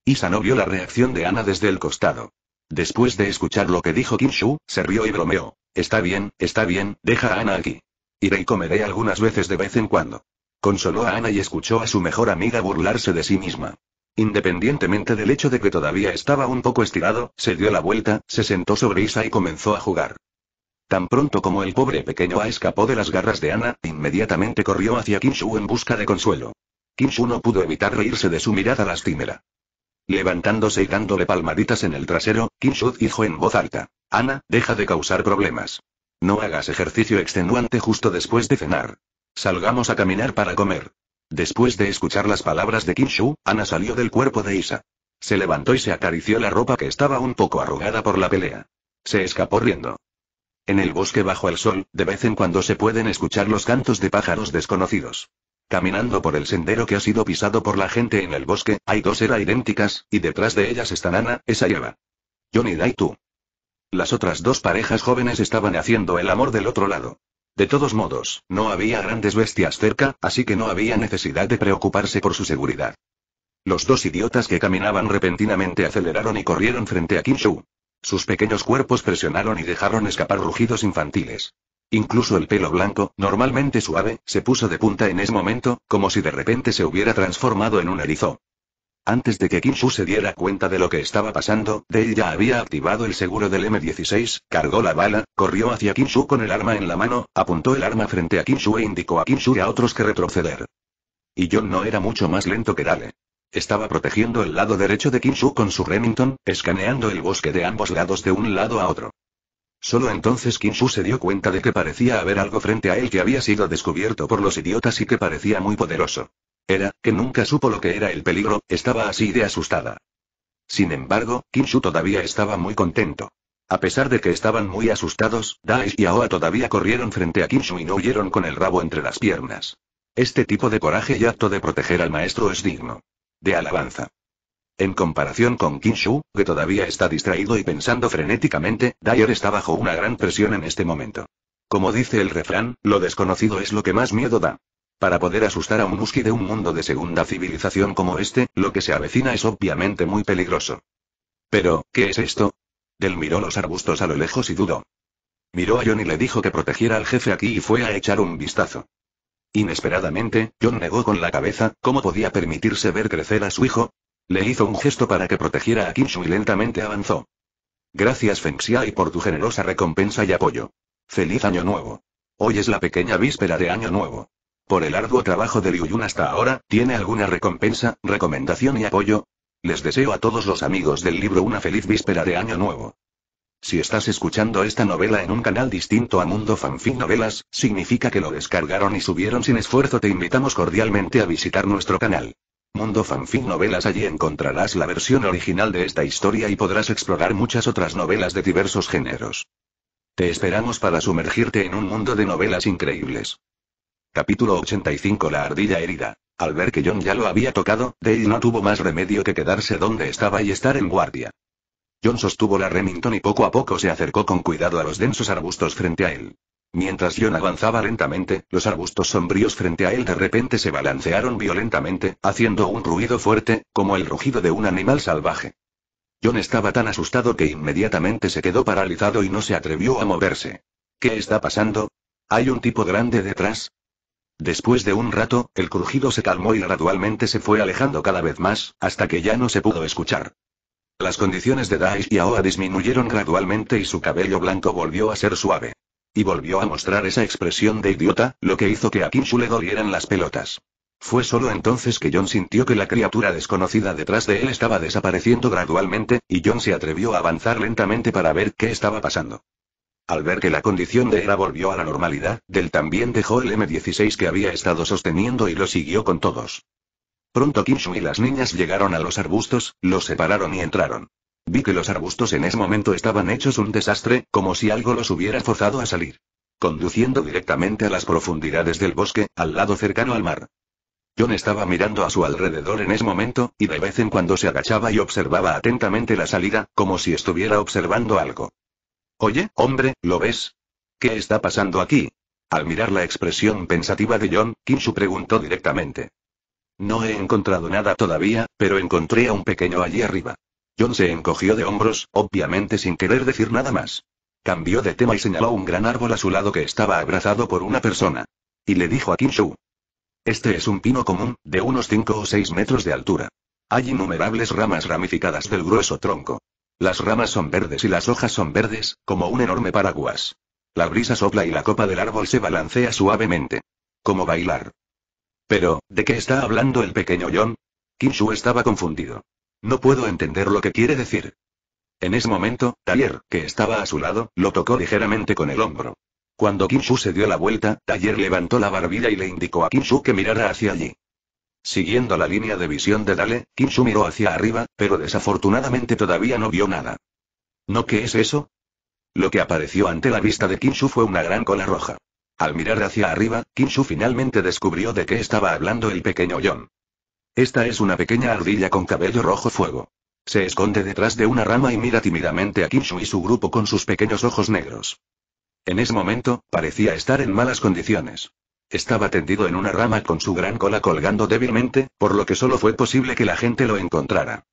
Isa no vio la reacción de Ana desde el costado. Después de escuchar lo que dijo Kinshu, se rió y bromeó. Está bien, está bien, deja a Ana aquí. Iré y comeré algunas veces de vez en cuando. Consoló a Ana y escuchó a su mejor amiga burlarse de sí misma. Independientemente del hecho de que todavía estaba un poco estirado, se dio la vuelta, se sentó sobre Isa y comenzó a jugar. Tan pronto como el pobre pequeño A escapó de las garras de Ana, inmediatamente corrió hacia Kinshu en busca de consuelo. Kinshu no pudo evitar reírse de su mirada lastimera. Levantándose y dándole palmaditas en el trasero, Kinshu dijo en voz alta. Ana, deja de causar problemas. No hagas ejercicio extenuante justo después de cenar. Salgamos a caminar para comer. Después de escuchar las palabras de Kinshu, Ana salió del cuerpo de Isa. Se levantó y se acarició la ropa que estaba un poco arrugada por la pelea. Se escapó riendo. En el bosque bajo el sol, de vez en cuando se pueden escuchar los cantos de pájaros desconocidos. Caminando por el sendero que ha sido pisado por la gente en el bosque, hay dos era idénticas, y detrás de ellas están Ana, esa lleva. Johnny y tú. Las otras dos parejas jóvenes estaban haciendo el amor del otro lado. De todos modos, no había grandes bestias cerca, así que no había necesidad de preocuparse por su seguridad. Los dos idiotas que caminaban repentinamente aceleraron y corrieron frente a Kim Sus pequeños cuerpos presionaron y dejaron escapar rugidos infantiles. Incluso el pelo blanco, normalmente suave, se puso de punta en ese momento, como si de repente se hubiera transformado en un erizo. Antes de que Kinshu se diera cuenta de lo que estaba pasando, Dell ya había activado el seguro del M16, cargó la bala, corrió hacia Kinshu con el arma en la mano, apuntó el arma frente a Kinshu e indicó a Kinshu y a otros que retroceder. Y John no era mucho más lento que Dale. Estaba protegiendo el lado derecho de Kinshu con su Remington, escaneando el bosque de ambos lados de un lado a otro. Solo entonces Kinshu se dio cuenta de que parecía haber algo frente a él que había sido descubierto por los idiotas y que parecía muy poderoso. Era, que nunca supo lo que era el peligro, estaba así de asustada. Sin embargo, Kinshu todavía estaba muy contento. A pesar de que estaban muy asustados, Daesh y Aoa todavía corrieron frente a Kinshu y no huyeron con el rabo entre las piernas. Este tipo de coraje y acto de proteger al maestro es digno. De alabanza. En comparación con Kinshu, que todavía está distraído y pensando frenéticamente, Dyer está bajo una gran presión en este momento. Como dice el refrán, lo desconocido es lo que más miedo da. Para poder asustar a un husky de un mundo de segunda civilización como este, lo que se avecina es obviamente muy peligroso. Pero, ¿qué es esto? Del miró los arbustos a lo lejos y dudó. Miró a John y le dijo que protegiera al jefe aquí y fue a echar un vistazo. Inesperadamente, John negó con la cabeza, ¿cómo podía permitirse ver crecer a su hijo? Le hizo un gesto para que protegiera a Kinshu y lentamente avanzó. Gracias y por tu generosa recompensa y apoyo. Feliz año nuevo. Hoy es la pequeña víspera de año nuevo. Por el arduo trabajo de Yun hasta ahora, ¿tiene alguna recompensa, recomendación y apoyo? Les deseo a todos los amigos del libro una feliz víspera de Año Nuevo. Si estás escuchando esta novela en un canal distinto a Mundo Fanfic Novelas, significa que lo descargaron y subieron sin esfuerzo. Te invitamos cordialmente a visitar nuestro canal. Mundo Fanfic Novelas allí encontrarás la versión original de esta historia y podrás explorar muchas otras novelas de diversos géneros. Te esperamos para sumergirte en un mundo de novelas increíbles. Capítulo 85 La ardilla herida. Al ver que John ya lo había tocado, Dale no tuvo más remedio que quedarse donde estaba y estar en guardia. John sostuvo la Remington y poco a poco se acercó con cuidado a los densos arbustos frente a él. Mientras John avanzaba lentamente, los arbustos sombríos frente a él de repente se balancearon violentamente, haciendo un ruido fuerte, como el rugido de un animal salvaje. John estaba tan asustado que inmediatamente se quedó paralizado y no se atrevió a moverse. ¿Qué está pasando? ¿Hay un tipo grande detrás? Después de un rato, el crujido se calmó y gradualmente se fue alejando cada vez más, hasta que ya no se pudo escuchar. Las condiciones de Daish y Aoa disminuyeron gradualmente y su cabello blanco volvió a ser suave. Y volvió a mostrar esa expresión de idiota, lo que hizo que a Kinshu le dolieran las pelotas. Fue solo entonces que John sintió que la criatura desconocida detrás de él estaba desapareciendo gradualmente, y John se atrevió a avanzar lentamente para ver qué estaba pasando. Al ver que la condición de Era volvió a la normalidad, Del también dejó el M16 que había estado sosteniendo y lo siguió con todos. Pronto Kinshu y las niñas llegaron a los arbustos, los separaron y entraron. Vi que los arbustos en ese momento estaban hechos un desastre, como si algo los hubiera forzado a salir. Conduciendo directamente a las profundidades del bosque, al lado cercano al mar. John estaba mirando a su alrededor en ese momento, y de vez en cuando se agachaba y observaba atentamente la salida, como si estuviera observando algo. Oye, hombre, ¿lo ves? ¿Qué está pasando aquí? Al mirar la expresión pensativa de John, Kinshu preguntó directamente. No he encontrado nada todavía, pero encontré a un pequeño allí arriba. John se encogió de hombros, obviamente sin querer decir nada más. Cambió de tema y señaló un gran árbol a su lado que estaba abrazado por una persona. Y le dijo a Kinshu. Este es un pino común, de unos 5 o 6 metros de altura. Hay innumerables ramas ramificadas del grueso tronco. Las ramas son verdes y las hojas son verdes, como un enorme paraguas. La brisa sopla y la copa del árbol se balancea suavemente. Como bailar. Pero, ¿de qué está hablando el pequeño John? Kinshu estaba confundido. No puedo entender lo que quiere decir. En ese momento, Taller, que estaba a su lado, lo tocó ligeramente con el hombro. Cuando Kinshu se dio la vuelta, Taller levantó la barbilla y le indicó a Kinshu que mirara hacia allí. Siguiendo la línea de visión de Dale, Kinshu miró hacia arriba, pero desafortunadamente todavía no vio nada. ¿No qué es eso? Lo que apareció ante la vista de Kinshu fue una gran cola roja. Al mirar hacia arriba, Kinshu finalmente descubrió de qué estaba hablando el pequeño John. Esta es una pequeña ardilla con cabello rojo fuego. Se esconde detrás de una rama y mira tímidamente a Kinshu y su grupo con sus pequeños ojos negros. En ese momento, parecía estar en malas condiciones. Estaba tendido en una rama con su gran cola colgando débilmente, por lo que solo fue posible que la gente lo encontrara.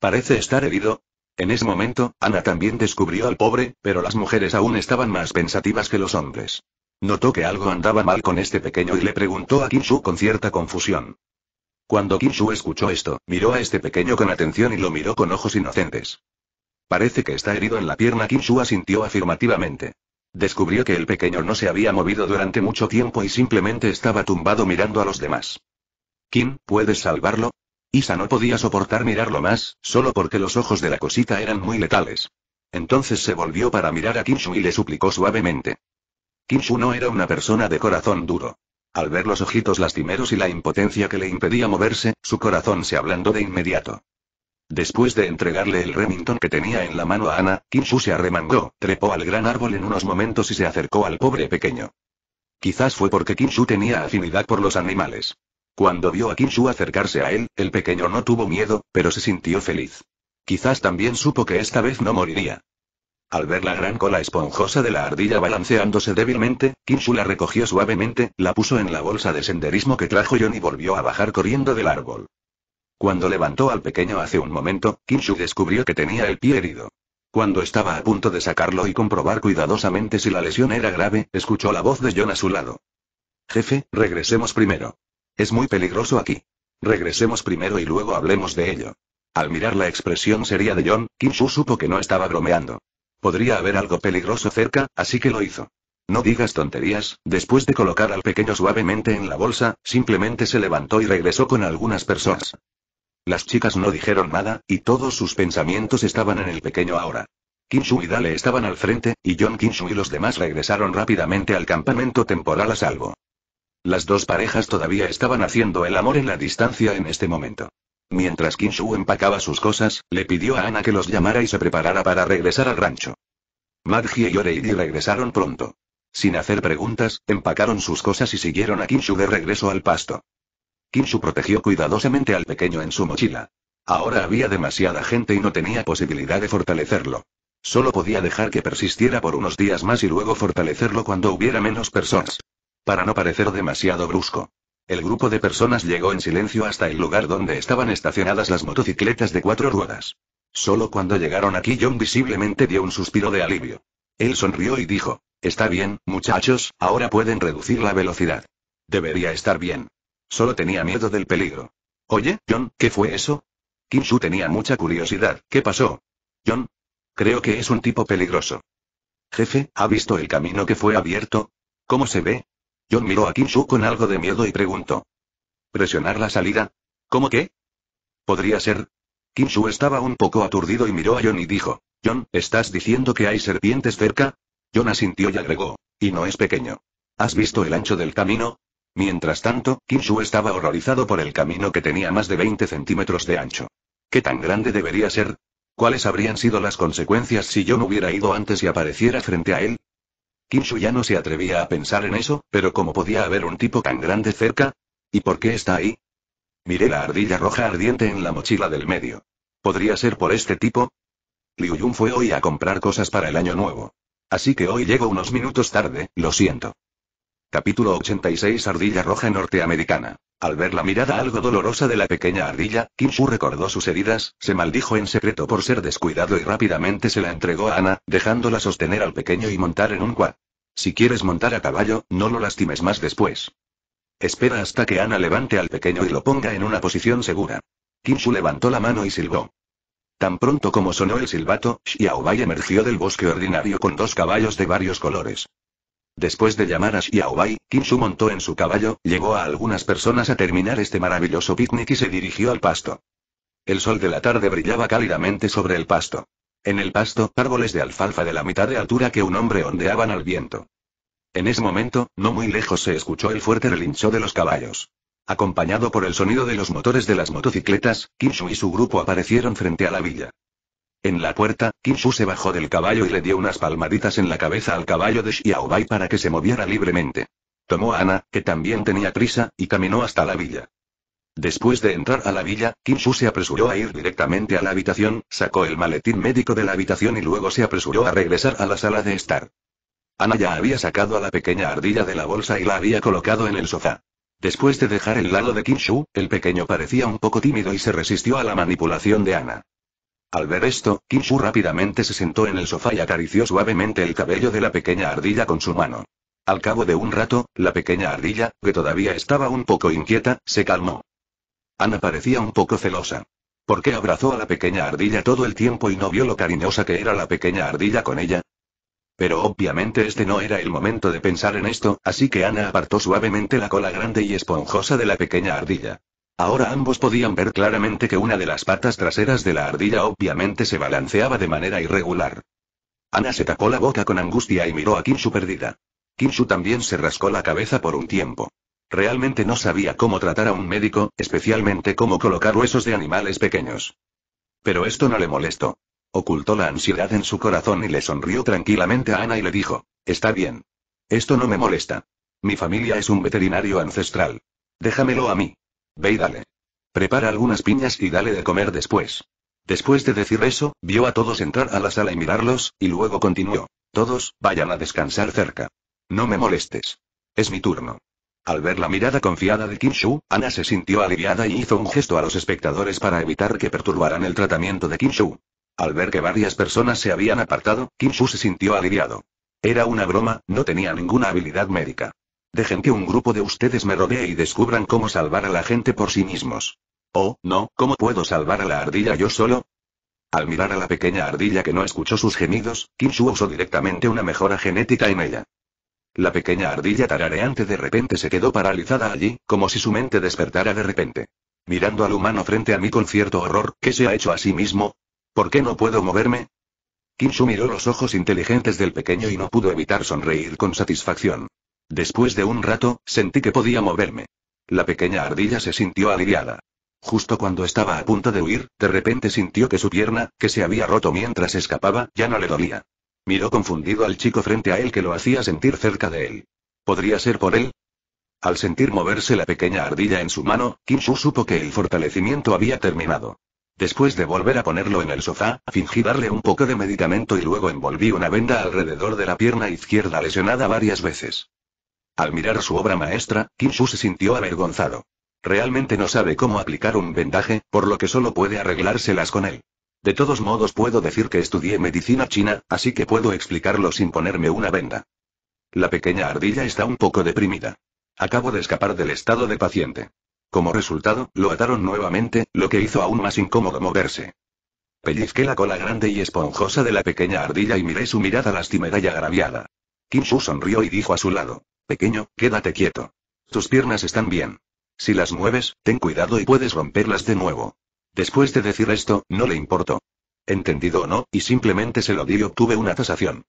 Parece estar herido. En ese momento, Ana también descubrió al pobre, pero las mujeres aún estaban más pensativas que los hombres. Notó que algo andaba mal con este pequeño y le preguntó a Kinshu con cierta confusión. Cuando Kinshu escuchó esto, miró a este pequeño con atención y lo miró con ojos inocentes. Parece que está herido en la pierna. Kinshu asintió afirmativamente. Descubrió que el pequeño no se había movido durante mucho tiempo y simplemente estaba tumbado mirando a los demás. Kim, ¿puedes salvarlo? Isa no podía soportar mirarlo más, solo porque los ojos de la cosita eran muy letales. Entonces se volvió para mirar a Kinshu y le suplicó suavemente. Kinshu no era una persona de corazón duro. Al ver los ojitos lastimeros y la impotencia que le impedía moverse, su corazón se ablandó de inmediato. Después de entregarle el Remington que tenía en la mano a Ana, Kinshu se arremangó, trepó al gran árbol en unos momentos y se acercó al pobre pequeño. Quizás fue porque Kinshu tenía afinidad por los animales. Cuando vio a Kinshu acercarse a él, el pequeño no tuvo miedo, pero se sintió feliz. Quizás también supo que esta vez no moriría. Al ver la gran cola esponjosa de la ardilla balanceándose débilmente, Kinshu la recogió suavemente, la puso en la bolsa de senderismo que trajo John y volvió a bajar corriendo del árbol. Cuando levantó al pequeño hace un momento, Kinshu descubrió que tenía el pie herido. Cuando estaba a punto de sacarlo y comprobar cuidadosamente si la lesión era grave, escuchó la voz de John a su lado. Jefe, regresemos primero. Es muy peligroso aquí. Regresemos primero y luego hablemos de ello. Al mirar la expresión seria de John, Kinshu supo que no estaba bromeando. Podría haber algo peligroso cerca, así que lo hizo. No digas tonterías, después de colocar al pequeño suavemente en la bolsa, simplemente se levantó y regresó con algunas personas. Las chicas no dijeron nada, y todos sus pensamientos estaban en el pequeño ahora. Kinshu y Dale estaban al frente, y John Kinshu y los demás regresaron rápidamente al campamento temporal a salvo. Las dos parejas todavía estaban haciendo el amor en la distancia en este momento. Mientras Kinshu empacaba sus cosas, le pidió a Ana que los llamara y se preparara para regresar al rancho. Maggie y Oreidi regresaron pronto. Sin hacer preguntas, empacaron sus cosas y siguieron a Kinshu de regreso al pasto. Kinshu protegió cuidadosamente al pequeño en su mochila. Ahora había demasiada gente y no tenía posibilidad de fortalecerlo. Solo podía dejar que persistiera por unos días más y luego fortalecerlo cuando hubiera menos personas. Para no parecer demasiado brusco. El grupo de personas llegó en silencio hasta el lugar donde estaban estacionadas las motocicletas de cuatro ruedas. Solo cuando llegaron aquí John visiblemente dio un suspiro de alivio. Él sonrió y dijo, Está bien, muchachos, ahora pueden reducir la velocidad. Debería estar bien. Solo tenía miedo del peligro. Oye, John, ¿qué fue eso? Kim tenía mucha curiosidad. ¿Qué pasó? John. Creo que es un tipo peligroso. Jefe, ¿ha visto el camino que fue abierto? ¿Cómo se ve? John miró a Kim con algo de miedo y preguntó. ¿Presionar la salida? ¿Cómo qué? Podría ser. Kim estaba un poco aturdido y miró a John y dijo. John, ¿estás diciendo que hay serpientes cerca? John asintió y agregó. Y no es pequeño. ¿Has visto el ancho del camino? Mientras tanto, Kinshu estaba horrorizado por el camino que tenía más de 20 centímetros de ancho. ¿Qué tan grande debería ser? ¿Cuáles habrían sido las consecuencias si yo no hubiera ido antes y apareciera frente a él? Kinshu ya no se atrevía a pensar en eso, pero ¿cómo podía haber un tipo tan grande cerca? ¿Y por qué está ahí? Miré la ardilla roja ardiente en la mochila del medio. ¿Podría ser por este tipo? Liu Yun fue hoy a comprar cosas para el año nuevo. Así que hoy llego unos minutos tarde, lo siento. Capítulo 86 Ardilla Roja Norteamericana. Al ver la mirada algo dolorosa de la pequeña ardilla, Shu recordó sus heridas, se maldijo en secreto por ser descuidado y rápidamente se la entregó a Ana, dejándola sostener al pequeño y montar en un quad. Si quieres montar a caballo, no lo lastimes más después. Espera hasta que Ana levante al pequeño y lo ponga en una posición segura. Shu levantó la mano y silbó. Tan pronto como sonó el silbato, Xiaobai emergió del bosque ordinario con dos caballos de varios colores. Después de llamar a Xiaobai, Kinshu montó en su caballo, llegó a algunas personas a terminar este maravilloso picnic y se dirigió al pasto. El sol de la tarde brillaba cálidamente sobre el pasto. En el pasto, árboles de alfalfa de la mitad de altura que un hombre ondeaban al viento. En ese momento, no muy lejos se escuchó el fuerte relincho de los caballos. Acompañado por el sonido de los motores de las motocicletas, Kinshu y su grupo aparecieron frente a la villa. En la puerta, Kinshu se bajó del caballo y le dio unas palmaditas en la cabeza al caballo de Xiaobai para que se moviera libremente. Tomó a Ana, que también tenía prisa, y caminó hasta la villa. Después de entrar a la villa, Kinshu se apresuró a ir directamente a la habitación, sacó el maletín médico de la habitación y luego se apresuró a regresar a la sala de estar. Ana ya había sacado a la pequeña ardilla de la bolsa y la había colocado en el sofá. Después de dejar el lado de Kinshu, el pequeño parecía un poco tímido y se resistió a la manipulación de Ana. Al ver esto, Kishu rápidamente se sentó en el sofá y acarició suavemente el cabello de la pequeña ardilla con su mano. Al cabo de un rato, la pequeña ardilla, que todavía estaba un poco inquieta, se calmó. Ana parecía un poco celosa. ¿Por qué abrazó a la pequeña ardilla todo el tiempo y no vio lo cariñosa que era la pequeña ardilla con ella? Pero obviamente este no era el momento de pensar en esto, así que Ana apartó suavemente la cola grande y esponjosa de la pequeña ardilla. Ahora ambos podían ver claramente que una de las patas traseras de la ardilla obviamente se balanceaba de manera irregular. Ana se tapó la boca con angustia y miró a Kinshu perdida. Kinshu también se rascó la cabeza por un tiempo. Realmente no sabía cómo tratar a un médico, especialmente cómo colocar huesos de animales pequeños. Pero esto no le molestó. Ocultó la ansiedad en su corazón y le sonrió tranquilamente a Ana y le dijo, Está bien. Esto no me molesta. Mi familia es un veterinario ancestral. Déjamelo a mí. Ve y dale. Prepara algunas piñas y dale de comer después. Después de decir eso, vio a todos entrar a la sala y mirarlos, y luego continuó. Todos, vayan a descansar cerca. No me molestes. Es mi turno. Al ver la mirada confiada de Kim Shu, Ana se sintió aliviada y hizo un gesto a los espectadores para evitar que perturbaran el tratamiento de Kim Shu. Al ver que varias personas se habían apartado, Kim Shu se sintió aliviado. Era una broma, no tenía ninguna habilidad médica. Dejen que un grupo de ustedes me rodee y descubran cómo salvar a la gente por sí mismos. Oh, no, ¿cómo puedo salvar a la ardilla yo solo? Al mirar a la pequeña ardilla que no escuchó sus gemidos, Kinshu usó directamente una mejora genética en ella. La pequeña ardilla tarareante de repente se quedó paralizada allí, como si su mente despertara de repente. Mirando al humano frente a mí con cierto horror, ¿qué se ha hecho a sí mismo? ¿Por qué no puedo moverme? Kim miró los ojos inteligentes del pequeño y no pudo evitar sonreír con satisfacción. Después de un rato, sentí que podía moverme. La pequeña ardilla se sintió aliviada. Justo cuando estaba a punto de huir, de repente sintió que su pierna, que se había roto mientras escapaba, ya no le dolía. Miró confundido al chico frente a él que lo hacía sentir cerca de él. ¿Podría ser por él? Al sentir moverse la pequeña ardilla en su mano, Kim Shu supo que el fortalecimiento había terminado. Después de volver a ponerlo en el sofá, fingí darle un poco de medicamento y luego envolví una venda alrededor de la pierna izquierda lesionada varias veces. Al mirar su obra maestra, Shu se sintió avergonzado. Realmente no sabe cómo aplicar un vendaje, por lo que solo puede arreglárselas con él. De todos modos puedo decir que estudié medicina china, así que puedo explicarlo sin ponerme una venda. La pequeña ardilla está un poco deprimida. Acabo de escapar del estado de paciente. Como resultado, lo ataron nuevamente, lo que hizo aún más incómodo moverse. Pellizqué la cola grande y esponjosa de la pequeña ardilla y miré su mirada lastimera y agraviada. Kim Su sonrió y dijo a su lado. Pequeño, quédate quieto. Tus piernas están bien. Si las mueves, ten cuidado y puedes romperlas de nuevo. Después de decir esto, no le importó. Entendido o no, y simplemente se lo di y obtuve una tasación.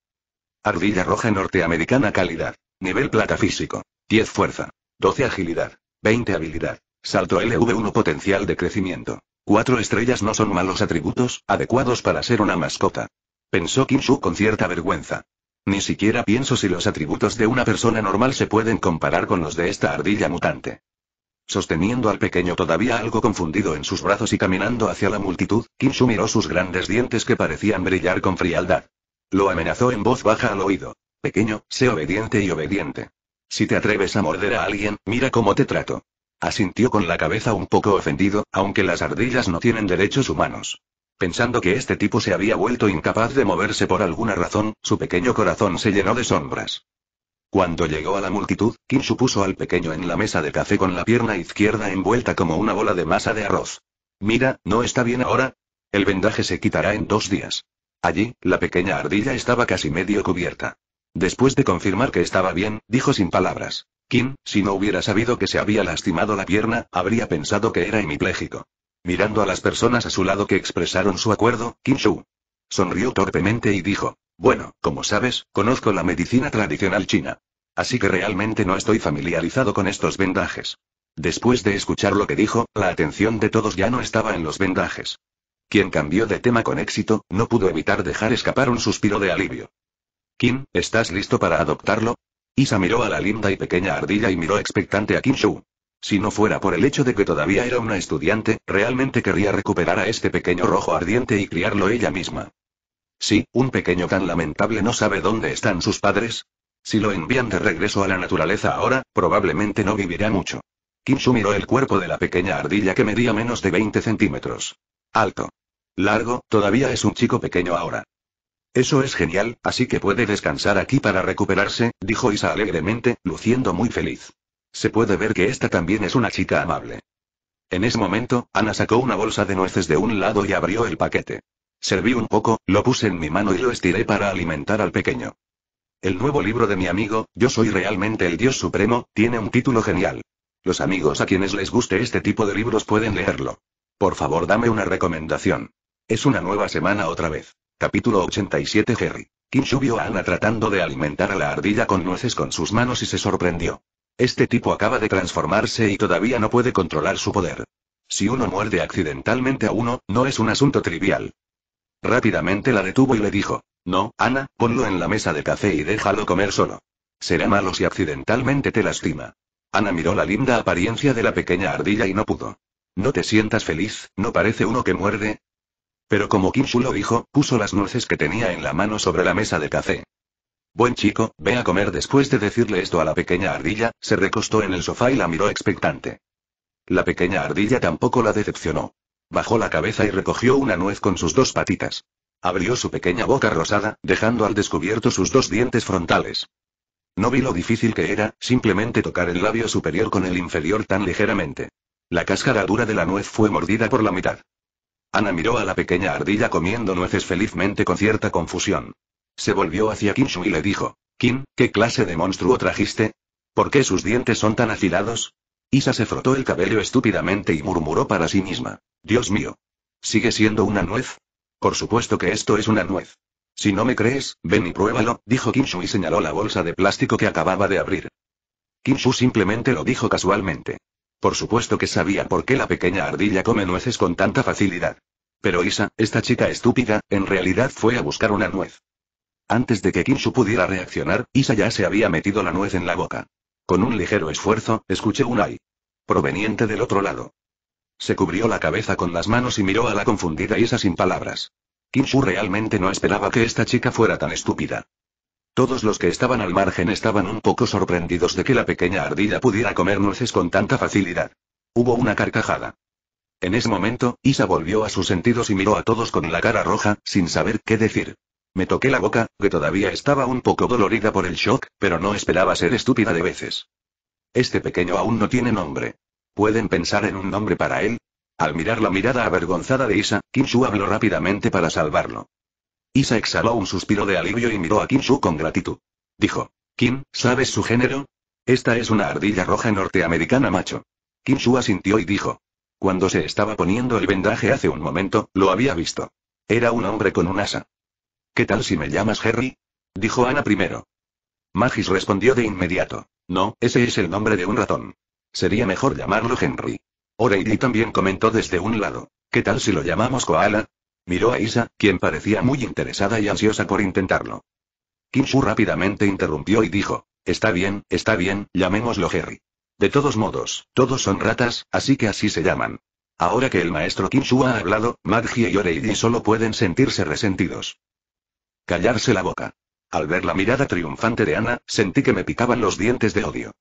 Ardilla roja norteamericana calidad. Nivel plata físico. 10 fuerza. 12 agilidad. 20 habilidad. Salto LV1 potencial de crecimiento. Cuatro estrellas no son malos atributos, adecuados para ser una mascota. Pensó Kinshu con cierta vergüenza. Ni siquiera pienso si los atributos de una persona normal se pueden comparar con los de esta ardilla mutante. Sosteniendo al pequeño todavía algo confundido en sus brazos y caminando hacia la multitud, Kinshu miró sus grandes dientes que parecían brillar con frialdad. Lo amenazó en voz baja al oído. Pequeño, sé obediente y obediente. Si te atreves a morder a alguien, mira cómo te trato. Asintió con la cabeza un poco ofendido, aunque las ardillas no tienen derechos humanos. Pensando que este tipo se había vuelto incapaz de moverse por alguna razón, su pequeño corazón se llenó de sombras. Cuando llegó a la multitud, Kim supuso al pequeño en la mesa de café con la pierna izquierda envuelta como una bola de masa de arroz. Mira, ¿no está bien ahora? El vendaje se quitará en dos días. Allí, la pequeña ardilla estaba casi medio cubierta. Después de confirmar que estaba bien, dijo sin palabras. Kim, si no hubiera sabido que se había lastimado la pierna, habría pensado que era hemipléjico. Mirando a las personas a su lado que expresaron su acuerdo, Kim Shu. sonrió torpemente y dijo, bueno, como sabes, conozco la medicina tradicional china. Así que realmente no estoy familiarizado con estos vendajes. Después de escuchar lo que dijo, la atención de todos ya no estaba en los vendajes. Quien cambió de tema con éxito, no pudo evitar dejar escapar un suspiro de alivio. Kim, ¿estás listo para adoptarlo? Isa miró a la linda y pequeña ardilla y miró expectante a Kim Shu. Si no fuera por el hecho de que todavía era una estudiante, realmente querría recuperar a este pequeño rojo ardiente y criarlo ella misma. Sí, un pequeño tan lamentable no sabe dónde están sus padres. Si lo envían de regreso a la naturaleza ahora, probablemente no vivirá mucho. Kinshu miró el cuerpo de la pequeña ardilla que medía menos de 20 centímetros. Alto. Largo, todavía es un chico pequeño ahora. Eso es genial, así que puede descansar aquí para recuperarse, dijo Isa alegremente, luciendo muy feliz. Se puede ver que esta también es una chica amable. En ese momento, Ana sacó una bolsa de nueces de un lado y abrió el paquete. Serví un poco, lo puse en mi mano y lo estiré para alimentar al pequeño. El nuevo libro de mi amigo, Yo soy realmente el Dios Supremo, tiene un título genial. Los amigos a quienes les guste este tipo de libros pueden leerlo. Por favor, dame una recomendación. Es una nueva semana otra vez. Capítulo 87 Jerry. Kim subió a Ana tratando de alimentar a la ardilla con nueces con sus manos y se sorprendió. Este tipo acaba de transformarse y todavía no puede controlar su poder. Si uno muerde accidentalmente a uno, no es un asunto trivial. Rápidamente la detuvo y le dijo, no, Ana, ponlo en la mesa de café y déjalo comer solo. Será malo si accidentalmente te lastima. Ana miró la linda apariencia de la pequeña ardilla y no pudo. ¿No te sientas feliz? ¿No parece uno que muerde? Pero como Shu lo dijo, puso las nueces que tenía en la mano sobre la mesa de café. Buen chico, ve a comer después de decirle esto a la pequeña ardilla, se recostó en el sofá y la miró expectante. La pequeña ardilla tampoco la decepcionó. Bajó la cabeza y recogió una nuez con sus dos patitas. Abrió su pequeña boca rosada, dejando al descubierto sus dos dientes frontales. No vi lo difícil que era, simplemente tocar el labio superior con el inferior tan ligeramente. La cáscara dura de la nuez fue mordida por la mitad. Ana miró a la pequeña ardilla comiendo nueces felizmente con cierta confusión. Se volvió hacia Kinshu y le dijo. Kim, ¿qué clase de monstruo trajiste? ¿Por qué sus dientes son tan afilados? Isa se frotó el cabello estúpidamente y murmuró para sí misma. Dios mío. ¿Sigue siendo una nuez? Por supuesto que esto es una nuez. Si no me crees, ven y pruébalo, dijo Kinshu y señaló la bolsa de plástico que acababa de abrir. Kinshu simplemente lo dijo casualmente. Por supuesto que sabía por qué la pequeña ardilla come nueces con tanta facilidad. Pero Isa, esta chica estúpida, en realidad fue a buscar una nuez. Antes de que Kinshu pudiera reaccionar, Isa ya se había metido la nuez en la boca. Con un ligero esfuerzo, escuché un ay. Proveniente del otro lado. Se cubrió la cabeza con las manos y miró a la confundida Isa sin palabras. Kinshu realmente no esperaba que esta chica fuera tan estúpida. Todos los que estaban al margen estaban un poco sorprendidos de que la pequeña ardilla pudiera comer nueces con tanta facilidad. Hubo una carcajada. En ese momento, Isa volvió a sus sentidos y miró a todos con la cara roja, sin saber qué decir. Me toqué la boca, que todavía estaba un poco dolorida por el shock, pero no esperaba ser estúpida de veces. Este pequeño aún no tiene nombre. ¿Pueden pensar en un nombre para él? Al mirar la mirada avergonzada de Isa, Kim Shu habló rápidamente para salvarlo. Isa exhaló un suspiro de alivio y miró a Kim Shu con gratitud. Dijo, Kim, ¿sabes su género? Esta es una ardilla roja norteamericana macho. Kim Shu asintió y dijo. Cuando se estaba poniendo el vendaje hace un momento, lo había visto. Era un hombre con un asa. ¿Qué tal si me llamas Harry? dijo Ana primero. Magis respondió de inmediato. No, ese es el nombre de un ratón. Sería mejor llamarlo Henry. O'Reilly también comentó desde un lado. ¿Qué tal si lo llamamos Koala? Miró a Isa, quien parecía muy interesada y ansiosa por intentarlo. Kinshu rápidamente interrumpió y dijo. Está bien, está bien, llamémoslo Harry. De todos modos, todos son ratas, así que así se llaman. Ahora que el maestro Kinshu ha hablado, Maggie y O'Reilly solo pueden sentirse resentidos. Callarse la boca. Al ver la mirada triunfante de Ana, sentí que me picaban los dientes de odio.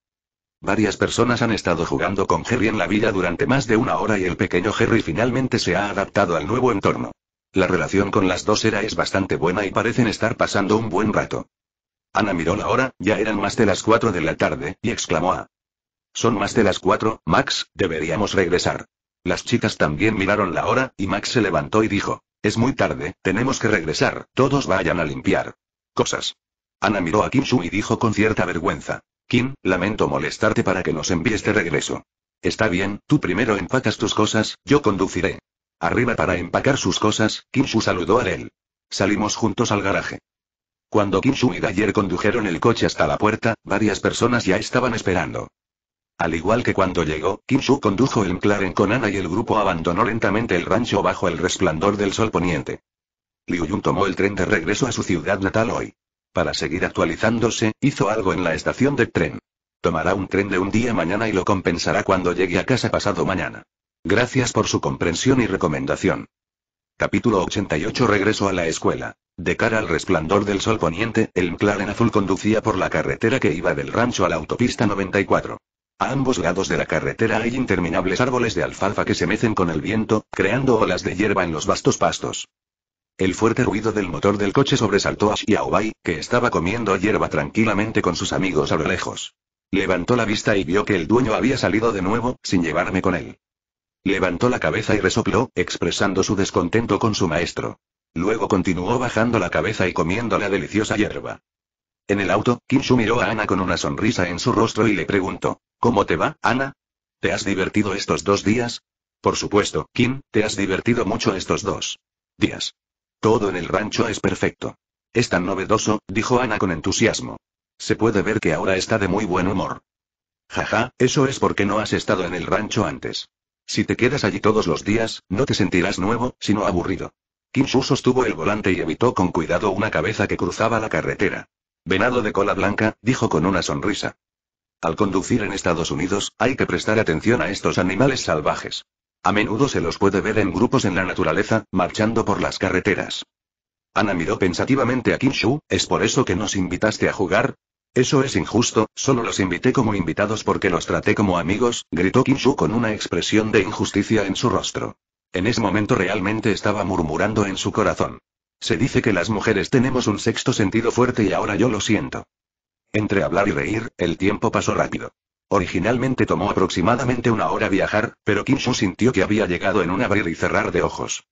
Varias personas han estado jugando con Jerry en la villa durante más de una hora y el pequeño Jerry finalmente se ha adaptado al nuevo entorno. La relación con las dos era es bastante buena y parecen estar pasando un buen rato. Ana miró la hora, ya eran más de las cuatro de la tarde, y exclamó a. Son más de las cuatro, Max, deberíamos regresar. Las chicas también miraron la hora, y Max se levantó y dijo. Es muy tarde, tenemos que regresar, todos vayan a limpiar. Cosas. Ana miró a Kim y dijo con cierta vergüenza. Kim, lamento molestarte para que nos envíes de regreso. Está bien, tú primero empacas tus cosas, yo conduciré. Arriba para empacar sus cosas, Kim saludó a él. Salimos juntos al garaje. Cuando Kim y Gayer condujeron el coche hasta la puerta, varias personas ya estaban esperando. Al igual que cuando llegó, Kim Su condujo el McLaren con Ana y el grupo abandonó lentamente el rancho bajo el resplandor del sol poniente. Liu Yun tomó el tren de regreso a su ciudad natal hoy. Para seguir actualizándose, hizo algo en la estación de tren. Tomará un tren de un día mañana y lo compensará cuando llegue a casa pasado mañana. Gracias por su comprensión y recomendación. Capítulo 88 Regreso a la escuela. De cara al resplandor del sol poniente, el McLaren azul conducía por la carretera que iba del rancho a la autopista 94. A ambos lados de la carretera hay interminables árboles de alfalfa que se mecen con el viento, creando olas de hierba en los vastos pastos. El fuerte ruido del motor del coche sobresaltó a Xiaobai, que estaba comiendo hierba tranquilamente con sus amigos a lo lejos. Levantó la vista y vio que el dueño había salido de nuevo, sin llevarme con él. Levantó la cabeza y resopló, expresando su descontento con su maestro. Luego continuó bajando la cabeza y comiendo la deliciosa hierba. En el auto, Kinshu miró a Ana con una sonrisa en su rostro y le preguntó. ¿Cómo te va, Ana? ¿Te has divertido estos dos días? Por supuesto, Kim, te has divertido mucho estos dos días. Todo en el rancho es perfecto. Es tan novedoso, dijo Ana con entusiasmo. Se puede ver que ahora está de muy buen humor. Jaja, eso es porque no has estado en el rancho antes. Si te quedas allí todos los días, no te sentirás nuevo, sino aburrido. Kim Shu sostuvo el volante y evitó con cuidado una cabeza que cruzaba la carretera. Venado de cola blanca, dijo con una sonrisa. Al conducir en Estados Unidos, hay que prestar atención a estos animales salvajes. A menudo se los puede ver en grupos en la naturaleza, marchando por las carreteras. Ana miró pensativamente a Kinshu, ¿es por eso que nos invitaste a jugar? Eso es injusto, solo los invité como invitados porque los traté como amigos, gritó Kinshu con una expresión de injusticia en su rostro. En ese momento realmente estaba murmurando en su corazón. Se dice que las mujeres tenemos un sexto sentido fuerte y ahora yo lo siento. Entre hablar y reír, el tiempo pasó rápido. Originalmente tomó aproximadamente una hora viajar, pero Kim Shu sintió que había llegado en un abrir y cerrar de ojos.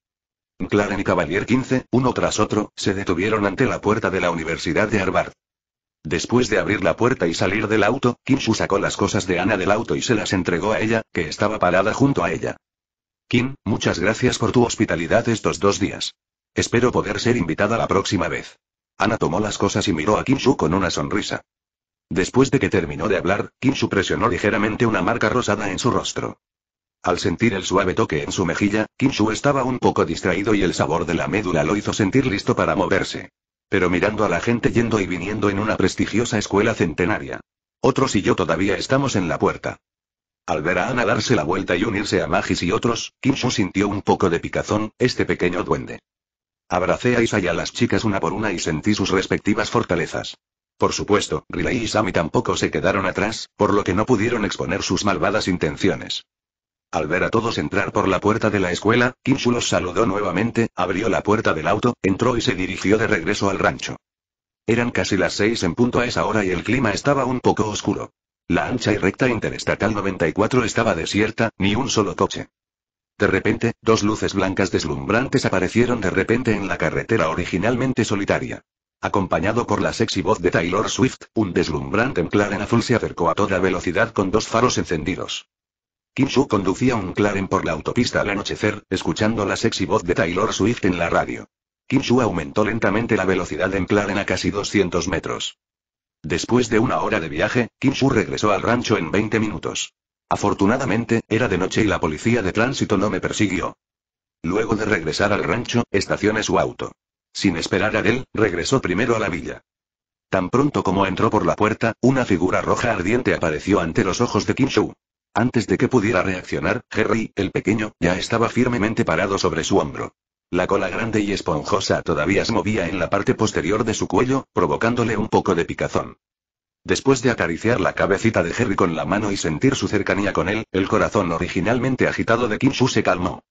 Claren y Cavalier 15, uno tras otro, se detuvieron ante la puerta de la Universidad de Harvard. Después de abrir la puerta y salir del auto, Shu sacó las cosas de Ana del auto y se las entregó a ella, que estaba parada junto a ella. Kim, muchas gracias por tu hospitalidad estos dos días. Espero poder ser invitada la próxima vez. Ana tomó las cosas y miró a Kinshu con una sonrisa. Después de que terminó de hablar, Kinshu presionó ligeramente una marca rosada en su rostro. Al sentir el suave toque en su mejilla, Kinshu estaba un poco distraído y el sabor de la médula lo hizo sentir listo para moverse. Pero mirando a la gente yendo y viniendo en una prestigiosa escuela centenaria. Otros y yo todavía estamos en la puerta. Al ver a Ana darse la vuelta y unirse a Magis y otros, Kinshu sintió un poco de picazón, este pequeño duende. Abracé a Isa y a las chicas una por una y sentí sus respectivas fortalezas. Por supuesto, Riley y Sammy tampoco se quedaron atrás, por lo que no pudieron exponer sus malvadas intenciones. Al ver a todos entrar por la puerta de la escuela, Kinshu los saludó nuevamente, abrió la puerta del auto, entró y se dirigió de regreso al rancho. Eran casi las seis en punto a esa hora y el clima estaba un poco oscuro. La ancha y recta interestatal 94 estaba desierta, ni un solo coche. De repente, dos luces blancas deslumbrantes aparecieron de repente en la carretera originalmente solitaria. Acompañado por la sexy voz de Taylor Swift, un deslumbrante McLaren azul se acercó a toda velocidad con dos faros encendidos. Kim Soo conducía un McLaren por la autopista al anochecer, escuchando la sexy voz de Taylor Swift en la radio. Kim Soo aumentó lentamente la velocidad en McLaren a casi 200 metros. Después de una hora de viaje, Kim Soo regresó al rancho en 20 minutos. Afortunadamente, era de noche y la policía de tránsito no me persiguió. Luego de regresar al rancho, estacioné su auto. Sin esperar a él, regresó primero a la villa. Tan pronto como entró por la puerta, una figura roja ardiente apareció ante los ojos de Kim Shu. Antes de que pudiera reaccionar, Harry, el pequeño, ya estaba firmemente parado sobre su hombro. La cola grande y esponjosa todavía se movía en la parte posterior de su cuello, provocándole un poco de picazón. Después de acariciar la cabecita de Harry con la mano y sentir su cercanía con él, el corazón originalmente agitado de Kim se calmó.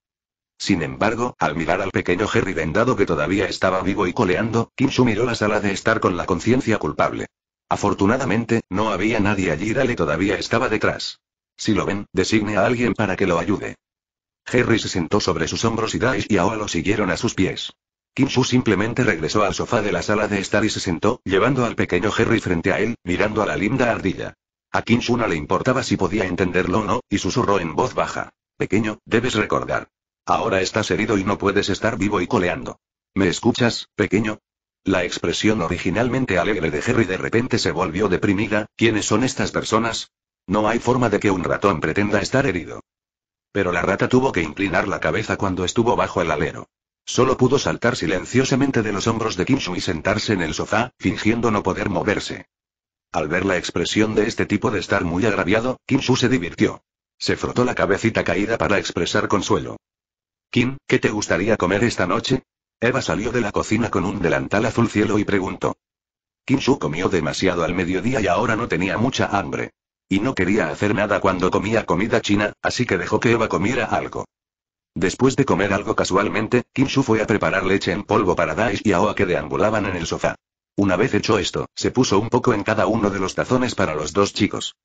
Sin embargo, al mirar al pequeño Harry vendado que todavía estaba vivo y coleando, Kinshu miró la sala de estar con la conciencia culpable. Afortunadamente, no había nadie allí y Dale todavía estaba detrás. Si lo ven, designe a alguien para que lo ayude. Harry se sentó sobre sus hombros y Dais y Aoa lo siguieron a sus pies. Kinshu simplemente regresó al sofá de la sala de estar y se sentó, llevando al pequeño Harry frente a él, mirando a la linda ardilla. A Kinshu no le importaba si podía entenderlo o no, y susurró en voz baja. Pequeño, debes recordar. Ahora estás herido y no puedes estar vivo y coleando. ¿Me escuchas, pequeño? La expresión originalmente alegre de Harry de repente se volvió deprimida. ¿Quiénes son estas personas? No hay forma de que un ratón pretenda estar herido. Pero la rata tuvo que inclinar la cabeza cuando estuvo bajo el alero. Solo pudo saltar silenciosamente de los hombros de Kinshu y sentarse en el sofá, fingiendo no poder moverse. Al ver la expresión de este tipo de estar muy agraviado, Kinshu se divirtió. Se frotó la cabecita caída para expresar consuelo. Kim, ¿qué te gustaría comer esta noche? Eva salió de la cocina con un delantal azul cielo y preguntó. Kinshu comió demasiado al mediodía y ahora no tenía mucha hambre. Y no quería hacer nada cuando comía comida china, así que dejó que Eva comiera algo. Después de comer algo casualmente, Kinshu fue a preparar leche en polvo para Dais y Aoa que deambulaban en el sofá. Una vez hecho esto, se puso un poco en cada uno de los tazones para los dos chicos.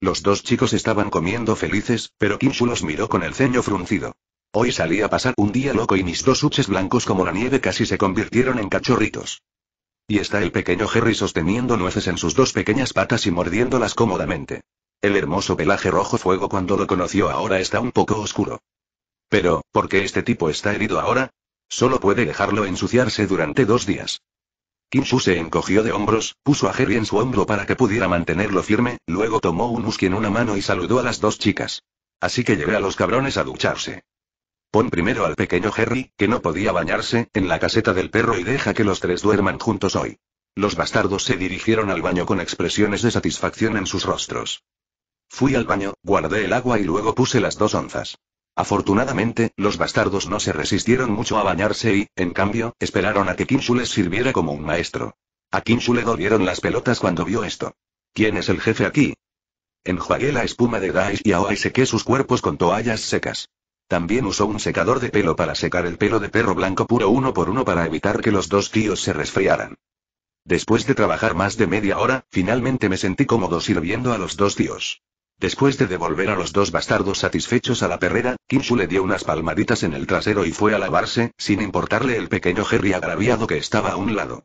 Los dos chicos estaban comiendo felices, pero Kinshu los miró con el ceño fruncido. Hoy salí a pasar un día loco y mis dos huches blancos como la nieve casi se convirtieron en cachorritos. Y está el pequeño Jerry sosteniendo nueces en sus dos pequeñas patas y mordiéndolas cómodamente. El hermoso pelaje rojo fuego cuando lo conoció ahora está un poco oscuro. Pero, ¿por qué este tipo está herido ahora? Solo puede dejarlo ensuciarse durante dos días. Kinshu se encogió de hombros, puso a Jerry en su hombro para que pudiera mantenerlo firme, luego tomó un husky en una mano y saludó a las dos chicas. Así que llevé a los cabrones a ducharse. Pon primero al pequeño Jerry, que no podía bañarse, en la caseta del perro y deja que los tres duerman juntos hoy. Los bastardos se dirigieron al baño con expresiones de satisfacción en sus rostros. Fui al baño, guardé el agua y luego puse las dos onzas. Afortunadamente, los bastardos no se resistieron mucho a bañarse y, en cambio, esperaron a que Kinshu les sirviera como un maestro. A Kinshu le dolieron las pelotas cuando vio esto. ¿Quién es el jefe aquí? Enjuagué la espuma de Dais y y sequé sus cuerpos con toallas secas. También usó un secador de pelo para secar el pelo de perro blanco puro uno por uno para evitar que los dos tíos se resfriaran. Después de trabajar más de media hora, finalmente me sentí cómodo sirviendo a los dos tíos. Después de devolver a los dos bastardos satisfechos a la perrera, Kinshu le dio unas palmaditas en el trasero y fue a lavarse, sin importarle el pequeño Jerry agraviado que estaba a un lado.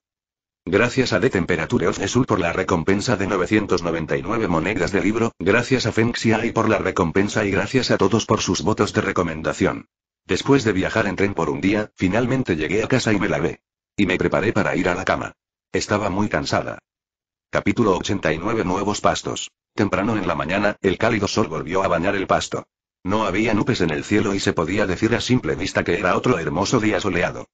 Gracias a The Temperature of the por la recompensa de 999 monedas de libro, gracias a Fenxia y por la recompensa y gracias a todos por sus votos de recomendación. Después de viajar en tren por un día, finalmente llegué a casa y me lavé. Y me preparé para ir a la cama. Estaba muy cansada. Capítulo 89 Nuevos pastos. Temprano en la mañana, el cálido sol volvió a bañar el pasto. No había nubes en el cielo y se podía decir a simple vista que era otro hermoso día soleado.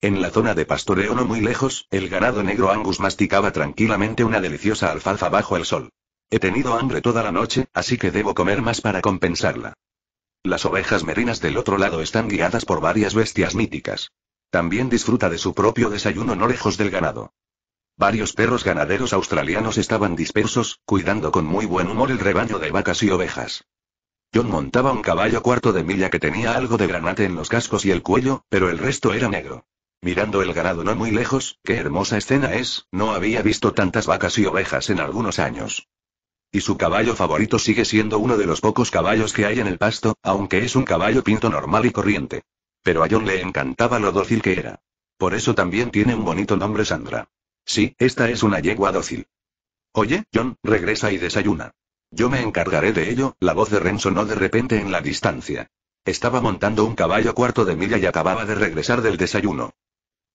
En la zona de pastoreo no muy lejos, el ganado negro Angus masticaba tranquilamente una deliciosa alfalfa bajo el sol. He tenido hambre toda la noche, así que debo comer más para compensarla. Las ovejas merinas del otro lado están guiadas por varias bestias míticas. También disfruta de su propio desayuno no lejos del ganado. Varios perros ganaderos australianos estaban dispersos, cuidando con muy buen humor el rebaño de vacas y ovejas. John montaba un caballo cuarto de milla que tenía algo de granate en los cascos y el cuello, pero el resto era negro. Mirando el ganado no muy lejos, qué hermosa escena es, no había visto tantas vacas y ovejas en algunos años. Y su caballo favorito sigue siendo uno de los pocos caballos que hay en el pasto, aunque es un caballo pinto normal y corriente. Pero a John le encantaba lo dócil que era. Por eso también tiene un bonito nombre Sandra. Sí, esta es una yegua dócil. Oye, John, regresa y desayuna. Yo me encargaré de ello, la voz de Ren sonó de repente en la distancia. Estaba montando un caballo cuarto de milla y acababa de regresar del desayuno.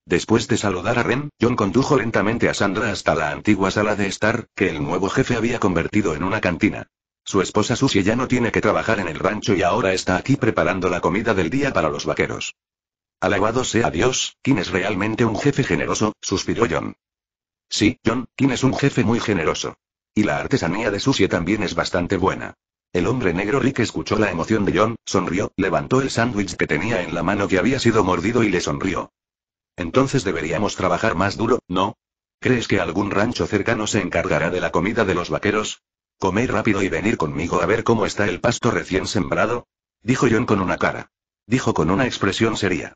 Después de saludar a Ren, John condujo lentamente a Sandra hasta la antigua sala de estar, que el nuevo jefe había convertido en una cantina. Su esposa Susie ya no tiene que trabajar en el rancho y ahora está aquí preparando la comida del día para los vaqueros. Alabado sea Dios, quien es realmente un jefe generoso, suspiró John. Sí, John, King es un jefe muy generoso. Y la artesanía de Susie también es bastante buena. El hombre negro Rick escuchó la emoción de John, sonrió, levantó el sándwich que tenía en la mano que había sido mordido y le sonrió. Entonces deberíamos trabajar más duro, ¿no? ¿Crees que algún rancho cercano se encargará de la comida de los vaqueros? Comer rápido y venir conmigo a ver cómo está el pasto recién sembrado. Dijo John con una cara. Dijo con una expresión seria.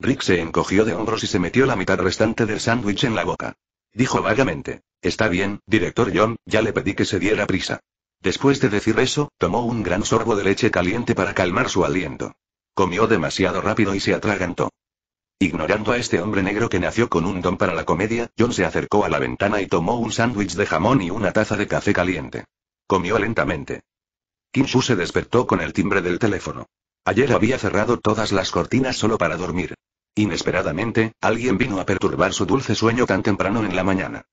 Rick se encogió de hombros y se metió la mitad restante del sándwich en la boca. Dijo vagamente. Está bien, director John, ya le pedí que se diera prisa. Después de decir eso, tomó un gran sorbo de leche caliente para calmar su aliento. Comió demasiado rápido y se atragantó. Ignorando a este hombre negro que nació con un don para la comedia, John se acercó a la ventana y tomó un sándwich de jamón y una taza de café caliente. Comió lentamente. Kim Shu se despertó con el timbre del teléfono. Ayer había cerrado todas las cortinas solo para dormir. Inesperadamente, alguien vino a perturbar su dulce sueño tan temprano en la mañana.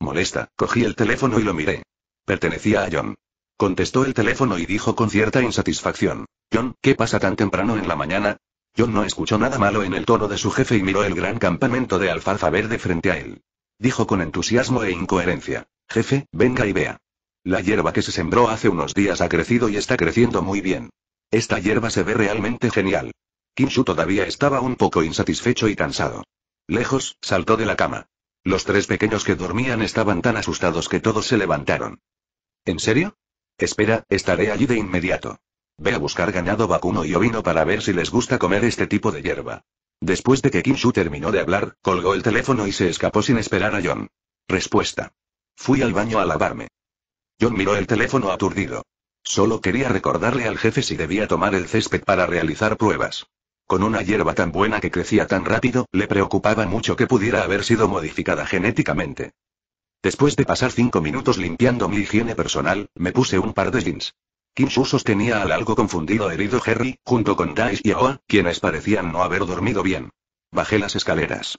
Molesta, cogí el teléfono y lo miré. Pertenecía a John. Contestó el teléfono y dijo con cierta insatisfacción. John, ¿qué pasa tan temprano en la mañana? John no escuchó nada malo en el tono de su jefe y miró el gran campamento de alfalfa verde frente a él. Dijo con entusiasmo e incoherencia. Jefe, venga y vea. La hierba que se sembró hace unos días ha crecido y está creciendo muy bien. Esta hierba se ve realmente genial. Kinshu todavía estaba un poco insatisfecho y cansado. Lejos, saltó de la cama. Los tres pequeños que dormían estaban tan asustados que todos se levantaron. ¿En serio? Espera, estaré allí de inmediato. Ve a buscar ganado vacuno y ovino para ver si les gusta comer este tipo de hierba. Después de que Kinshu terminó de hablar, colgó el teléfono y se escapó sin esperar a John. Respuesta. Fui al baño a lavarme. John miró el teléfono aturdido. Solo quería recordarle al jefe si debía tomar el césped para realizar pruebas. Con una hierba tan buena que crecía tan rápido, le preocupaba mucho que pudiera haber sido modificada genéticamente. Después de pasar cinco minutos limpiando mi higiene personal, me puse un par de jeans. Kim Su sostenía al algo confundido herido Harry, junto con Dice y Aoa, quienes parecían no haber dormido bien. Bajé las escaleras.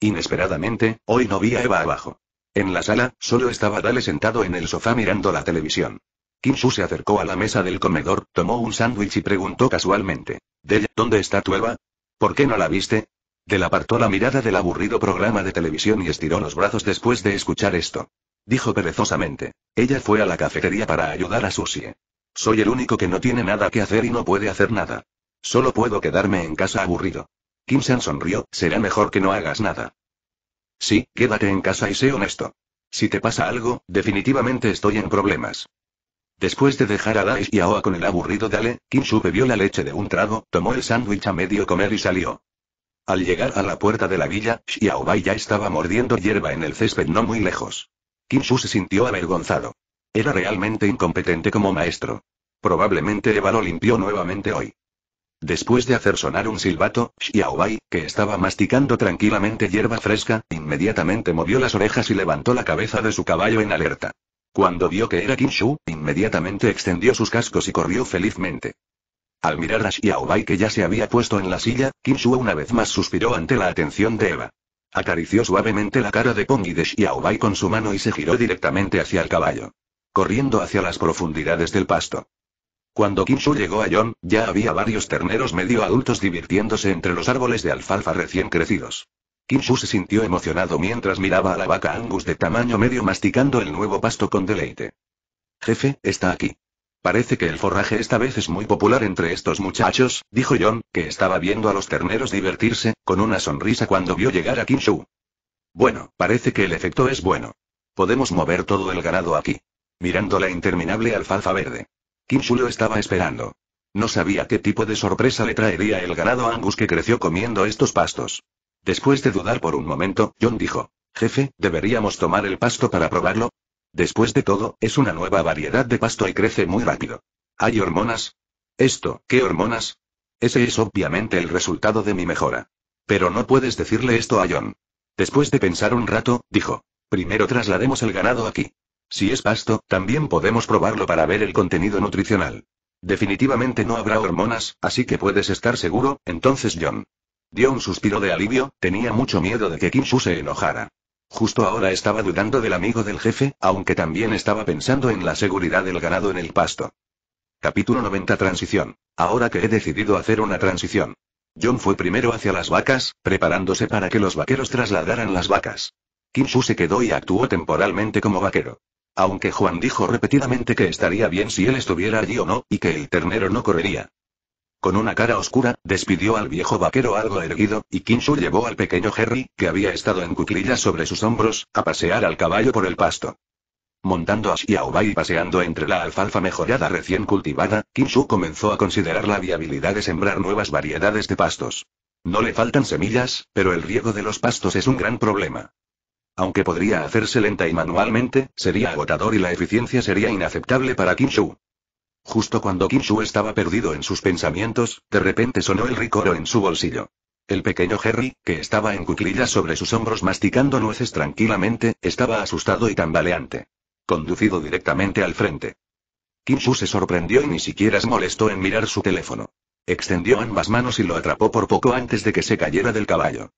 Inesperadamente, hoy no vi a Eva abajo. En la sala, solo estaba Dale sentado en el sofá mirando la televisión. Kim Su se acercó a la mesa del comedor, tomó un sándwich y preguntó casualmente. ¿De ¿dónde está tu Eva? ¿Por qué no la viste? Del apartó la mirada del aburrido programa de televisión y estiró los brazos después de escuchar esto. Dijo perezosamente. Ella fue a la cafetería para ayudar a Susie. Soy el único que no tiene nada que hacer y no puede hacer nada. Solo puedo quedarme en casa aburrido. kim Kimsen sonrió, será mejor que no hagas nada. Sí, quédate en casa y sé honesto. Si te pasa algo, definitivamente estoy en problemas. Después de dejar a Dai y con el aburrido Dale, Kinshu bebió la leche de un trago, tomó el sándwich a medio comer y salió. Al llegar a la puerta de la villa, Xiaobai ya estaba mordiendo hierba en el césped no muy lejos. Kinsu se sintió avergonzado. Era realmente incompetente como maestro. Probablemente Eva lo limpió nuevamente hoy. Después de hacer sonar un silbato, Xiaobai, que estaba masticando tranquilamente hierba fresca, inmediatamente movió las orejas y levantó la cabeza de su caballo en alerta. Cuando vio que era Kinshu, inmediatamente extendió sus cascos y corrió felizmente. Al mirar a Xiaobai que ya se había puesto en la silla, Kinshu una vez más suspiró ante la atención de Eva. Acarició suavemente la cara de Pong y de Xiaobai con su mano y se giró directamente hacia el caballo. Corriendo hacia las profundidades del pasto. Cuando Kinshu llegó a Yon, ya había varios terneros medio adultos divirtiéndose entre los árboles de alfalfa recién crecidos. Kinshu se sintió emocionado mientras miraba a la vaca Angus de tamaño medio masticando el nuevo pasto con deleite. Jefe, está aquí. Parece que el forraje esta vez es muy popular entre estos muchachos, dijo John, que estaba viendo a los terneros divertirse, con una sonrisa cuando vio llegar a Kinshu. Bueno, parece que el efecto es bueno. Podemos mover todo el ganado aquí. Mirando la interminable alfalfa verde. Kinshu lo estaba esperando. No sabía qué tipo de sorpresa le traería el ganado Angus que creció comiendo estos pastos. Después de dudar por un momento, John dijo, Jefe, ¿deberíamos tomar el pasto para probarlo? Después de todo, es una nueva variedad de pasto y crece muy rápido. ¿Hay hormonas? Esto, ¿qué hormonas? Ese es obviamente el resultado de mi mejora. Pero no puedes decirle esto a John. Después de pensar un rato, dijo, primero traslademos el ganado aquí. Si es pasto, también podemos probarlo para ver el contenido nutricional. Definitivamente no habrá hormonas, así que puedes estar seguro, entonces John. Dio un suspiro de alivio, tenía mucho miedo de que Kinshu se enojara. Justo ahora estaba dudando del amigo del jefe, aunque también estaba pensando en la seguridad del ganado en el pasto. Capítulo 90 Transición. Ahora que he decidido hacer una transición. John fue primero hacia las vacas, preparándose para que los vaqueros trasladaran las vacas. Kinshu se quedó y actuó temporalmente como vaquero. Aunque Juan dijo repetidamente que estaría bien si él estuviera allí o no, y que el ternero no correría. Con una cara oscura, despidió al viejo vaquero algo erguido, y Kinshu llevó al pequeño Jerry, que había estado en cuclillas sobre sus hombros, a pasear al caballo por el pasto. Montando a Shiaobai y paseando entre la alfalfa mejorada recién cultivada, Kinshu comenzó a considerar la viabilidad de sembrar nuevas variedades de pastos. No le faltan semillas, pero el riego de los pastos es un gran problema. Aunque podría hacerse lenta y manualmente, sería agotador y la eficiencia sería inaceptable para Kinshu. Justo cuando shu estaba perdido en sus pensamientos, de repente sonó el ricoro en su bolsillo. El pequeño Harry, que estaba en cuclillas sobre sus hombros masticando nueces tranquilamente, estaba asustado y tambaleante. Conducido directamente al frente. shu se sorprendió y ni siquiera se molestó en mirar su teléfono. Extendió ambas manos y lo atrapó por poco antes de que se cayera del caballo.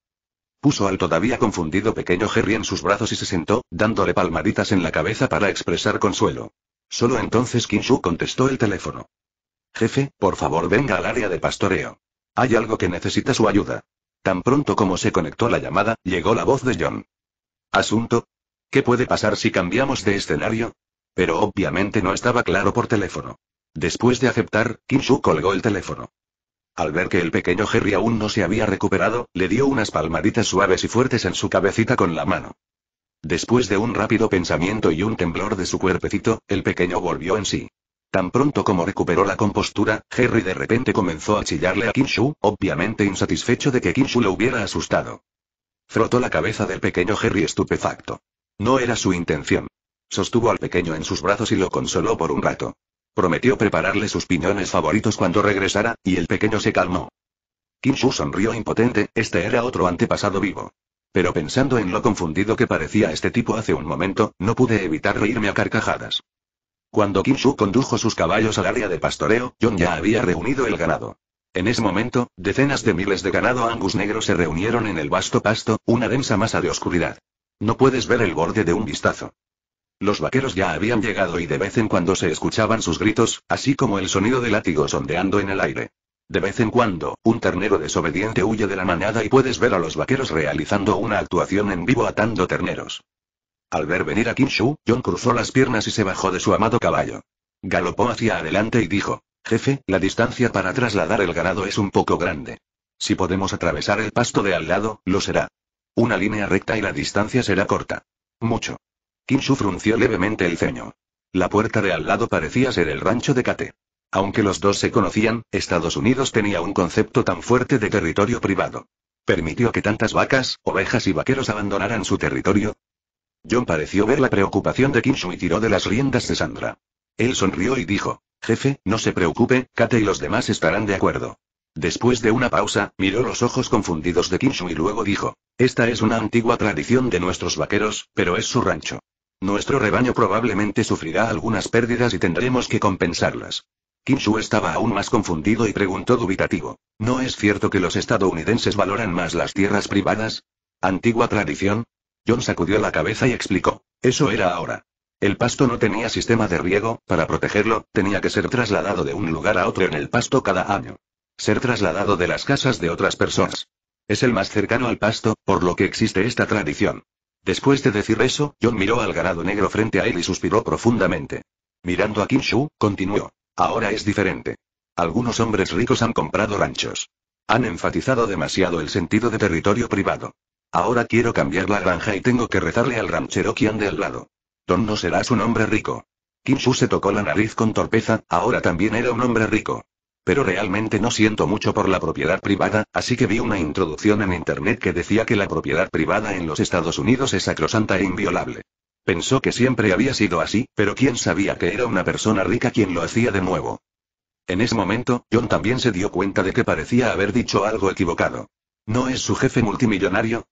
Puso al todavía confundido pequeño Harry en sus brazos y se sentó, dándole palmaditas en la cabeza para expresar consuelo. Solo entonces Kinshu contestó el teléfono. Jefe, por favor venga al área de pastoreo. Hay algo que necesita su ayuda. Tan pronto como se conectó la llamada, llegó la voz de John. Asunto. ¿Qué puede pasar si cambiamos de escenario? Pero obviamente no estaba claro por teléfono. Después de aceptar, Kinshu colgó el teléfono. Al ver que el pequeño Jerry aún no se había recuperado, le dio unas palmaditas suaves y fuertes en su cabecita con la mano. Después de un rápido pensamiento y un temblor de su cuerpecito, el pequeño volvió en sí. Tan pronto como recuperó la compostura, Harry de repente comenzó a chillarle a Kinshu, obviamente insatisfecho de que Kinshu lo hubiera asustado. Frotó la cabeza del pequeño Harry estupefacto. No era su intención. Sostuvo al pequeño en sus brazos y lo consoló por un rato. Prometió prepararle sus piñones favoritos cuando regresara, y el pequeño se calmó. Kinshu sonrió impotente, este era otro antepasado vivo. Pero pensando en lo confundido que parecía este tipo hace un momento, no pude evitar reírme a carcajadas. Cuando Kim Shu condujo sus caballos al área de pastoreo, John ya había reunido el ganado. En ese momento, decenas de miles de ganado angus negro se reunieron en el vasto pasto, una densa masa de oscuridad. No puedes ver el borde de un vistazo. Los vaqueros ya habían llegado y de vez en cuando se escuchaban sus gritos, así como el sonido de látigos ondeando en el aire. De vez en cuando, un ternero desobediente huye de la manada y puedes ver a los vaqueros realizando una actuación en vivo atando terneros. Al ver venir a Kinshu, John cruzó las piernas y se bajó de su amado caballo. Galopó hacia adelante y dijo, Jefe, la distancia para trasladar el ganado es un poco grande. Si podemos atravesar el pasto de al lado, lo será. Una línea recta y la distancia será corta. Mucho. Kinshu frunció levemente el ceño. La puerta de al lado parecía ser el rancho de Kate. Aunque los dos se conocían, Estados Unidos tenía un concepto tan fuerte de territorio privado. ¿Permitió que tantas vacas, ovejas y vaqueros abandonaran su territorio? John pareció ver la preocupación de Kinshu y tiró de las riendas de Sandra. Él sonrió y dijo, Jefe, no se preocupe, Kate y los demás estarán de acuerdo. Después de una pausa, miró los ojos confundidos de Kinshu y luego dijo, Esta es una antigua tradición de nuestros vaqueros, pero es su rancho. Nuestro rebaño probablemente sufrirá algunas pérdidas y tendremos que compensarlas. Kinshu estaba aún más confundido y preguntó dubitativo. ¿No es cierto que los estadounidenses valoran más las tierras privadas? ¿Antigua tradición? John sacudió la cabeza y explicó. Eso era ahora. El pasto no tenía sistema de riego, para protegerlo, tenía que ser trasladado de un lugar a otro en el pasto cada año. Ser trasladado de las casas de otras personas. Es el más cercano al pasto, por lo que existe esta tradición. Después de decir eso, John miró al ganado negro frente a él y suspiró profundamente. Mirando a Kinshu, continuó. Ahora es diferente. Algunos hombres ricos han comprado ranchos. Han enfatizado demasiado el sentido de territorio privado. Ahora quiero cambiar la granja y tengo que rezarle al ranchero que ande al lado. Don no serás un hombre rico. Kim Shu se tocó la nariz con torpeza, ahora también era un hombre rico. Pero realmente no siento mucho por la propiedad privada, así que vi una introducción en internet que decía que la propiedad privada en los Estados Unidos es sacrosanta e inviolable. Pensó que siempre había sido así, pero quién sabía que era una persona rica quien lo hacía de nuevo. En ese momento, John también se dio cuenta de que parecía haber dicho algo equivocado. ¿No es su jefe multimillonario?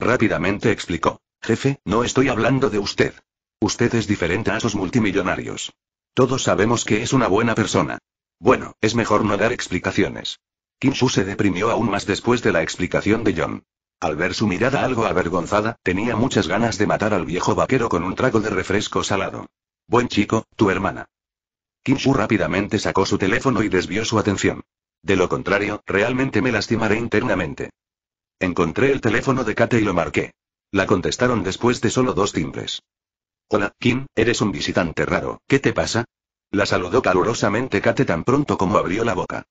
Rápidamente explicó. Jefe, no estoy hablando de usted. Usted es diferente a esos multimillonarios. Todos sabemos que es una buena persona. Bueno, es mejor no dar explicaciones. Kim Su se deprimió aún más después de la explicación de John. Al ver su mirada algo avergonzada, tenía muchas ganas de matar al viejo vaquero con un trago de refresco salado. Buen chico, tu hermana. Shu rápidamente sacó su teléfono y desvió su atención. De lo contrario, realmente me lastimaré internamente. Encontré el teléfono de Kate y lo marqué. La contestaron después de solo dos timbres. Hola, Kim, eres un visitante raro, ¿qué te pasa? La saludó calurosamente Kate tan pronto como abrió la boca.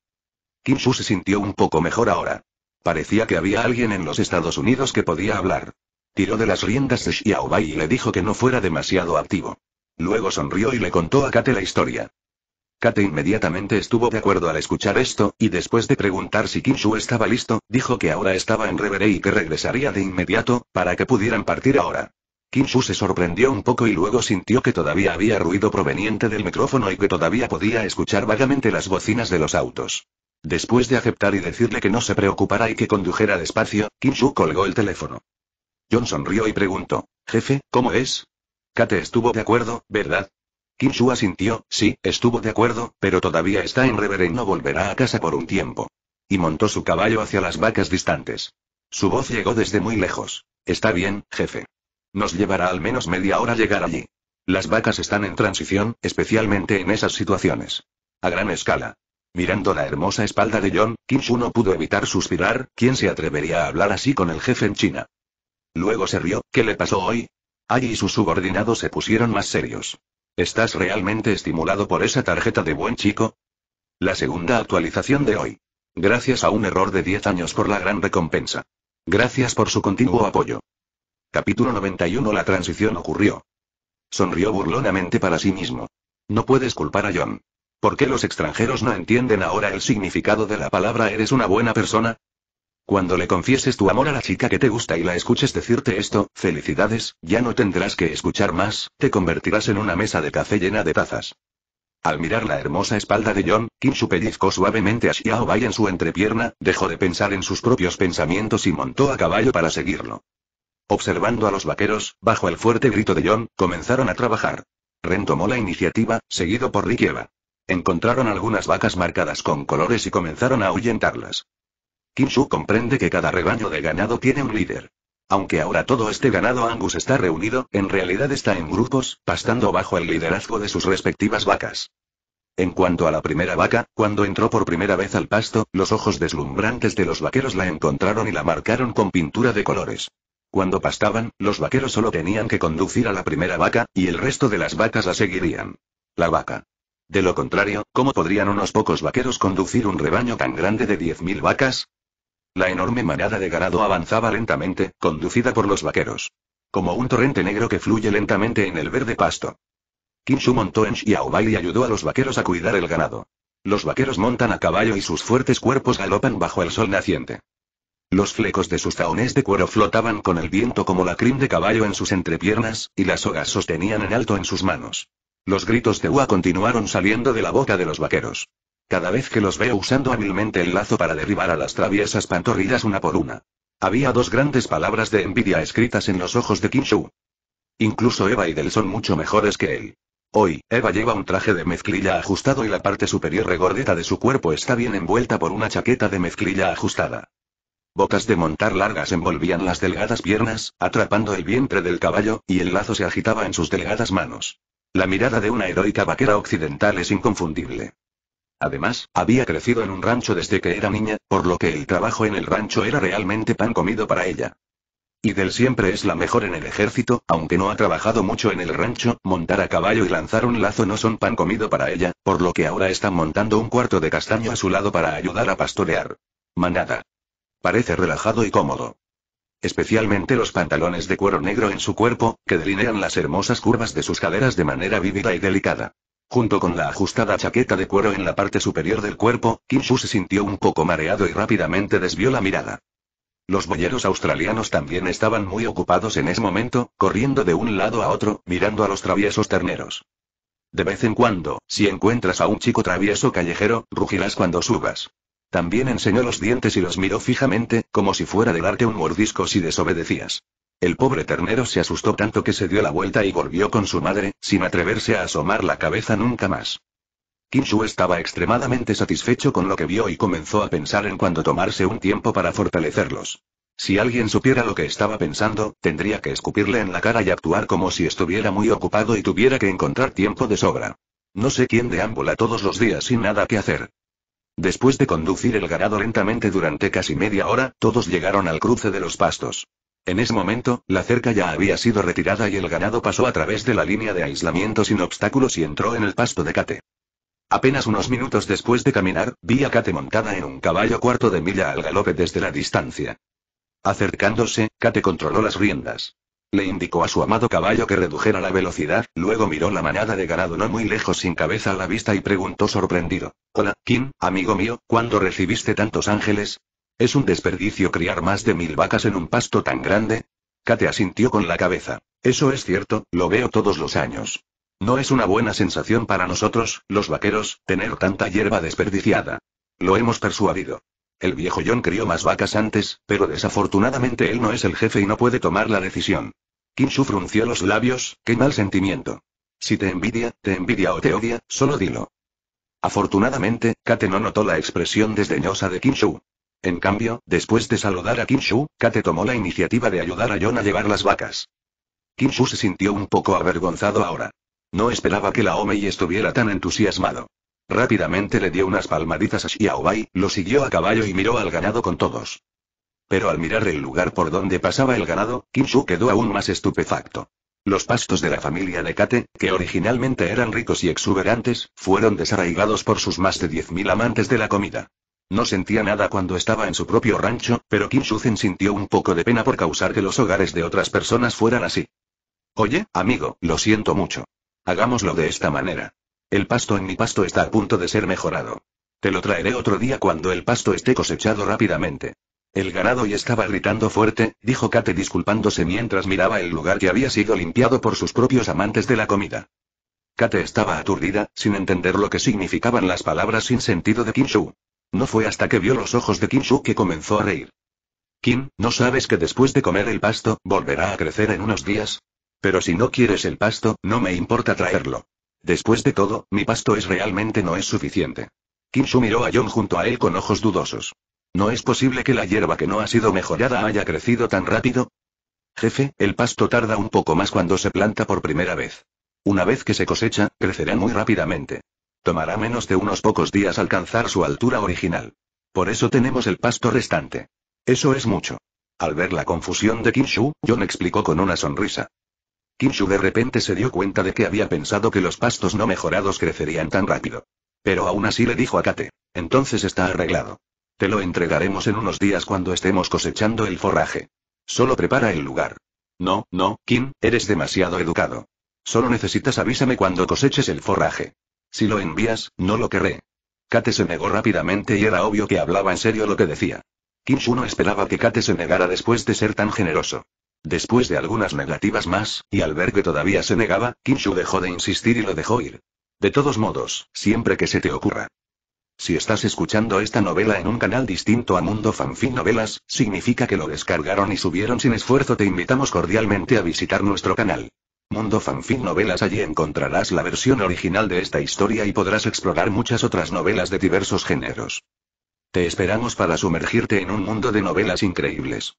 Kim Shu se sintió un poco mejor ahora. Parecía que había alguien en los Estados Unidos que podía hablar. Tiró de las riendas de Xiaobai y le dijo que no fuera demasiado activo. Luego sonrió y le contó a Kate la historia. Kate inmediatamente estuvo de acuerdo al escuchar esto, y después de preguntar si Kinshu estaba listo, dijo que ahora estaba en Reveré y que regresaría de inmediato, para que pudieran partir ahora. Kinshu se sorprendió un poco y luego sintió que todavía había ruido proveniente del micrófono y que todavía podía escuchar vagamente las bocinas de los autos. Después de aceptar y decirle que no se preocupara y que condujera despacio, Kim Shu colgó el teléfono. John sonrió y preguntó, Jefe, ¿cómo es? Kate estuvo de acuerdo, ¿verdad? Kim asintió, sí, estuvo de acuerdo, pero todavía está en reverendo y no volverá a casa por un tiempo. Y montó su caballo hacia las vacas distantes. Su voz llegó desde muy lejos. Está bien, jefe. Nos llevará al menos media hora llegar allí. Las vacas están en transición, especialmente en esas situaciones. A gran escala. Mirando la hermosa espalda de John, Kim Shu no pudo evitar suspirar, ¿quién se atrevería a hablar así con el jefe en China? Luego se rió, ¿qué le pasó hoy? Allí y sus subordinados se pusieron más serios. ¿Estás realmente estimulado por esa tarjeta de buen chico? La segunda actualización de hoy. Gracias a un error de 10 años por la gran recompensa. Gracias por su continuo apoyo. Capítulo 91 La transición ocurrió. Sonrió burlonamente para sí mismo. No puedes culpar a John. ¿Por qué los extranjeros no entienden ahora el significado de la palabra eres una buena persona? Cuando le confieses tu amor a la chica que te gusta y la escuches decirte esto, felicidades, ya no tendrás que escuchar más, te convertirás en una mesa de café llena de tazas. Al mirar la hermosa espalda de John, Kinshu pellizcó suavemente a Xiao Bai en su entrepierna, dejó de pensar en sus propios pensamientos y montó a caballo para seguirlo. Observando a los vaqueros, bajo el fuerte grito de John, comenzaron a trabajar. Ren tomó la iniciativa, seguido por Rikieva. Encontraron algunas vacas marcadas con colores y comenzaron a ahuyentarlas. Kim Su comprende que cada rebaño de ganado tiene un líder. Aunque ahora todo este ganado Angus está reunido, en realidad está en grupos, pastando bajo el liderazgo de sus respectivas vacas. En cuanto a la primera vaca, cuando entró por primera vez al pasto, los ojos deslumbrantes de los vaqueros la encontraron y la marcaron con pintura de colores. Cuando pastaban, los vaqueros solo tenían que conducir a la primera vaca, y el resto de las vacas la seguirían. La vaca de lo contrario, ¿cómo podrían unos pocos vaqueros conducir un rebaño tan grande de 10.000 vacas? La enorme manada de ganado avanzaba lentamente, conducida por los vaqueros. Como un torrente negro que fluye lentamente en el verde pasto. Kinshu montó en Xiaobai y ayudó a los vaqueros a cuidar el ganado. Los vaqueros montan a caballo y sus fuertes cuerpos galopan bajo el sol naciente. Los flecos de sus taones de cuero flotaban con el viento como la crin de caballo en sus entrepiernas, y las sogas sostenían en alto en sus manos. Los gritos de Ua continuaron saliendo de la boca de los vaqueros. Cada vez que los veo usando hábilmente el lazo para derribar a las traviesas pantorrillas una por una. Había dos grandes palabras de envidia escritas en los ojos de Shu. Incluso Eva y Del son mucho mejores que él. Hoy, Eva lleva un traje de mezclilla ajustado y la parte superior regordeta de su cuerpo está bien envuelta por una chaqueta de mezclilla ajustada. Botas de montar largas envolvían las delgadas piernas, atrapando el vientre del caballo, y el lazo se agitaba en sus delgadas manos. La mirada de una heroica vaquera occidental es inconfundible. Además, había crecido en un rancho desde que era niña, por lo que el trabajo en el rancho era realmente pan comido para ella. Y del siempre es la mejor en el ejército, aunque no ha trabajado mucho en el rancho, montar a caballo y lanzar un lazo no son pan comido para ella, por lo que ahora están montando un cuarto de castaño a su lado para ayudar a pastorear. Manada. Parece relajado y cómodo especialmente los pantalones de cuero negro en su cuerpo, que delinean las hermosas curvas de sus caderas de manera vívida y delicada. Junto con la ajustada chaqueta de cuero en la parte superior del cuerpo, Kim Shu se sintió un poco mareado y rápidamente desvió la mirada. Los boyeros australianos también estaban muy ocupados en ese momento, corriendo de un lado a otro, mirando a los traviesos terneros. De vez en cuando, si encuentras a un chico travieso callejero, rugirás cuando subas. También enseñó los dientes y los miró fijamente, como si fuera del arte un mordisco si desobedecías. El pobre ternero se asustó tanto que se dio la vuelta y volvió con su madre, sin atreverse a asomar la cabeza nunca más. Kinshu estaba extremadamente satisfecho con lo que vio y comenzó a pensar en cuando tomarse un tiempo para fortalecerlos. Si alguien supiera lo que estaba pensando, tendría que escupirle en la cara y actuar como si estuviera muy ocupado y tuviera que encontrar tiempo de sobra. No sé quién deambula todos los días sin nada que hacer. Después de conducir el ganado lentamente durante casi media hora, todos llegaron al cruce de los pastos. En ese momento, la cerca ya había sido retirada y el ganado pasó a través de la línea de aislamiento sin obstáculos y entró en el pasto de Kate. Apenas unos minutos después de caminar, vi a Kate montada en un caballo cuarto de milla al galope desde la distancia. Acercándose, Kate controló las riendas. Le indicó a su amado caballo que redujera la velocidad, luego miró la manada de ganado no muy lejos sin cabeza a la vista y preguntó sorprendido. Hola, Kim, amigo mío, ¿cuándo recibiste tantos ángeles? ¿Es un desperdicio criar más de mil vacas en un pasto tan grande? Kate asintió con la cabeza. Eso es cierto, lo veo todos los años. No es una buena sensación para nosotros, los vaqueros, tener tanta hierba desperdiciada. Lo hemos persuadido. El viejo John crió más vacas antes, pero desafortunadamente él no es el jefe y no puede tomar la decisión. Kinshu frunció los labios, qué mal sentimiento. Si te envidia, te envidia o te odia, solo dilo. Afortunadamente, Kate no notó la expresión desdeñosa de Kinshu. En cambio, después de saludar a Kinshu, Kate tomó la iniciativa de ayudar a John a llevar las vacas. Kinshu se sintió un poco avergonzado ahora. No esperaba que la Omei estuviera tan entusiasmado. Rápidamente le dio unas palmaditas a Xiaobai, lo siguió a caballo y miró al ganado con todos. Pero al mirar el lugar por donde pasaba el ganado, Kim Shu quedó aún más estupefacto. Los pastos de la familia de Kate, que originalmente eran ricos y exuberantes, fueron desarraigados por sus más de 10.000 amantes de la comida. No sentía nada cuando estaba en su propio rancho, pero Kim Zen sintió un poco de pena por causar que los hogares de otras personas fueran así. Oye, amigo, lo siento mucho. Hagámoslo de esta manera. El pasto en mi pasto está a punto de ser mejorado. Te lo traeré otro día cuando el pasto esté cosechado rápidamente. El ganado y estaba gritando fuerte, dijo Kate disculpándose mientras miraba el lugar que había sido limpiado por sus propios amantes de la comida. Kate estaba aturdida, sin entender lo que significaban las palabras sin sentido de Kinshu. No fue hasta que vio los ojos de Kinshu que comenzó a reír. Kim, ¿no sabes que después de comer el pasto, volverá a crecer en unos días? Pero si no quieres el pasto, no me importa traerlo. Después de todo, mi pasto es realmente no es suficiente. Kinshu miró a John junto a él con ojos dudosos. ¿No es posible que la hierba que no ha sido mejorada haya crecido tan rápido? Jefe, el pasto tarda un poco más cuando se planta por primera vez. Una vez que se cosecha, crecerá muy rápidamente. Tomará menos de unos pocos días alcanzar su altura original. Por eso tenemos el pasto restante. Eso es mucho. Al ver la confusión de Kinshu, John explicó con una sonrisa. Kinshu de repente se dio cuenta de que había pensado que los pastos no mejorados crecerían tan rápido. Pero aún así le dijo a Kate. Entonces está arreglado. Te lo entregaremos en unos días cuando estemos cosechando el forraje. Solo prepara el lugar. No, no, Kim, eres demasiado educado. Solo necesitas avísame cuando coseches el forraje. Si lo envías, no lo querré. Kate se negó rápidamente y era obvio que hablaba en serio lo que decía. Kinshu no esperaba que Kate se negara después de ser tan generoso. Después de algunas negativas más, y al ver que todavía se negaba, Kinshu dejó de insistir y lo dejó ir. De todos modos, siempre que se te ocurra. Si estás escuchando esta novela en un canal distinto a Mundo Fanfic Novelas, significa que lo descargaron y subieron sin esfuerzo. Te invitamos cordialmente a visitar nuestro canal. Mundo Fanfic Novelas allí encontrarás la versión original de esta historia y podrás explorar muchas otras novelas de diversos géneros. Te esperamos para sumergirte en un mundo de novelas increíbles.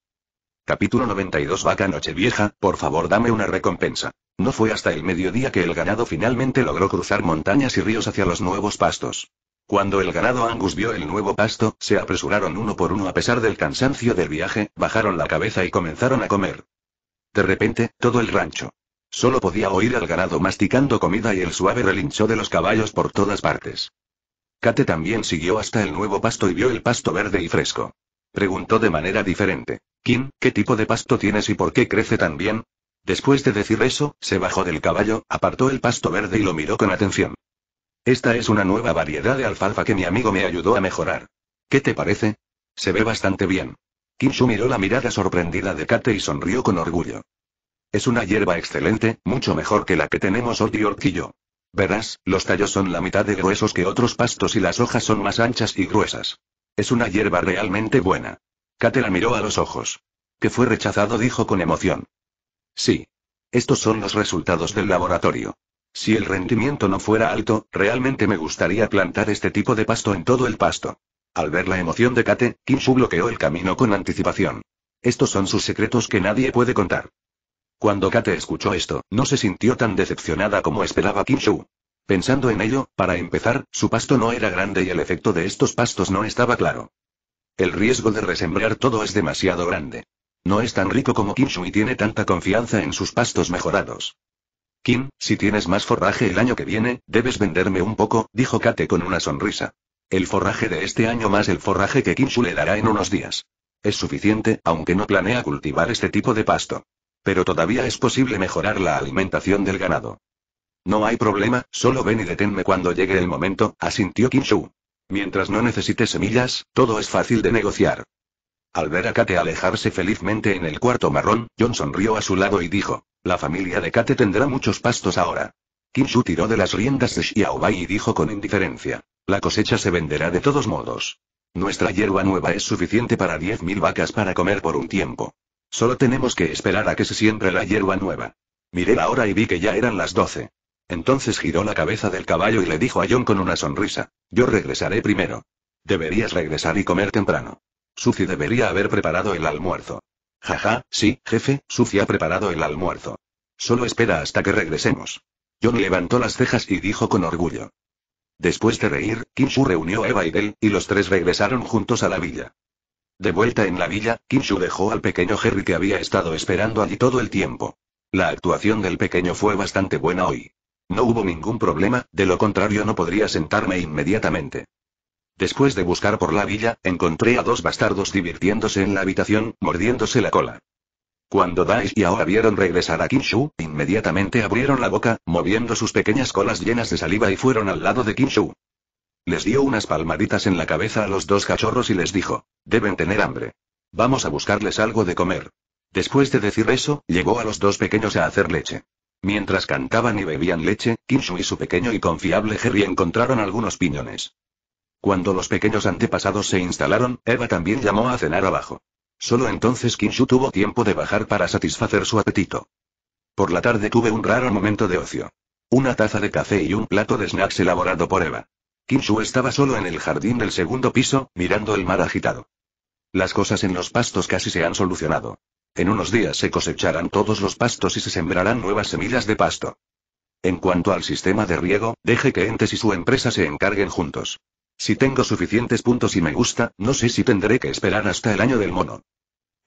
Capítulo 92 Vaca Nochevieja, por favor dame una recompensa. No fue hasta el mediodía que el ganado finalmente logró cruzar montañas y ríos hacia los nuevos pastos. Cuando el ganado Angus vio el nuevo pasto, se apresuraron uno por uno a pesar del cansancio del viaje, bajaron la cabeza y comenzaron a comer. De repente, todo el rancho. Solo podía oír al ganado masticando comida y el suave relincho de los caballos por todas partes. Kate también siguió hasta el nuevo pasto y vio el pasto verde y fresco. Preguntó de manera diferente. Kim, ¿qué tipo de pasto tienes y por qué crece tan bien? Después de decir eso, se bajó del caballo, apartó el pasto verde y lo miró con atención. Esta es una nueva variedad de alfalfa que mi amigo me ayudó a mejorar. ¿Qué te parece? Se ve bastante bien. Kimshu miró la mirada sorprendida de Kate y sonrió con orgullo. Es una hierba excelente, mucho mejor que la que tenemos hoy Verás, los tallos son la mitad de gruesos que otros pastos y las hojas son más anchas y gruesas. Es una hierba realmente buena. Kate la miró a los ojos. Que fue rechazado, dijo con emoción. Sí. Estos son los resultados del laboratorio. Si el rendimiento no fuera alto, realmente me gustaría plantar este tipo de pasto en todo el pasto. Al ver la emoción de Kate, Kinshu bloqueó el camino con anticipación. Estos son sus secretos que nadie puede contar. Cuando Kate escuchó esto, no se sintió tan decepcionada como esperaba Kinshu. Pensando en ello, para empezar, su pasto no era grande y el efecto de estos pastos no estaba claro. El riesgo de resembrar todo es demasiado grande. No es tan rico como Kinshu y tiene tanta confianza en sus pastos mejorados. Kim, si tienes más forraje el año que viene, debes venderme un poco, dijo Kate con una sonrisa. El forraje de este año más el forraje que Kinshu le dará en unos días. Es suficiente, aunque no planea cultivar este tipo de pasto. Pero todavía es posible mejorar la alimentación del ganado. No hay problema, solo ven y deténme cuando llegue el momento, asintió Kinshu. Mientras no necesite semillas, todo es fácil de negociar. Al ver a Kate alejarse felizmente en el cuarto marrón, John sonrió a su lado y dijo, la familia de Kate tendrá muchos pastos ahora. Kinshu tiró de las riendas de Xiaobai y dijo con indiferencia, la cosecha se venderá de todos modos. Nuestra hierba nueva es suficiente para 10.000 vacas para comer por un tiempo. Solo tenemos que esperar a que se siembre la hierba nueva. Miré la hora y vi que ya eran las 12. Entonces giró la cabeza del caballo y le dijo a John con una sonrisa, yo regresaré primero. Deberías regresar y comer temprano. Sufi debería haber preparado el almuerzo. Jaja, sí, jefe, Sufi ha preparado el almuerzo. Solo espera hasta que regresemos. John levantó las cejas y dijo con orgullo. Después de reír, Kinshu reunió a Eva y Del, y los tres regresaron juntos a la villa. De vuelta en la villa, Kinshu dejó al pequeño Harry que había estado esperando allí todo el tiempo. La actuación del pequeño fue bastante buena hoy. No hubo ningún problema, de lo contrario no podría sentarme inmediatamente. Después de buscar por la villa, encontré a dos bastardos divirtiéndose en la habitación, mordiéndose la cola. Cuando dais y ahora vieron regresar a Kinshu, inmediatamente abrieron la boca, moviendo sus pequeñas colas llenas de saliva y fueron al lado de Kinshu. Les dio unas palmaditas en la cabeza a los dos cachorros y les dijo, deben tener hambre. Vamos a buscarles algo de comer. Después de decir eso, llegó a los dos pequeños a hacer leche. Mientras cantaban y bebían leche, Kinshu y su pequeño y confiable Jerry encontraron algunos piñones. Cuando los pequeños antepasados se instalaron, Eva también llamó a cenar abajo. Solo entonces Kinshu tuvo tiempo de bajar para satisfacer su apetito. Por la tarde tuve un raro momento de ocio. Una taza de café y un plato de snacks elaborado por Eva. Kinshu estaba solo en el jardín del segundo piso, mirando el mar agitado. Las cosas en los pastos casi se han solucionado. En unos días se cosecharán todos los pastos y se sembrarán nuevas semillas de pasto. En cuanto al sistema de riego, deje que Entes y su empresa se encarguen juntos. Si tengo suficientes puntos y me gusta, no sé si tendré que esperar hasta el año del mono.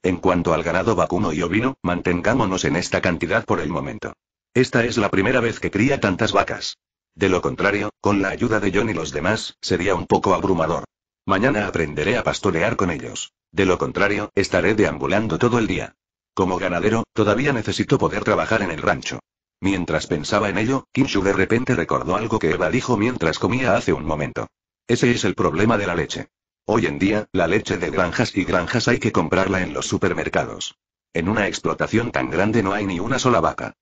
En cuanto al ganado vacuno y ovino, mantengámonos en esta cantidad por el momento. Esta es la primera vez que cría tantas vacas. De lo contrario, con la ayuda de John y los demás, sería un poco abrumador. Mañana aprenderé a pastorear con ellos. De lo contrario, estaré deambulando todo el día. Como ganadero, todavía necesito poder trabajar en el rancho. Mientras pensaba en ello, Kinshu de repente recordó algo que Eva dijo mientras comía hace un momento. Ese es el problema de la leche. Hoy en día, la leche de granjas y granjas hay que comprarla en los supermercados. En una explotación tan grande no hay ni una sola vaca.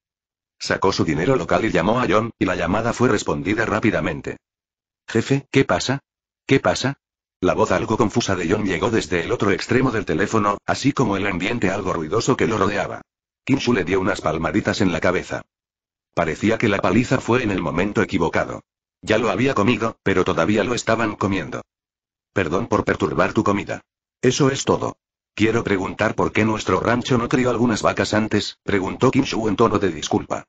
Sacó su dinero local y llamó a John, y la llamada fue respondida rápidamente. Jefe, ¿qué pasa? ¿Qué pasa? La voz algo confusa de John llegó desde el otro extremo del teléfono, así como el ambiente algo ruidoso que lo rodeaba. Kinshu le dio unas palmaditas en la cabeza. Parecía que la paliza fue en el momento equivocado. Ya lo había comido, pero todavía lo estaban comiendo. Perdón por perturbar tu comida. Eso es todo. Quiero preguntar por qué nuestro rancho no crió algunas vacas antes, preguntó Kinshu en tono de disculpa.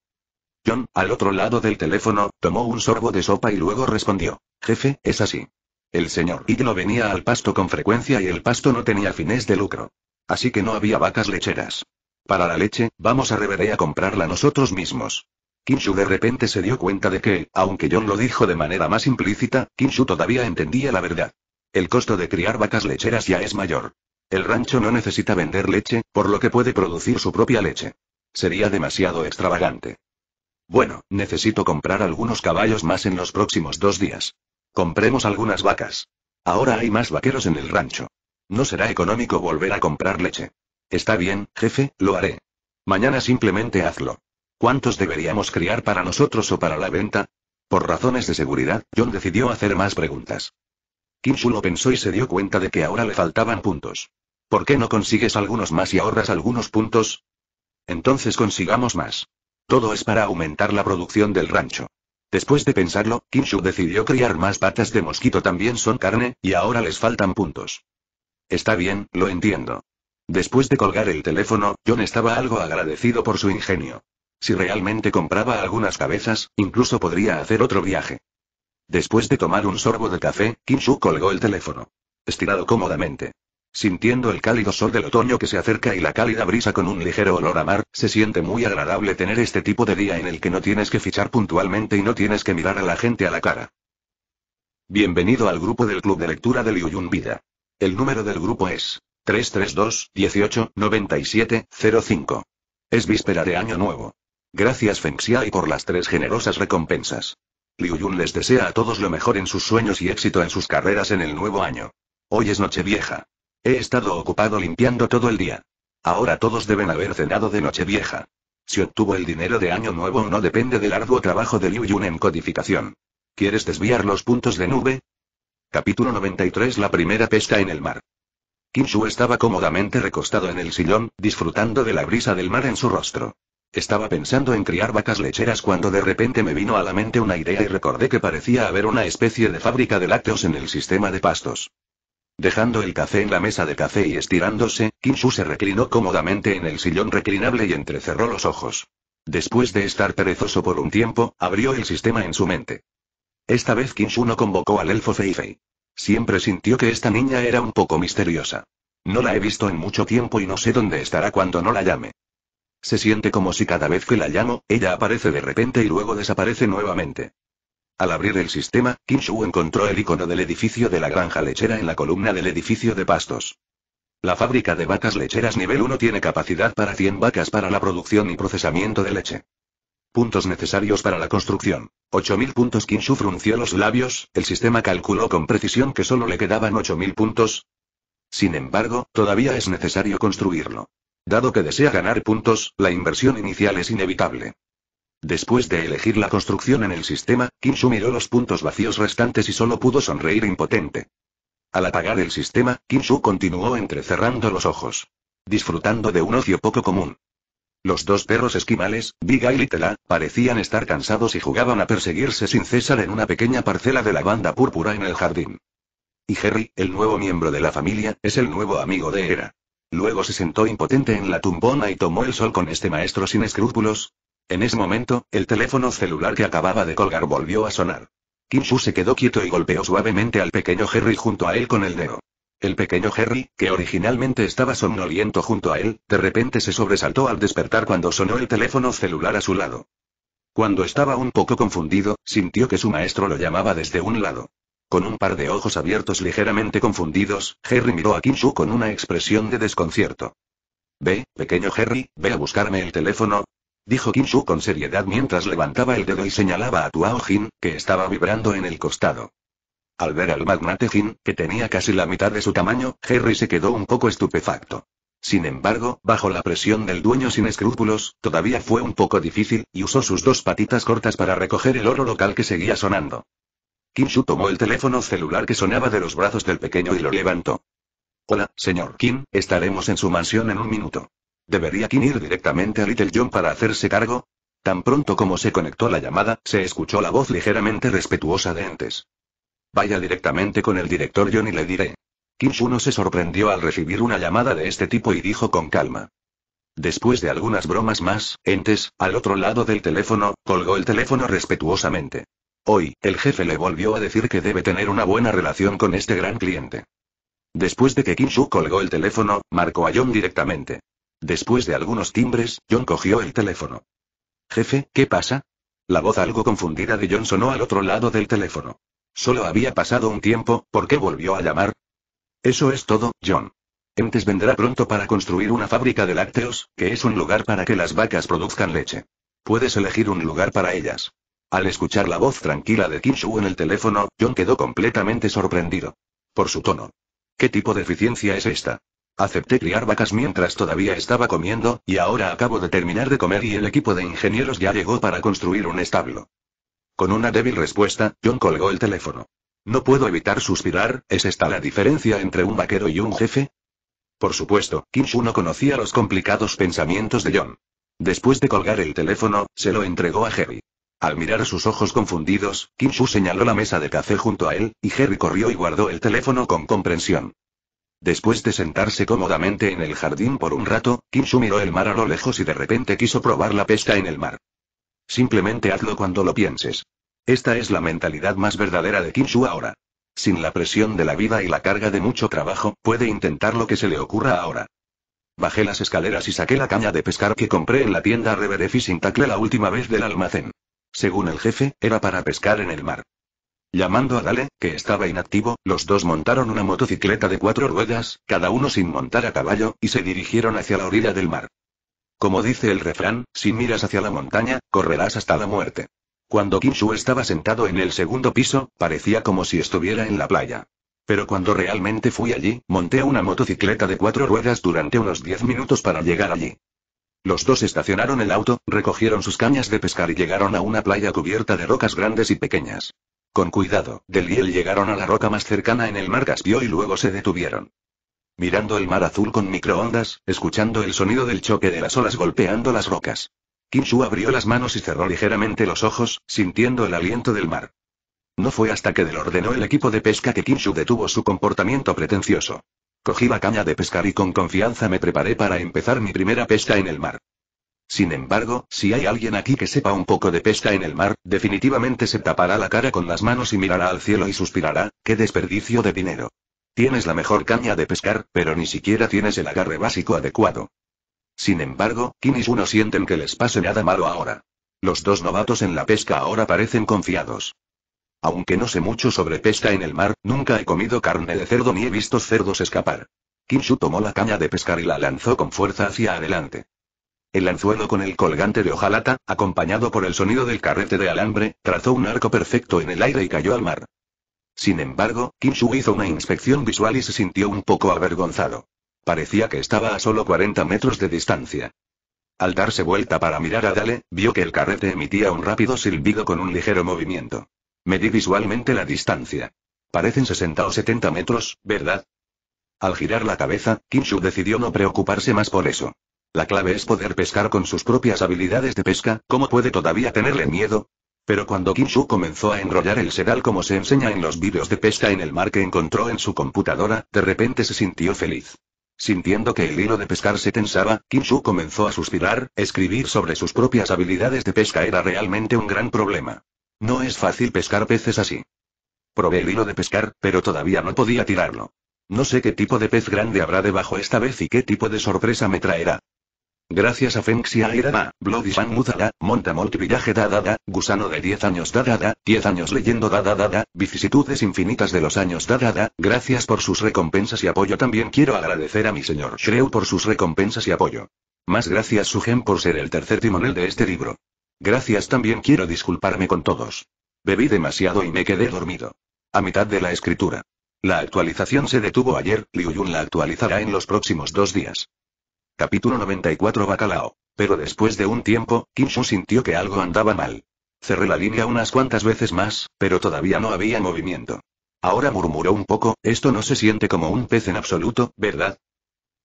John, al otro lado del teléfono, tomó un sorbo de sopa y luego respondió. Jefe, es así. El señor Igno venía al pasto con frecuencia y el pasto no tenía fines de lucro. Así que no había vacas lecheras. Para la leche, vamos a Reveré a comprarla nosotros mismos. Kinshu de repente se dio cuenta de que, aunque John lo dijo de manera más implícita, Kinshu todavía entendía la verdad. El costo de criar vacas lecheras ya es mayor. El rancho no necesita vender leche, por lo que puede producir su propia leche. Sería demasiado extravagante. Bueno, necesito comprar algunos caballos más en los próximos dos días. Compremos algunas vacas. Ahora hay más vaqueros en el rancho. No será económico volver a comprar leche. Está bien, jefe, lo haré. Mañana simplemente hazlo. ¿Cuántos deberíamos criar para nosotros o para la venta? Por razones de seguridad, John decidió hacer más preguntas. Kim lo pensó y se dio cuenta de que ahora le faltaban puntos. ¿Por qué no consigues algunos más y ahorras algunos puntos? Entonces consigamos más. Todo es para aumentar la producción del rancho. Después de pensarlo, Kinshu decidió criar más patas de mosquito también son carne, y ahora les faltan puntos. Está bien, lo entiendo. Después de colgar el teléfono, John estaba algo agradecido por su ingenio. Si realmente compraba algunas cabezas, incluso podría hacer otro viaje. Después de tomar un sorbo de café, Kinshu colgó el teléfono. Estirado cómodamente. Sintiendo el cálido sol del otoño que se acerca y la cálida brisa con un ligero olor a mar, se siente muy agradable tener este tipo de día en el que no tienes que fichar puntualmente y no tienes que mirar a la gente a la cara. Bienvenido al grupo del Club de Lectura de Liu Yun Vida. El número del grupo es 332 18 Es víspera de Año Nuevo. Gracias Xia y por las tres generosas recompensas. Liu Yun les desea a todos lo mejor en sus sueños y éxito en sus carreras en el nuevo año. Hoy es Nochevieja. He estado ocupado limpiando todo el día. Ahora todos deben haber cenado de noche vieja. Si obtuvo el dinero de Año Nuevo no depende del arduo trabajo de Liu Yun en codificación. ¿Quieres desviar los puntos de nube? Capítulo 93 La primera pesca en el mar. Kim Shu estaba cómodamente recostado en el sillón, disfrutando de la brisa del mar en su rostro. Estaba pensando en criar vacas lecheras cuando de repente me vino a la mente una idea y recordé que parecía haber una especie de fábrica de lácteos en el sistema de pastos. Dejando el café en la mesa de café y estirándose, Kinshu se reclinó cómodamente en el sillón reclinable y entrecerró los ojos. Después de estar perezoso por un tiempo, abrió el sistema en su mente. Esta vez Kinshu no convocó al elfo Feifei. Siempre sintió que esta niña era un poco misteriosa. No la he visto en mucho tiempo y no sé dónde estará cuando no la llame. Se siente como si cada vez que la llamo, ella aparece de repente y luego desaparece nuevamente. Al abrir el sistema, Kinshu encontró el icono del edificio de la granja lechera en la columna del edificio de pastos. La fábrica de vacas lecheras nivel 1 tiene capacidad para 100 vacas para la producción y procesamiento de leche. Puntos necesarios para la construcción. 8.000 puntos. Kinshu frunció los labios, el sistema calculó con precisión que solo le quedaban 8.000 puntos. Sin embargo, todavía es necesario construirlo. Dado que desea ganar puntos, la inversión inicial es inevitable. Después de elegir la construcción en el sistema, Kim miró los puntos vacíos restantes y solo pudo sonreír impotente. Al apagar el sistema, Kim continuó entrecerrando los ojos. Disfrutando de un ocio poco común. Los dos perros esquimales, Viga y A, parecían estar cansados y jugaban a perseguirse sin cesar en una pequeña parcela de la banda púrpura en el jardín. Y Harry, el nuevo miembro de la familia, es el nuevo amigo de Era. Luego se sentó impotente en la tumbona y tomó el sol con este maestro sin escrúpulos, en ese momento, el teléfono celular que acababa de colgar volvió a sonar. Kim Shu se quedó quieto y golpeó suavemente al pequeño Harry junto a él con el dedo. El pequeño Harry, que originalmente estaba somnoliento junto a él, de repente se sobresaltó al despertar cuando sonó el teléfono celular a su lado. Cuando estaba un poco confundido, sintió que su maestro lo llamaba desde un lado. Con un par de ojos abiertos ligeramente confundidos, Harry miró a Kim Shu con una expresión de desconcierto. Ve, pequeño Harry, ve a buscarme el teléfono, Dijo Kim con seriedad mientras levantaba el dedo y señalaba a Tuao Jin, que estaba vibrando en el costado. Al ver al magnate Jin, que tenía casi la mitad de su tamaño, Harry se quedó un poco estupefacto. Sin embargo, bajo la presión del dueño sin escrúpulos, todavía fue un poco difícil, y usó sus dos patitas cortas para recoger el oro local que seguía sonando. Kim Shu tomó el teléfono celular que sonaba de los brazos del pequeño y lo levantó. Hola, señor Kim, estaremos en su mansión en un minuto. ¿Debería Kim ir directamente a Little John para hacerse cargo? Tan pronto como se conectó la llamada, se escuchó la voz ligeramente respetuosa de Entes. Vaya directamente con el director John y le diré. Kim no se sorprendió al recibir una llamada de este tipo y dijo con calma. Después de algunas bromas más, entes, al otro lado del teléfono, colgó el teléfono respetuosamente. Hoy, el jefe le volvió a decir que debe tener una buena relación con este gran cliente. Después de que Kim Shu colgó el teléfono, marcó a John directamente. Después de algunos timbres, John cogió el teléfono. Jefe, ¿qué pasa? La voz algo confundida de John sonó al otro lado del teléfono. Solo había pasado un tiempo, ¿por qué volvió a llamar? Eso es todo, John. Entes vendrá pronto para construir una fábrica de lácteos, que es un lugar para que las vacas produzcan leche. Puedes elegir un lugar para ellas. Al escuchar la voz tranquila de Kim Shu en el teléfono, John quedó completamente sorprendido. Por su tono. ¿Qué tipo de eficiencia es esta? Acepté criar vacas mientras todavía estaba comiendo, y ahora acabo de terminar de comer y el equipo de ingenieros ya llegó para construir un establo. Con una débil respuesta, John colgó el teléfono. No puedo evitar suspirar, ¿es esta la diferencia entre un vaquero y un jefe? Por supuesto, Kim Shu no conocía los complicados pensamientos de John. Después de colgar el teléfono, se lo entregó a Harry. Al mirar sus ojos confundidos, Kim Shu señaló la mesa de café junto a él, y Harry corrió y guardó el teléfono con comprensión. Después de sentarse cómodamente en el jardín por un rato, Kinshu miró el mar a lo lejos y de repente quiso probar la pesca en el mar. Simplemente hazlo cuando lo pienses. Esta es la mentalidad más verdadera de Kinshu ahora. Sin la presión de la vida y la carga de mucho trabajo, puede intentar lo que se le ocurra ahora. Bajé las escaleras y saqué la caña de pescar que compré en la tienda River Tackle la última vez del almacén. Según el jefe, era para pescar en el mar. Llamando a Dale, que estaba inactivo, los dos montaron una motocicleta de cuatro ruedas, cada uno sin montar a caballo, y se dirigieron hacia la orilla del mar. Como dice el refrán, si miras hacia la montaña, correrás hasta la muerte. Cuando Kinshu estaba sentado en el segundo piso, parecía como si estuviera en la playa. Pero cuando realmente fui allí, monté una motocicleta de cuatro ruedas durante unos diez minutos para llegar allí. Los dos estacionaron el auto, recogieron sus cañas de pescar y llegaron a una playa cubierta de rocas grandes y pequeñas. Con cuidado, Deliel llegaron a la roca más cercana en el mar Caspio y luego se detuvieron. Mirando el mar azul con microondas, escuchando el sonido del choque de las olas golpeando las rocas. Kinshu abrió las manos y cerró ligeramente los ojos, sintiendo el aliento del mar. No fue hasta que del ordenó el equipo de pesca que Kinshu detuvo su comportamiento pretencioso. Cogí la caña de pescar y con confianza me preparé para empezar mi primera pesca en el mar. Sin embargo, si hay alguien aquí que sepa un poco de pesca en el mar, definitivamente se tapará la cara con las manos y mirará al cielo y suspirará, qué desperdicio de dinero. Tienes la mejor caña de pescar, pero ni siquiera tienes el agarre básico adecuado. Sin embargo, Su no sienten que les pase nada malo ahora. Los dos novatos en la pesca ahora parecen confiados. Aunque no sé mucho sobre pesca en el mar, nunca he comido carne de cerdo ni he visto cerdos escapar. Kinshu tomó la caña de pescar y la lanzó con fuerza hacia adelante. El anzuelo con el colgante de hojalata, acompañado por el sonido del carrete de alambre, trazó un arco perfecto en el aire y cayó al mar. Sin embargo, Kim hizo una inspección visual y se sintió un poco avergonzado. Parecía que estaba a solo 40 metros de distancia. Al darse vuelta para mirar a Dale, vio que el carrete emitía un rápido silbido con un ligero movimiento. Medí visualmente la distancia. Parecen 60 o 70 metros, ¿verdad? Al girar la cabeza, Kim decidió no preocuparse más por eso. La clave es poder pescar con sus propias habilidades de pesca, ¿cómo puede todavía tenerle miedo? Pero cuando Kinshu comenzó a enrollar el sedal como se enseña en los vídeos de pesca en el mar que encontró en su computadora, de repente se sintió feliz. Sintiendo que el hilo de pescar se tensaba, Kinshu comenzó a suspirar, escribir sobre sus propias habilidades de pesca era realmente un gran problema. No es fácil pescar peces así. Probé el hilo de pescar, pero todavía no podía tirarlo. No sé qué tipo de pez grande habrá debajo esta vez y qué tipo de sorpresa me traerá. Gracias a Fengxia y Bloody Muzada, Monta Villaje Dadada, Gusano de 10 años Dadada, 10 años leyendo Dadadada, vicisitudes infinitas de los años Dadada, gracias por sus recompensas y apoyo también quiero agradecer a mi señor Shreu por sus recompensas y apoyo. Más gracias Sugen por ser el tercer timonel de este libro. Gracias también quiero disculparme con todos. Bebí demasiado y me quedé dormido. A mitad de la escritura. La actualización se detuvo ayer, Liu Yun la actualizará en los próximos dos días. Capítulo 94 Bacalao. Pero después de un tiempo, Kim Shu sintió que algo andaba mal. Cerré la línea unas cuantas veces más, pero todavía no había movimiento. Ahora murmuró un poco, esto no se siente como un pez en absoluto, ¿verdad?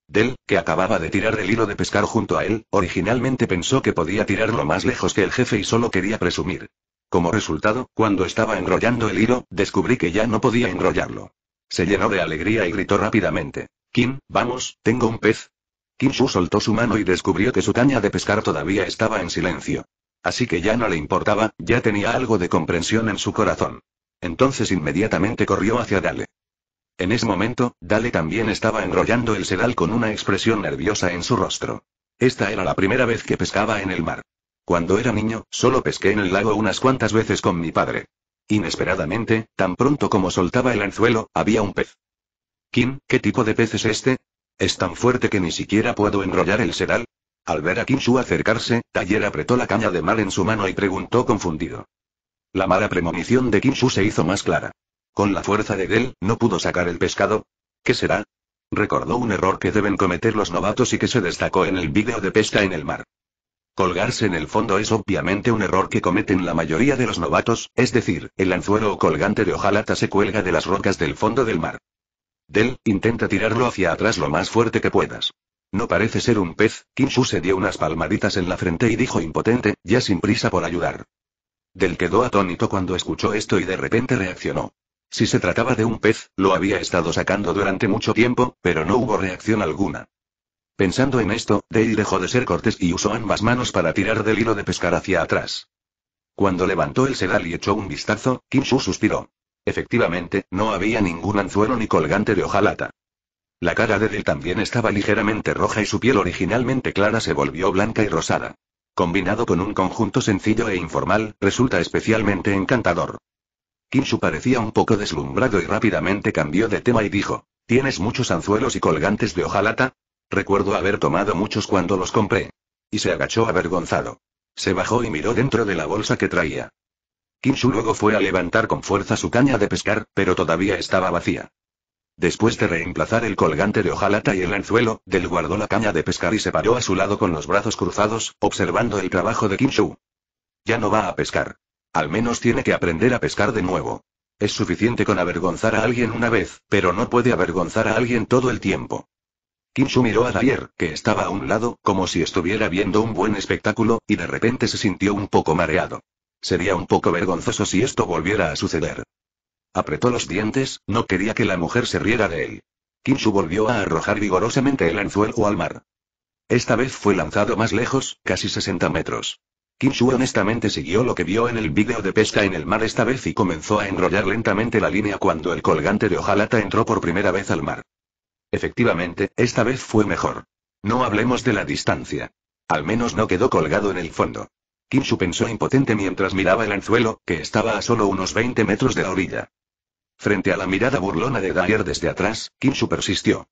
Del, que acababa de tirar el hilo de pescar junto a él, originalmente pensó que podía tirarlo más lejos que el jefe y solo quería presumir. Como resultado, cuando estaba enrollando el hilo, descubrí que ya no podía enrollarlo. Se llenó de alegría y gritó rápidamente. Kim, vamos, tengo un pez su soltó su mano y descubrió que su caña de pescar todavía estaba en silencio. Así que ya no le importaba, ya tenía algo de comprensión en su corazón. Entonces inmediatamente corrió hacia Dale. En ese momento, Dale también estaba enrollando el sedal con una expresión nerviosa en su rostro. Esta era la primera vez que pescaba en el mar. Cuando era niño, solo pesqué en el lago unas cuantas veces con mi padre. Inesperadamente, tan pronto como soltaba el anzuelo, había un pez. Kim, qué tipo de pez es este? Es tan fuerte que ni siquiera puedo enrollar el sedal. Al ver a Kinshu acercarse, Taller apretó la caña de mar en su mano y preguntó confundido. La mala premonición de Kinshu se hizo más clara. Con la fuerza de él, no pudo sacar el pescado. ¿Qué será? Recordó un error que deben cometer los novatos y que se destacó en el vídeo de pesca en el mar. Colgarse en el fondo es obviamente un error que cometen la mayoría de los novatos, es decir, el anzuelo o colgante de hojalata se cuelga de las rocas del fondo del mar. Del, intenta tirarlo hacia atrás lo más fuerte que puedas. No parece ser un pez, Kinshu se dio unas palmaditas en la frente y dijo impotente, ya sin prisa por ayudar. Del quedó atónito cuando escuchó esto y de repente reaccionó. Si se trataba de un pez, lo había estado sacando durante mucho tiempo, pero no hubo reacción alguna. Pensando en esto, Dei dejó de ser cortés y usó ambas manos para tirar del hilo de pescar hacia atrás. Cuando levantó el sedal y echó un vistazo, Kinshu suspiró. Efectivamente, no había ningún anzuelo ni colgante de hojalata. La cara de él también estaba ligeramente roja y su piel originalmente clara se volvió blanca y rosada. Combinado con un conjunto sencillo e informal, resulta especialmente encantador. Kinshu parecía un poco deslumbrado y rápidamente cambió de tema y dijo, ¿Tienes muchos anzuelos y colgantes de hojalata? Recuerdo haber tomado muchos cuando los compré. Y se agachó avergonzado. Se bajó y miró dentro de la bolsa que traía. Kinshu luego fue a levantar con fuerza su caña de pescar, pero todavía estaba vacía. Después de reemplazar el colgante de hojalata y el anzuelo, Del guardó la caña de pescar y se paró a su lado con los brazos cruzados, observando el trabajo de Kinshu. Ya no va a pescar. Al menos tiene que aprender a pescar de nuevo. Es suficiente con avergonzar a alguien una vez, pero no puede avergonzar a alguien todo el tiempo. Kinshu miró a Dyer, que estaba a un lado, como si estuviera viendo un buen espectáculo, y de repente se sintió un poco mareado. Sería un poco vergonzoso si esto volviera a suceder. Apretó los dientes, no quería que la mujer se riera de él. Kinshu volvió a arrojar vigorosamente el anzuelo al mar. Esta vez fue lanzado más lejos, casi 60 metros. Kinshu honestamente siguió lo que vio en el vídeo de pesca en el mar esta vez y comenzó a enrollar lentamente la línea cuando el colgante de hojalata entró por primera vez al mar. Efectivamente, esta vez fue mejor. No hablemos de la distancia. Al menos no quedó colgado en el fondo. Kinshu pensó impotente mientras miraba el anzuelo, que estaba a solo unos 20 metros de la orilla. Frente a la mirada burlona de Dyer desde atrás, Kinshu persistió.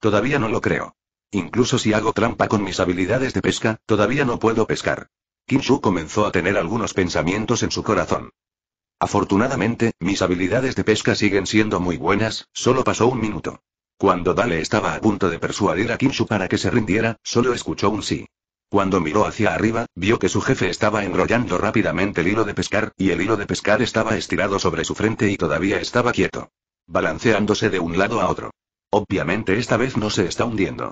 Todavía no lo creo. Incluso si hago trampa con mis habilidades de pesca, todavía no puedo pescar. Kinshu comenzó a tener algunos pensamientos en su corazón. Afortunadamente, mis habilidades de pesca siguen siendo muy buenas, solo pasó un minuto. Cuando Dale estaba a punto de persuadir a Kinshu para que se rindiera, solo escuchó un sí. Cuando miró hacia arriba, vio que su jefe estaba enrollando rápidamente el hilo de pescar, y el hilo de pescar estaba estirado sobre su frente y todavía estaba quieto. Balanceándose de un lado a otro. Obviamente esta vez no se está hundiendo.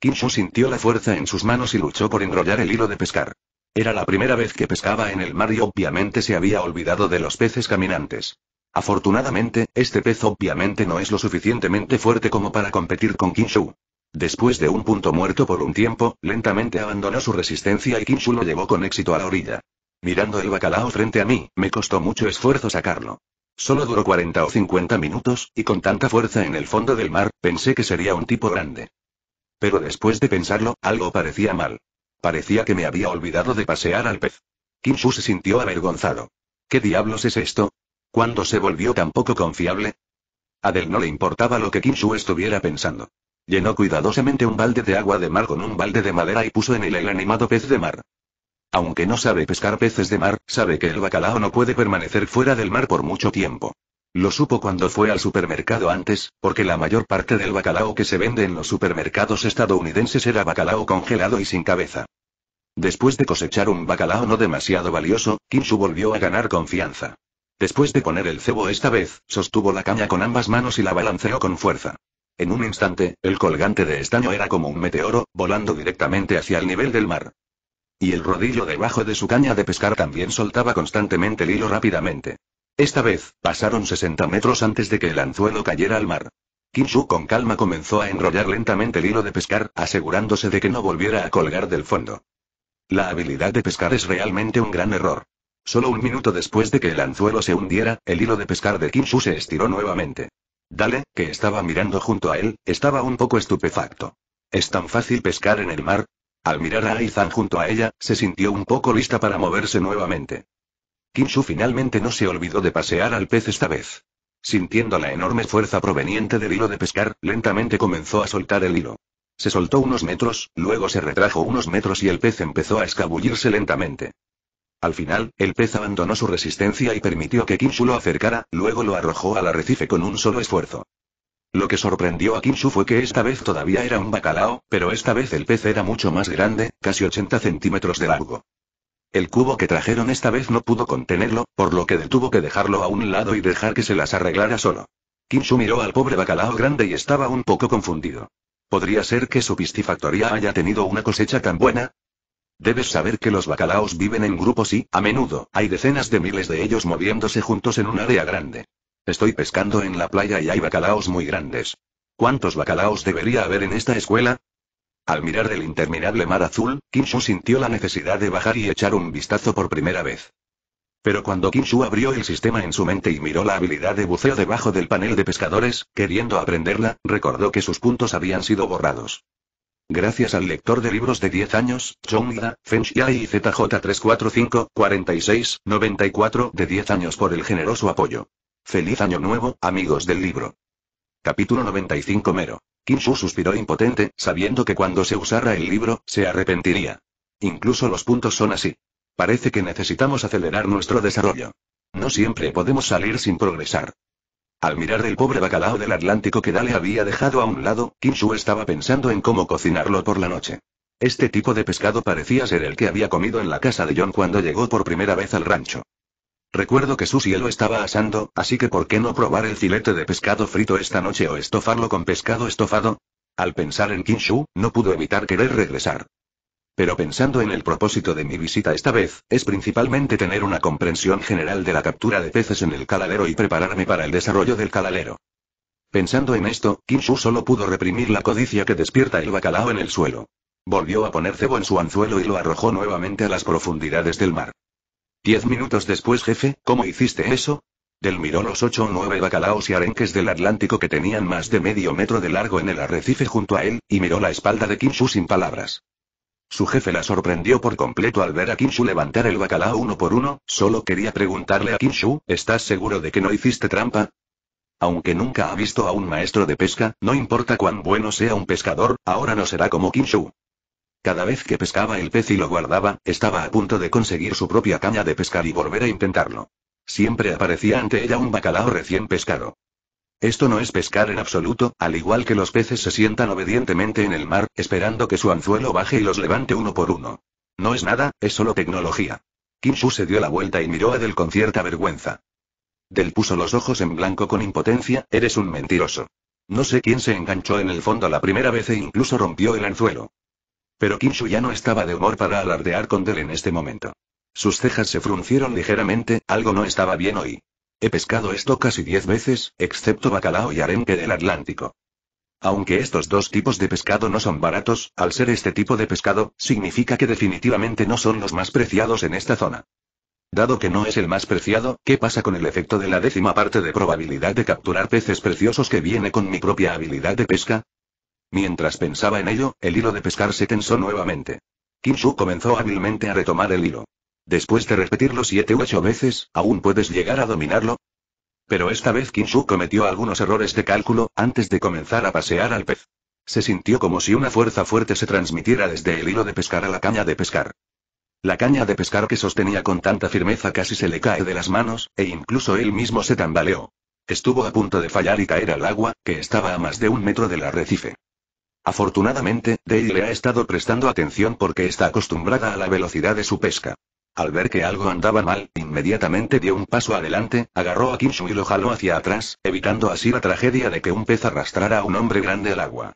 Kinshu sintió la fuerza en sus manos y luchó por enrollar el hilo de pescar. Era la primera vez que pescaba en el mar y obviamente se había olvidado de los peces caminantes. Afortunadamente, este pez obviamente no es lo suficientemente fuerte como para competir con Kinshu. Después de un punto muerto por un tiempo, lentamente abandonó su resistencia y Kinshu lo llevó con éxito a la orilla. Mirando el bacalao frente a mí, me costó mucho esfuerzo sacarlo. Solo duró 40 o 50 minutos, y con tanta fuerza en el fondo del mar, pensé que sería un tipo grande. Pero después de pensarlo, algo parecía mal. Parecía que me había olvidado de pasear al pez. Kinshu se sintió avergonzado. ¿Qué diablos es esto? ¿Cuándo se volvió tan poco confiable? A no le importaba lo que Kinshu estuviera pensando. Llenó cuidadosamente un balde de agua de mar con un balde de madera y puso en él el animado pez de mar. Aunque no sabe pescar peces de mar, sabe que el bacalao no puede permanecer fuera del mar por mucho tiempo. Lo supo cuando fue al supermercado antes, porque la mayor parte del bacalao que se vende en los supermercados estadounidenses era bacalao congelado y sin cabeza. Después de cosechar un bacalao no demasiado valioso, Kinshu volvió a ganar confianza. Después de poner el cebo esta vez, sostuvo la caña con ambas manos y la balanceó con fuerza. En un instante, el colgante de estaño era como un meteoro, volando directamente hacia el nivel del mar. Y el rodillo debajo de su caña de pescar también soltaba constantemente el hilo rápidamente. Esta vez, pasaron 60 metros antes de que el anzuelo cayera al mar. Kinshu con calma comenzó a enrollar lentamente el hilo de pescar, asegurándose de que no volviera a colgar del fondo. La habilidad de pescar es realmente un gran error. Solo un minuto después de que el anzuelo se hundiera, el hilo de pescar de Kinshu se estiró nuevamente. Dale, que estaba mirando junto a él, estaba un poco estupefacto. ¿Es tan fácil pescar en el mar? Al mirar a Aizan junto a ella, se sintió un poco lista para moverse nuevamente. Kinshu finalmente no se olvidó de pasear al pez esta vez. Sintiendo la enorme fuerza proveniente del hilo de pescar, lentamente comenzó a soltar el hilo. Se soltó unos metros, luego se retrajo unos metros y el pez empezó a escabullirse lentamente. Al final, el pez abandonó su resistencia y permitió que Kinshu lo acercara, luego lo arrojó al arrecife con un solo esfuerzo. Lo que sorprendió a Kinshu fue que esta vez todavía era un bacalao, pero esta vez el pez era mucho más grande, casi 80 centímetros de largo. El cubo que trajeron esta vez no pudo contenerlo, por lo que tuvo que dejarlo a un lado y dejar que se las arreglara solo. Kinshu miró al pobre bacalao grande y estaba un poco confundido. ¿Podría ser que su piscifactoría haya tenido una cosecha tan buena? Debes saber que los bacalaos viven en grupos y, a menudo, hay decenas de miles de ellos moviéndose juntos en un área grande. Estoy pescando en la playa y hay bacalaos muy grandes. ¿Cuántos bacalaos debería haber en esta escuela? Al mirar el interminable mar azul, Kinshu sintió la necesidad de bajar y echar un vistazo por primera vez. Pero cuando Kinshu abrió el sistema en su mente y miró la habilidad de buceo debajo del panel de pescadores, queriendo aprenderla, recordó que sus puntos habían sido borrados. Gracias al lector de libros de 10 años, Johnida Feng y ZJ345-46-94 de 10 años por el generoso apoyo. Feliz año nuevo, amigos del libro. Capítulo 95 Mero. Shu suspiró impotente, sabiendo que cuando se usara el libro, se arrepentiría. Incluso los puntos son así. Parece que necesitamos acelerar nuestro desarrollo. No siempre podemos salir sin progresar. Al mirar el pobre bacalao del Atlántico que Dale había dejado a un lado, Kinshu estaba pensando en cómo cocinarlo por la noche. Este tipo de pescado parecía ser el que había comido en la casa de John cuando llegó por primera vez al rancho. Recuerdo que su cielo estaba asando, así que ¿por qué no probar el filete de pescado frito esta noche o estofarlo con pescado estofado? Al pensar en Kinshu, no pudo evitar querer regresar. Pero pensando en el propósito de mi visita esta vez, es principalmente tener una comprensión general de la captura de peces en el caladero y prepararme para el desarrollo del caladero. Pensando en esto, Kinshu solo pudo reprimir la codicia que despierta el bacalao en el suelo. Volvió a poner cebo en su anzuelo y lo arrojó nuevamente a las profundidades del mar. Diez minutos después, jefe, ¿cómo hiciste eso? Del miró los ocho o nueve bacalaos y arenques del Atlántico que tenían más de medio metro de largo en el arrecife junto a él, y miró la espalda de Kinshu sin palabras. Su jefe la sorprendió por completo al ver a Kinshu levantar el bacalao uno por uno, solo quería preguntarle a Kinshu, ¿estás seguro de que no hiciste trampa? Aunque nunca ha visto a un maestro de pesca, no importa cuán bueno sea un pescador, ahora no será como Kinshu. Cada vez que pescaba el pez y lo guardaba, estaba a punto de conseguir su propia caña de pescar y volver a intentarlo. Siempre aparecía ante ella un bacalao recién pescado. Esto no es pescar en absoluto, al igual que los peces se sientan obedientemente en el mar, esperando que su anzuelo baje y los levante uno por uno. No es nada, es solo tecnología. Kinshu se dio la vuelta y miró a Del con cierta vergüenza. Del puso los ojos en blanco con impotencia, eres un mentiroso. No sé quién se enganchó en el fondo la primera vez e incluso rompió el anzuelo. Pero Kinshu ya no estaba de humor para alardear con Del en este momento. Sus cejas se fruncieron ligeramente, algo no estaba bien hoy. He pescado esto casi diez veces, excepto bacalao y arenque del Atlántico. Aunque estos dos tipos de pescado no son baratos, al ser este tipo de pescado, significa que definitivamente no son los más preciados en esta zona. Dado que no es el más preciado, ¿qué pasa con el efecto de la décima parte de probabilidad de capturar peces preciosos que viene con mi propia habilidad de pesca? Mientras pensaba en ello, el hilo de pescar se tensó nuevamente. Kim Su comenzó hábilmente a retomar el hilo. Después de repetirlo siete u ocho veces, ¿aún puedes llegar a dominarlo? Pero esta vez Kinshu cometió algunos errores de cálculo, antes de comenzar a pasear al pez. Se sintió como si una fuerza fuerte se transmitiera desde el hilo de pescar a la caña de pescar. La caña de pescar que sostenía con tanta firmeza casi se le cae de las manos, e incluso él mismo se tambaleó. Estuvo a punto de fallar y caer al agua, que estaba a más de un metro del arrecife. Afortunadamente, Dale le ha estado prestando atención porque está acostumbrada a la velocidad de su pesca. Al ver que algo andaba mal, inmediatamente dio un paso adelante, agarró a Kinshu y lo jaló hacia atrás, evitando así la tragedia de que un pez arrastrara a un hombre grande al agua.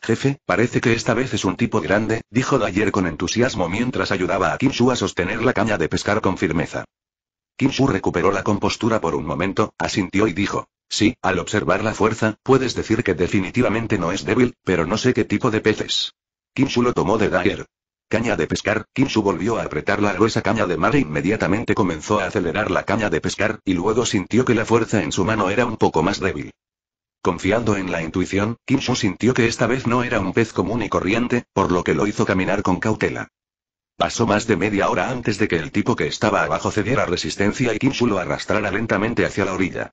Jefe, parece que esta vez es un tipo grande, dijo Dayer con entusiasmo mientras ayudaba a Kinshu a sostener la caña de pescar con firmeza. Kinshu recuperó la compostura por un momento, asintió y dijo. Sí, al observar la fuerza, puedes decir que definitivamente no es débil, pero no sé qué tipo de pez peces. Kinshu lo tomó de Dyer. Caña de pescar, Kinshu volvió a apretar la gruesa caña de mar e inmediatamente comenzó a acelerar la caña de pescar, y luego sintió que la fuerza en su mano era un poco más débil. Confiando en la intuición, Kinshu sintió que esta vez no era un pez común y corriente, por lo que lo hizo caminar con cautela. Pasó más de media hora antes de que el tipo que estaba abajo cediera resistencia y Kinshu lo arrastrara lentamente hacia la orilla.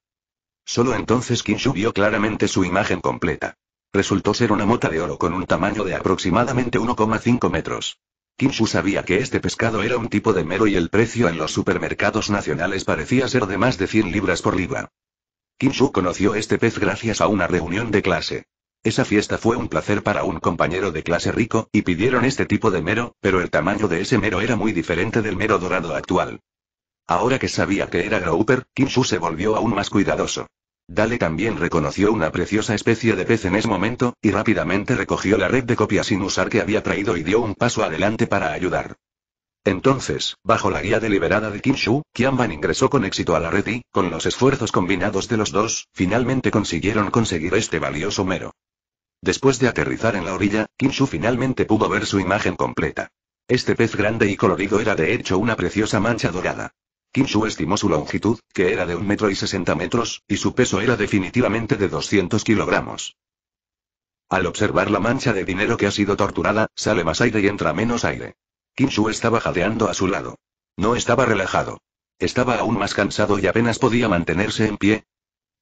Solo entonces Kinshu vio claramente su imagen completa. Resultó ser una mota de oro con un tamaño de aproximadamente 1,5 metros. Kinshu sabía que este pescado era un tipo de mero y el precio en los supermercados nacionales parecía ser de más de 100 libras por libra. Kinshu conoció este pez gracias a una reunión de clase. Esa fiesta fue un placer para un compañero de clase rico, y pidieron este tipo de mero, pero el tamaño de ese mero era muy diferente del mero dorado actual. Ahora que sabía que era Grouper, Kinshu se volvió aún más cuidadoso. Dale también reconoció una preciosa especie de pez en ese momento, y rápidamente recogió la red de copia sin usar que había traído y dio un paso adelante para ayudar. Entonces, bajo la guía deliberada de Kinshu, Kianban ingresó con éxito a la red y, con los esfuerzos combinados de los dos, finalmente consiguieron conseguir este valioso mero. Después de aterrizar en la orilla, Kinshu finalmente pudo ver su imagen completa. Este pez grande y colorido era de hecho una preciosa mancha dorada. Kinshu estimó su longitud, que era de un metro y sesenta metros, y su peso era definitivamente de 200 kilogramos. Al observar la mancha de dinero que ha sido torturada, sale más aire y entra menos aire. Kinshu estaba jadeando a su lado. No estaba relajado. Estaba aún más cansado y apenas podía mantenerse en pie.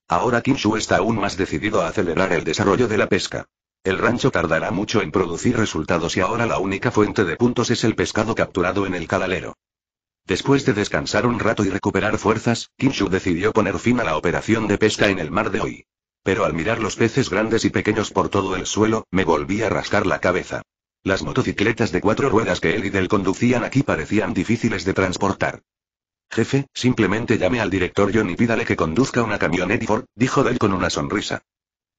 Ahora Kinshu está aún más decidido a acelerar el desarrollo de la pesca. El rancho tardará mucho en producir resultados y ahora la única fuente de puntos es el pescado capturado en el calalero. Después de descansar un rato y recuperar fuerzas, Kinshu decidió poner fin a la operación de pesca en el mar de hoy. Pero al mirar los peces grandes y pequeños por todo el suelo, me volví a rascar la cabeza. Las motocicletas de cuatro ruedas que él y Del conducían aquí parecían difíciles de transportar. Jefe, simplemente llame al director John y pídale que conduzca una camioneta Ford, dijo Del con una sonrisa.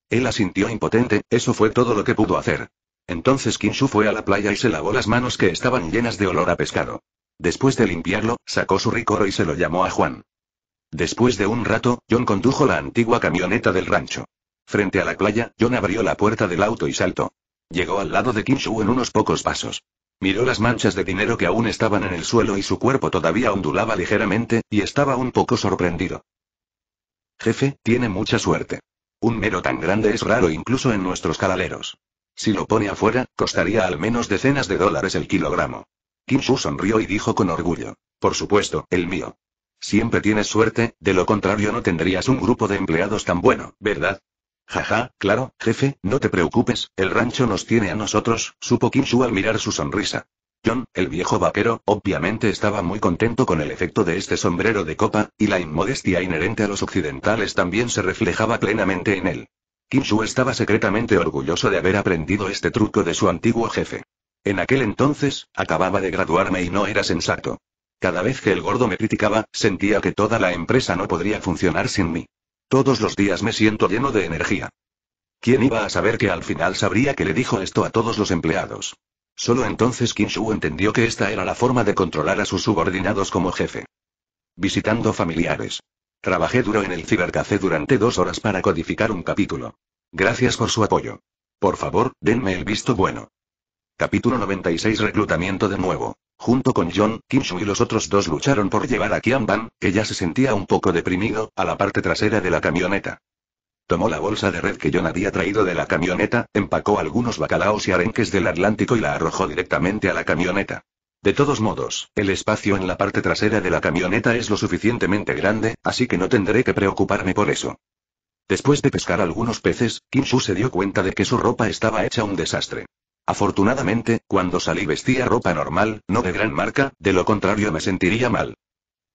Él asintió impotente, eso fue todo lo que pudo hacer. Entonces Kinshu fue a la playa y se lavó las manos que estaban llenas de olor a pescado. Después de limpiarlo, sacó su ricoro y se lo llamó a Juan. Después de un rato, John condujo la antigua camioneta del rancho. Frente a la playa, John abrió la puerta del auto y saltó. Llegó al lado de Kim en unos pocos pasos. Miró las manchas de dinero que aún estaban en el suelo y su cuerpo todavía ondulaba ligeramente, y estaba un poco sorprendido. Jefe, tiene mucha suerte. Un mero tan grande es raro incluso en nuestros calaleros. Si lo pone afuera, costaría al menos decenas de dólares el kilogramo. Kinshu sonrió y dijo con orgullo. Por supuesto, el mío. Siempre tienes suerte, de lo contrario no tendrías un grupo de empleados tan bueno, ¿verdad? Jaja, claro, jefe, no te preocupes, el rancho nos tiene a nosotros, supo Kinshu al mirar su sonrisa. John, el viejo vaquero, obviamente estaba muy contento con el efecto de este sombrero de copa, y la inmodestia inherente a los occidentales también se reflejaba plenamente en él. Kinshu estaba secretamente orgulloso de haber aprendido este truco de su antiguo jefe. En aquel entonces, acababa de graduarme y no era sensato. Cada vez que el gordo me criticaba, sentía que toda la empresa no podría funcionar sin mí. Todos los días me siento lleno de energía. ¿Quién iba a saber que al final sabría que le dijo esto a todos los empleados? Solo entonces Kinshu entendió que esta era la forma de controlar a sus subordinados como jefe. Visitando familiares. Trabajé duro en el cibercafé durante dos horas para codificar un capítulo. Gracias por su apoyo. Por favor, denme el visto bueno. Capítulo 96 Reclutamiento de nuevo. Junto con John, Kim y los otros dos lucharon por llevar a Kian Ban, que ya se sentía un poco deprimido, a la parte trasera de la camioneta. Tomó la bolsa de red que John había traído de la camioneta, empacó algunos bacalaos y arenques del Atlántico y la arrojó directamente a la camioneta. De todos modos, el espacio en la parte trasera de la camioneta es lo suficientemente grande, así que no tendré que preocuparme por eso. Después de pescar algunos peces, Kim se dio cuenta de que su ropa estaba hecha un desastre. Afortunadamente, cuando salí vestía ropa normal, no de gran marca, de lo contrario me sentiría mal.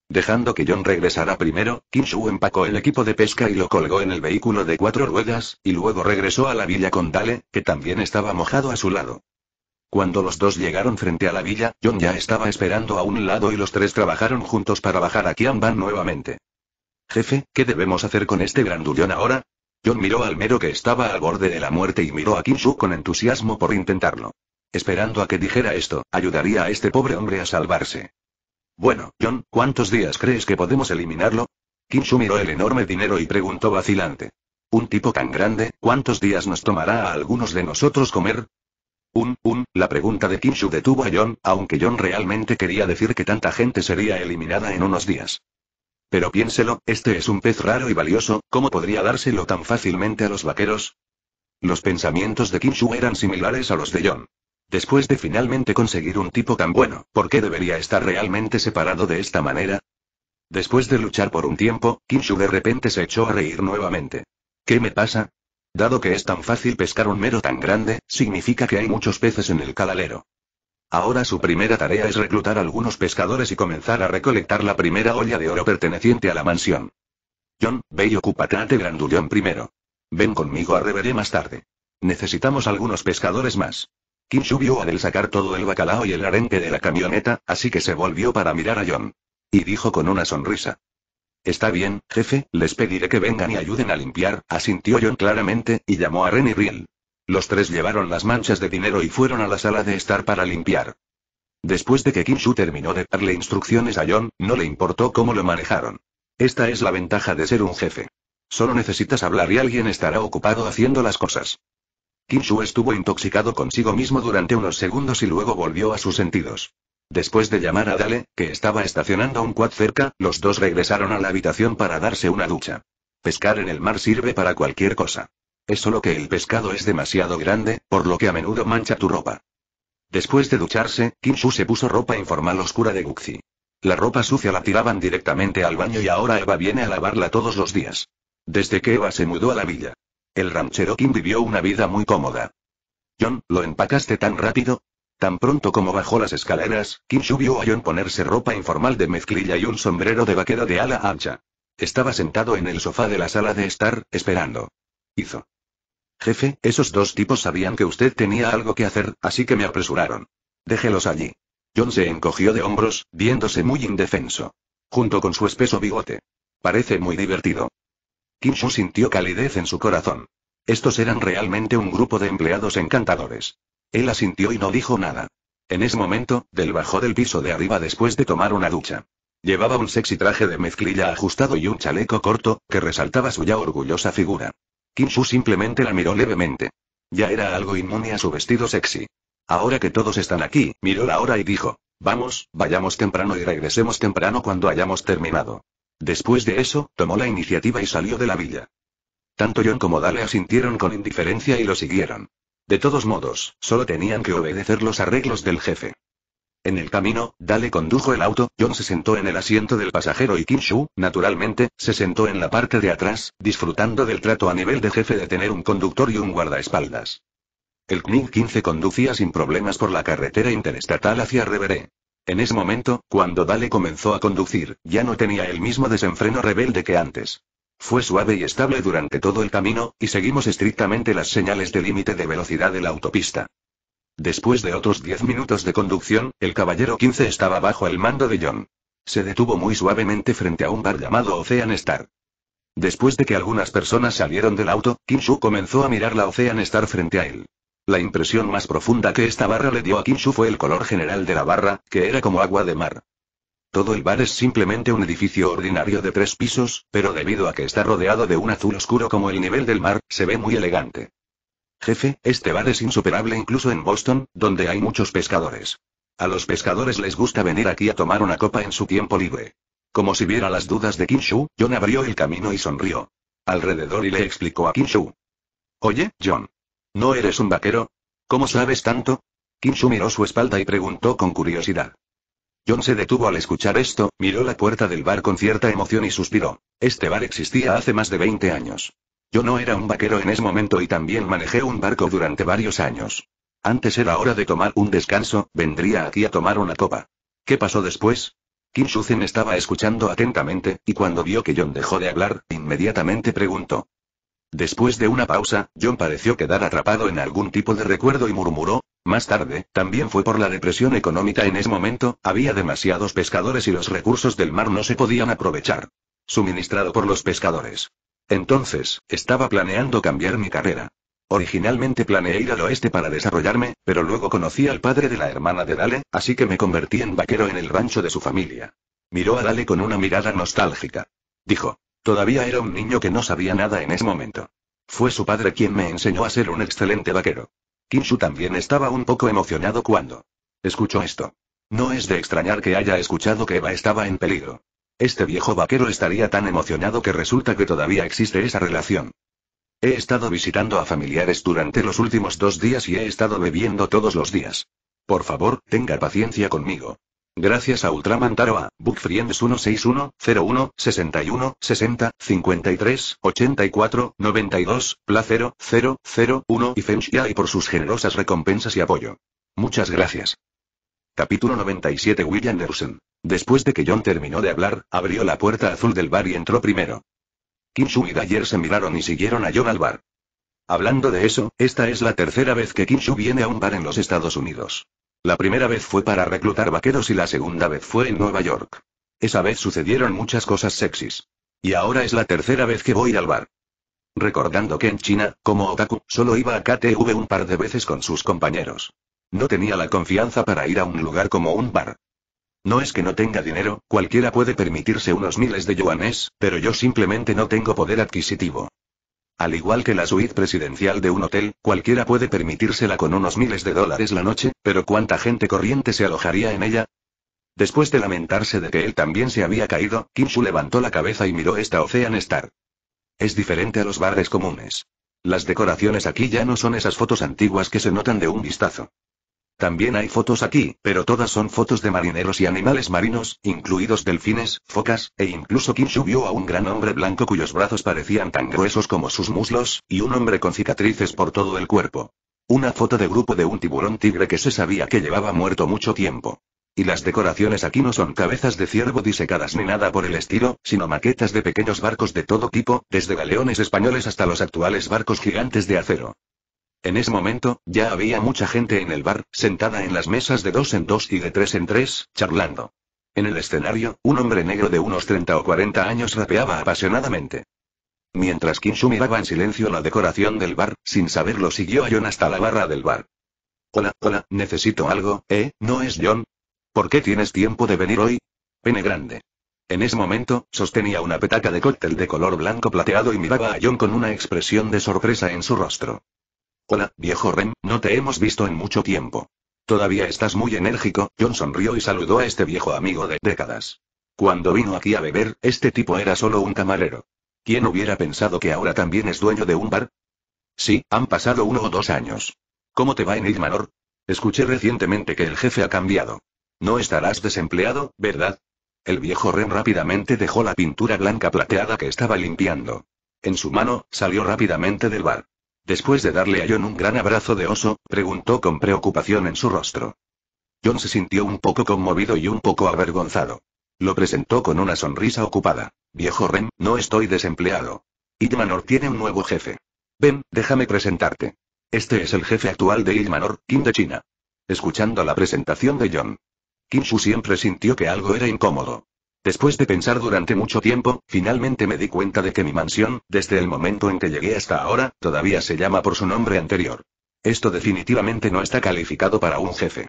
Dejando que John regresara primero, Kim Shu empacó el equipo de pesca y lo colgó en el vehículo de cuatro ruedas, y luego regresó a la villa con Dale, que también estaba mojado a su lado. Cuando los dos llegaron frente a la villa, John ya estaba esperando a un lado y los tres trabajaron juntos para bajar a Kianban nuevamente. Jefe, ¿qué debemos hacer con este grandullón ahora? John miró al mero que estaba al borde de la muerte y miró a Kinshu con entusiasmo por intentarlo. Esperando a que dijera esto, ayudaría a este pobre hombre a salvarse. Bueno, John, ¿cuántos días crees que podemos eliminarlo? Kim miró el enorme dinero y preguntó vacilante. Un tipo tan grande, ¿cuántos días nos tomará a algunos de nosotros comer? Un, un, la pregunta de Kinshu detuvo a John, aunque John realmente quería decir que tanta gente sería eliminada en unos días. Pero piénselo, este es un pez raro y valioso, ¿cómo podría dárselo tan fácilmente a los vaqueros? Los pensamientos de Kinshu eran similares a los de John. Después de finalmente conseguir un tipo tan bueno, ¿por qué debería estar realmente separado de esta manera? Después de luchar por un tiempo, Kinshu de repente se echó a reír nuevamente. ¿Qué me pasa? Dado que es tan fácil pescar un mero tan grande, significa que hay muchos peces en el calalero. Ahora su primera tarea es reclutar algunos pescadores y comenzar a recolectar la primera olla de oro perteneciente a la mansión. John, ve y ocúpate de Grandullón primero. Ven conmigo a Reveré más tarde. Necesitamos algunos pescadores más. Kim subió a del sacar todo el bacalao y el arenque de la camioneta, así que se volvió para mirar a John. Y dijo con una sonrisa. Está bien, jefe, les pediré que vengan y ayuden a limpiar, asintió John claramente, y llamó a Ren y Riel. Los tres llevaron las manchas de dinero y fueron a la sala de estar para limpiar. Después de que Kim Shu terminó de darle instrucciones a John, no le importó cómo lo manejaron. Esta es la ventaja de ser un jefe. Solo necesitas hablar y alguien estará ocupado haciendo las cosas. Kim Shu estuvo intoxicado consigo mismo durante unos segundos y luego volvió a sus sentidos. Después de llamar a Dale, que estaba estacionando un quad cerca, los dos regresaron a la habitación para darse una ducha. Pescar en el mar sirve para cualquier cosa. Es solo que el pescado es demasiado grande, por lo que a menudo mancha tu ropa. Después de ducharse, Kim Su se puso ropa informal oscura de Guxi. La ropa sucia la tiraban directamente al baño y ahora Eva viene a lavarla todos los días. Desde que Eva se mudó a la villa. El ranchero Kim vivió una vida muy cómoda. John, ¿lo empacaste tan rápido? Tan pronto como bajó las escaleras, Kim vio a John ponerse ropa informal de mezclilla y un sombrero de vaquero de ala ancha. Estaba sentado en el sofá de la sala de estar, esperando. Hizo. Jefe, esos dos tipos sabían que usted tenía algo que hacer, así que me apresuraron. Déjelos allí. John se encogió de hombros, viéndose muy indefenso. Junto con su espeso bigote. Parece muy divertido. Kim Shu sintió calidez en su corazón. Estos eran realmente un grupo de empleados encantadores. Él asintió y no dijo nada. En ese momento, Del bajó del piso de arriba después de tomar una ducha. Llevaba un sexy traje de mezclilla ajustado y un chaleco corto, que resaltaba su ya orgullosa figura. Su simplemente la miró levemente. Ya era algo inmune a su vestido sexy. Ahora que todos están aquí, miró la hora y dijo, vamos, vayamos temprano y regresemos temprano cuando hayamos terminado. Después de eso, tomó la iniciativa y salió de la villa. Tanto John como Dale asintieron con indiferencia y lo siguieron. De todos modos, solo tenían que obedecer los arreglos del jefe. En el camino, Dale condujo el auto, John se sentó en el asiento del pasajero y Kim Shu, naturalmente, se sentó en la parte de atrás, disfrutando del trato a nivel de jefe de tener un conductor y un guardaespaldas. El Knig 15 conducía sin problemas por la carretera interestatal hacia Reveré. En ese momento, cuando Dale comenzó a conducir, ya no tenía el mismo desenfreno rebelde que antes. Fue suave y estable durante todo el camino, y seguimos estrictamente las señales de límite de velocidad de la autopista. Después de otros diez minutos de conducción, el caballero 15 estaba bajo el mando de John. Se detuvo muy suavemente frente a un bar llamado Ocean Star. Después de que algunas personas salieron del auto, Kim comenzó a mirar la Ocean Star frente a él. La impresión más profunda que esta barra le dio a Kim fue el color general de la barra, que era como agua de mar. Todo el bar es simplemente un edificio ordinario de tres pisos, pero debido a que está rodeado de un azul oscuro como el nivel del mar, se ve muy elegante. Jefe, este bar es insuperable incluso en Boston, donde hay muchos pescadores. A los pescadores les gusta venir aquí a tomar una copa en su tiempo libre. Como si viera las dudas de Kinshu, John abrió el camino y sonrió. Alrededor y le explicó a Kinshu. Oye, John. ¿No eres un vaquero? ¿Cómo sabes tanto? Kinshu miró su espalda y preguntó con curiosidad. John se detuvo al escuchar esto, miró la puerta del bar con cierta emoción y suspiró. Este bar existía hace más de 20 años. Yo no era un vaquero en ese momento y también manejé un barco durante varios años. Antes era hora de tomar un descanso, vendría aquí a tomar una copa. ¿Qué pasó después? Kim Shuzen estaba escuchando atentamente, y cuando vio que John dejó de hablar, inmediatamente preguntó. Después de una pausa, John pareció quedar atrapado en algún tipo de recuerdo y murmuró, más tarde, también fue por la depresión económica en ese momento, había demasiados pescadores y los recursos del mar no se podían aprovechar. Suministrado por los pescadores. Entonces, estaba planeando cambiar mi carrera. Originalmente planeé ir al oeste para desarrollarme, pero luego conocí al padre de la hermana de Dale, así que me convertí en vaquero en el rancho de su familia. Miró a Dale con una mirada nostálgica. Dijo, todavía era un niño que no sabía nada en ese momento. Fue su padre quien me enseñó a ser un excelente vaquero. Kinshu también estaba un poco emocionado cuando escuchó esto. No es de extrañar que haya escuchado que Eva estaba en peligro. Este viejo vaquero estaría tan emocionado que resulta que todavía existe esa relación. He estado visitando a familiares durante los últimos dos días y he estado bebiendo todos los días. Por favor, tenga paciencia conmigo. Gracias a Ultraman Taroa, Bookfriends 161, 01, 61, 60, 53, 84, 92, Placero, y y por sus generosas recompensas y apoyo. Muchas gracias. Capítulo 97 William Anderson. Después de que John terminó de hablar, abrió la puerta azul del bar y entró primero. Kim y Dyer se miraron y siguieron a John al bar. Hablando de eso, esta es la tercera vez que Kim viene a un bar en los Estados Unidos. La primera vez fue para reclutar vaqueros y la segunda vez fue en Nueva York. Esa vez sucedieron muchas cosas sexys. Y ahora es la tercera vez que voy al bar. Recordando que en China, como otaku, solo iba a KTV un par de veces con sus compañeros. No tenía la confianza para ir a un lugar como un bar. No es que no tenga dinero, cualquiera puede permitirse unos miles de yuanes, pero yo simplemente no tengo poder adquisitivo. Al igual que la suite presidencial de un hotel, cualquiera puede permitírsela con unos miles de dólares la noche, pero ¿cuánta gente corriente se alojaría en ella? Después de lamentarse de que él también se había caído, Kim Shu levantó la cabeza y miró esta Ocean Star. Es diferente a los bares comunes. Las decoraciones aquí ya no son esas fotos antiguas que se notan de un vistazo. También hay fotos aquí, pero todas son fotos de marineros y animales marinos, incluidos delfines, focas, e incluso Kinshu vio a un gran hombre blanco cuyos brazos parecían tan gruesos como sus muslos, y un hombre con cicatrices por todo el cuerpo. Una foto de grupo de un tiburón tigre que se sabía que llevaba muerto mucho tiempo. Y las decoraciones aquí no son cabezas de ciervo disecadas ni nada por el estilo, sino maquetas de pequeños barcos de todo tipo, desde galeones españoles hasta los actuales barcos gigantes de acero. En ese momento, ya había mucha gente en el bar, sentada en las mesas de dos en dos y de tres en tres, charlando. En el escenario, un hombre negro de unos 30 o 40 años rapeaba apasionadamente. Mientras Kinshu miraba en silencio la decoración del bar, sin saberlo siguió a John hasta la barra del bar. Hola, hola, necesito algo, ¿eh? ¿No es John? ¿Por qué tienes tiempo de venir hoy? Pene grande. En ese momento, sostenía una petaca de cóctel de color blanco plateado y miraba a John con una expresión de sorpresa en su rostro. Hola, viejo Rem, no te hemos visto en mucho tiempo. Todavía estás muy enérgico, John sonrió y saludó a este viejo amigo de décadas. Cuando vino aquí a beber, este tipo era solo un camarero. ¿Quién hubiera pensado que ahora también es dueño de un bar? Sí, han pasado uno o dos años. ¿Cómo te va en Igmanor? Escuché recientemente que el jefe ha cambiado. No estarás desempleado, ¿verdad? El viejo Rem rápidamente dejó la pintura blanca plateada que estaba limpiando. En su mano, salió rápidamente del bar. Después de darle a John un gran abrazo de oso, preguntó con preocupación en su rostro. John se sintió un poco conmovido y un poco avergonzado. Lo presentó con una sonrisa ocupada. Viejo Rem, no estoy desempleado. Idmanor tiene un nuevo jefe. Ven, déjame presentarte. Este es el jefe actual de Ilmanor, Kim de China. Escuchando la presentación de John. Kim Shu siempre sintió que algo era incómodo. Después de pensar durante mucho tiempo, finalmente me di cuenta de que mi mansión, desde el momento en que llegué hasta ahora, todavía se llama por su nombre anterior. Esto definitivamente no está calificado para un jefe.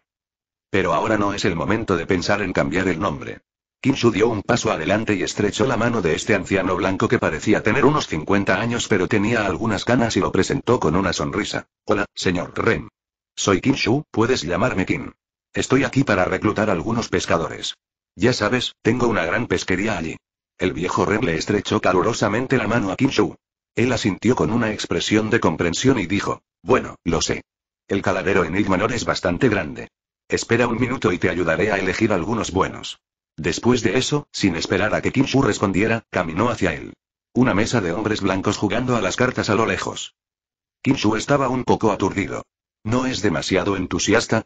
Pero ahora no es el momento de pensar en cambiar el nombre. Kinshu dio un paso adelante y estrechó la mano de este anciano blanco que parecía tener unos 50 años pero tenía algunas ganas y lo presentó con una sonrisa. Hola, señor Ren. Soy Kinshu, puedes llamarme Kin. Estoy aquí para reclutar algunos pescadores. Ya sabes, tengo una gran pesquería allí. El viejo Ren le estrechó calurosamente la mano a Kinshu. Él asintió con una expresión de comprensión y dijo, bueno, lo sé. El caladero en Igmanor es bastante grande. Espera un minuto y te ayudaré a elegir algunos buenos. Después de eso, sin esperar a que Kinshu respondiera, caminó hacia él. Una mesa de hombres blancos jugando a las cartas a lo lejos. Kinshu estaba un poco aturdido. ¿No es demasiado entusiasta?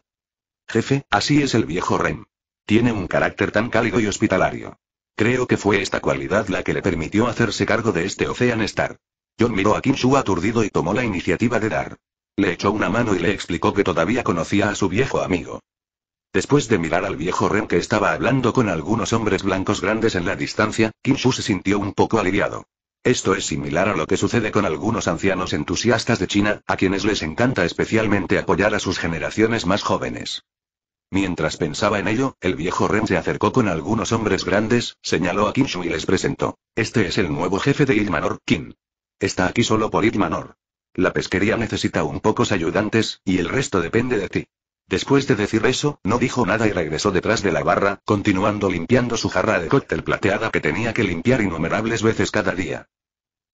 Jefe, así es el viejo Ren. Tiene un carácter tan cálido y hospitalario. Creo que fue esta cualidad la que le permitió hacerse cargo de este Ocean Star. John miró a Kinshu aturdido y tomó la iniciativa de dar. Le echó una mano y le explicó que todavía conocía a su viejo amigo. Después de mirar al viejo Ren que estaba hablando con algunos hombres blancos grandes en la distancia, Kinshu se sintió un poco aliviado. Esto es similar a lo que sucede con algunos ancianos entusiastas de China, a quienes les encanta especialmente apoyar a sus generaciones más jóvenes. Mientras pensaba en ello, el viejo Ren se acercó con algunos hombres grandes, señaló a Kinshu y les presentó. Este es el nuevo jefe de Ilmanor, Kim. Está aquí solo por Ilmanor. La pesquería necesita un pocos ayudantes, y el resto depende de ti. Después de decir eso, no dijo nada y regresó detrás de la barra, continuando limpiando su jarra de cóctel plateada que tenía que limpiar innumerables veces cada día.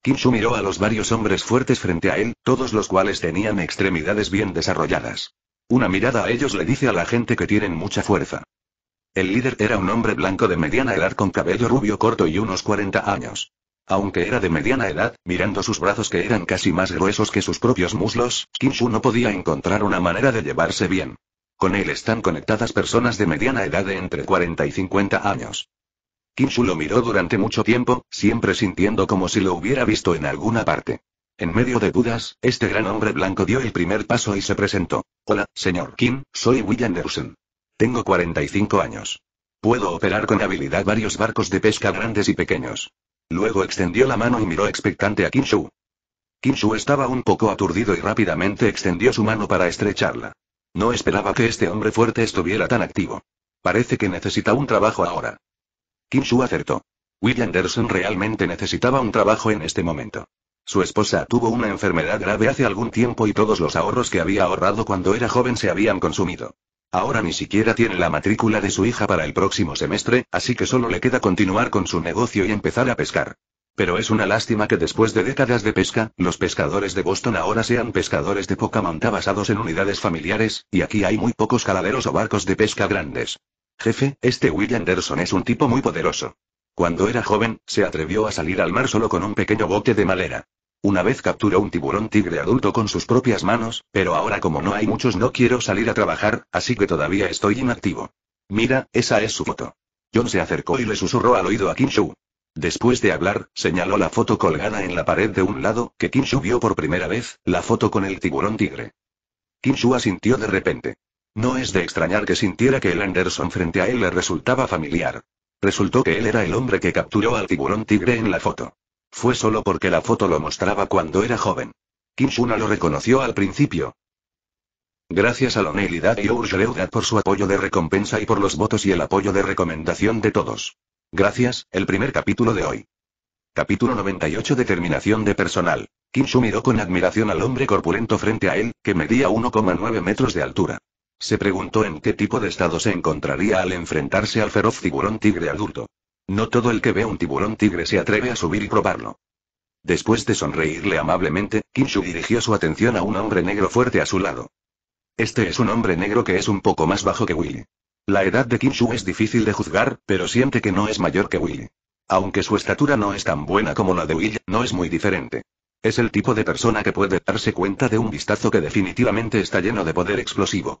Kinshu miró a los varios hombres fuertes frente a él, todos los cuales tenían extremidades bien desarrolladas. Una mirada a ellos le dice a la gente que tienen mucha fuerza. El líder era un hombre blanco de mediana edad con cabello rubio corto y unos 40 años. Aunque era de mediana edad, mirando sus brazos que eran casi más gruesos que sus propios muslos, Kinshu no podía encontrar una manera de llevarse bien. Con él están conectadas personas de mediana edad de entre 40 y 50 años. Kinshu lo miró durante mucho tiempo, siempre sintiendo como si lo hubiera visto en alguna parte. En medio de dudas, este gran hombre blanco dio el primer paso y se presentó. Hola, señor Kim, soy William Anderson. Tengo 45 años. Puedo operar con habilidad varios barcos de pesca grandes y pequeños. Luego extendió la mano y miró expectante a Kim Shu. Kim Shu estaba un poco aturdido y rápidamente extendió su mano para estrecharla. No esperaba que este hombre fuerte estuviera tan activo. Parece que necesita un trabajo ahora. Kim Shu acertó. William Anderson realmente necesitaba un trabajo en este momento. Su esposa tuvo una enfermedad grave hace algún tiempo y todos los ahorros que había ahorrado cuando era joven se habían consumido. Ahora ni siquiera tiene la matrícula de su hija para el próximo semestre, así que solo le queda continuar con su negocio y empezar a pescar. Pero es una lástima que después de décadas de pesca, los pescadores de Boston ahora sean pescadores de poca monta basados en unidades familiares, y aquí hay muy pocos caladeros o barcos de pesca grandes. Jefe, este William Anderson es un tipo muy poderoso. Cuando era joven, se atrevió a salir al mar solo con un pequeño bote de madera. Una vez capturó un tiburón tigre adulto con sus propias manos, pero ahora como no hay muchos no quiero salir a trabajar, así que todavía estoy inactivo. Mira, esa es su foto. John se acercó y le susurró al oído a Kim Después de hablar, señaló la foto colgada en la pared de un lado, que Kim vio por primera vez, la foto con el tiburón tigre. Kim Shu asintió de repente. No es de extrañar que sintiera que el Anderson frente a él le resultaba familiar. Resultó que él era el hombre que capturó al tiburón tigre en la foto. Fue solo porque la foto lo mostraba cuando era joven. Kim Shuna lo reconoció al principio. Gracias a la Lonelidad y Leuda por su apoyo de recompensa y por los votos y el apoyo de recomendación de todos. Gracias, el primer capítulo de hoy. Capítulo 98 Determinación de personal. Kim miró con admiración al hombre corpulento frente a él, que medía 1,9 metros de altura. Se preguntó en qué tipo de estado se encontraría al enfrentarse al feroz tiburón tigre adulto. No todo el que ve un tiburón tigre se atreve a subir y probarlo. Después de sonreírle amablemente, Kinshu dirigió su atención a un hombre negro fuerte a su lado. Este es un hombre negro que es un poco más bajo que Willy. La edad de Kinshu es difícil de juzgar, pero siente que no es mayor que Willy. Aunque su estatura no es tan buena como la de Willy, no es muy diferente. Es el tipo de persona que puede darse cuenta de un vistazo que definitivamente está lleno de poder explosivo.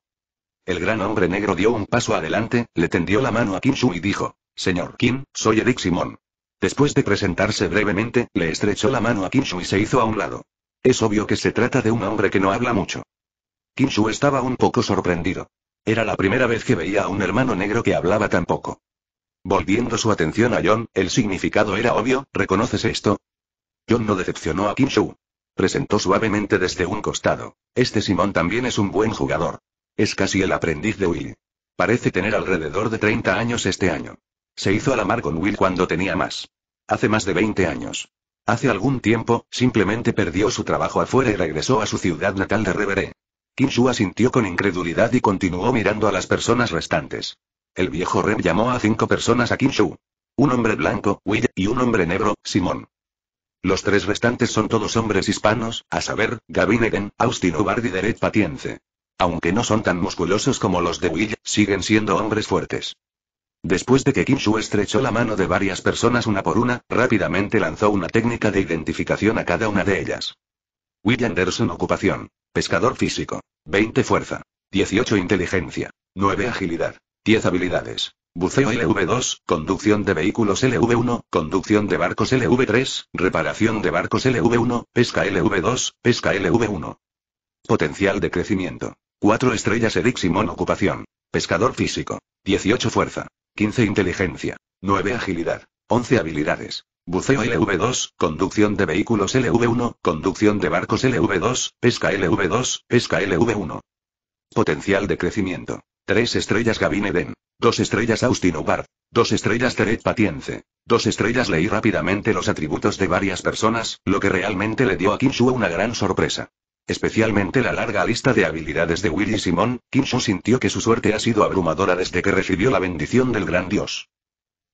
El gran hombre negro dio un paso adelante, le tendió la mano a Kinshu y dijo, Señor Kim, soy Eric Simon. Después de presentarse brevemente, le estrechó la mano a Kim Shu y se hizo a un lado. Es obvio que se trata de un hombre que no habla mucho. Kim Shu estaba un poco sorprendido. Era la primera vez que veía a un hermano negro que hablaba tan poco. Volviendo su atención a John, el significado era obvio, ¿reconoces esto? John no decepcionó a Kim Shu. Presentó suavemente desde un costado. Este Simón también es un buen jugador. Es casi el aprendiz de Will. Parece tener alrededor de 30 años este año. Se hizo a la Will cuando tenía más. Hace más de 20 años. Hace algún tiempo, simplemente perdió su trabajo afuera y regresó a su ciudad natal de Reveré. Kinshu asintió con incredulidad y continuó mirando a las personas restantes. El viejo Rem llamó a cinco personas a Kinshu. Un hombre blanco, Will, y un hombre negro, Simón. Los tres restantes son todos hombres hispanos, a saber, Gavin Eden, Austin Hubbard y Derek Patience. Aunque no son tan musculosos como los de Will, siguen siendo hombres fuertes. Después de que Kim Kinshu estrechó la mano de varias personas una por una, rápidamente lanzó una técnica de identificación a cada una de ellas. William Anderson ocupación. Pescador físico. 20 fuerza. 18 inteligencia. 9 agilidad. 10 habilidades. Buceo LV2, conducción de vehículos LV1, conducción de barcos LV3, reparación de barcos LV1, pesca LV2, pesca LV1. Potencial de crecimiento. 4 estrellas Eric Simón ocupación. Pescador físico. 18 fuerza. 15 inteligencia, 9 agilidad, 11 habilidades. Buceo LV2, conducción de vehículos LV1, conducción de barcos LV2, pesca LV2, pesca LV1. Potencial de crecimiento. 3 estrellas Gavine Den. 2 estrellas Austin Hubbard. 2 estrellas Teret Patience. 2 estrellas leí rápidamente los atributos de varias personas, lo que realmente le dio a Kinshu una gran sorpresa. Especialmente la larga lista de habilidades de Willy Simon, Shu sintió que su suerte ha sido abrumadora desde que recibió la bendición del gran dios.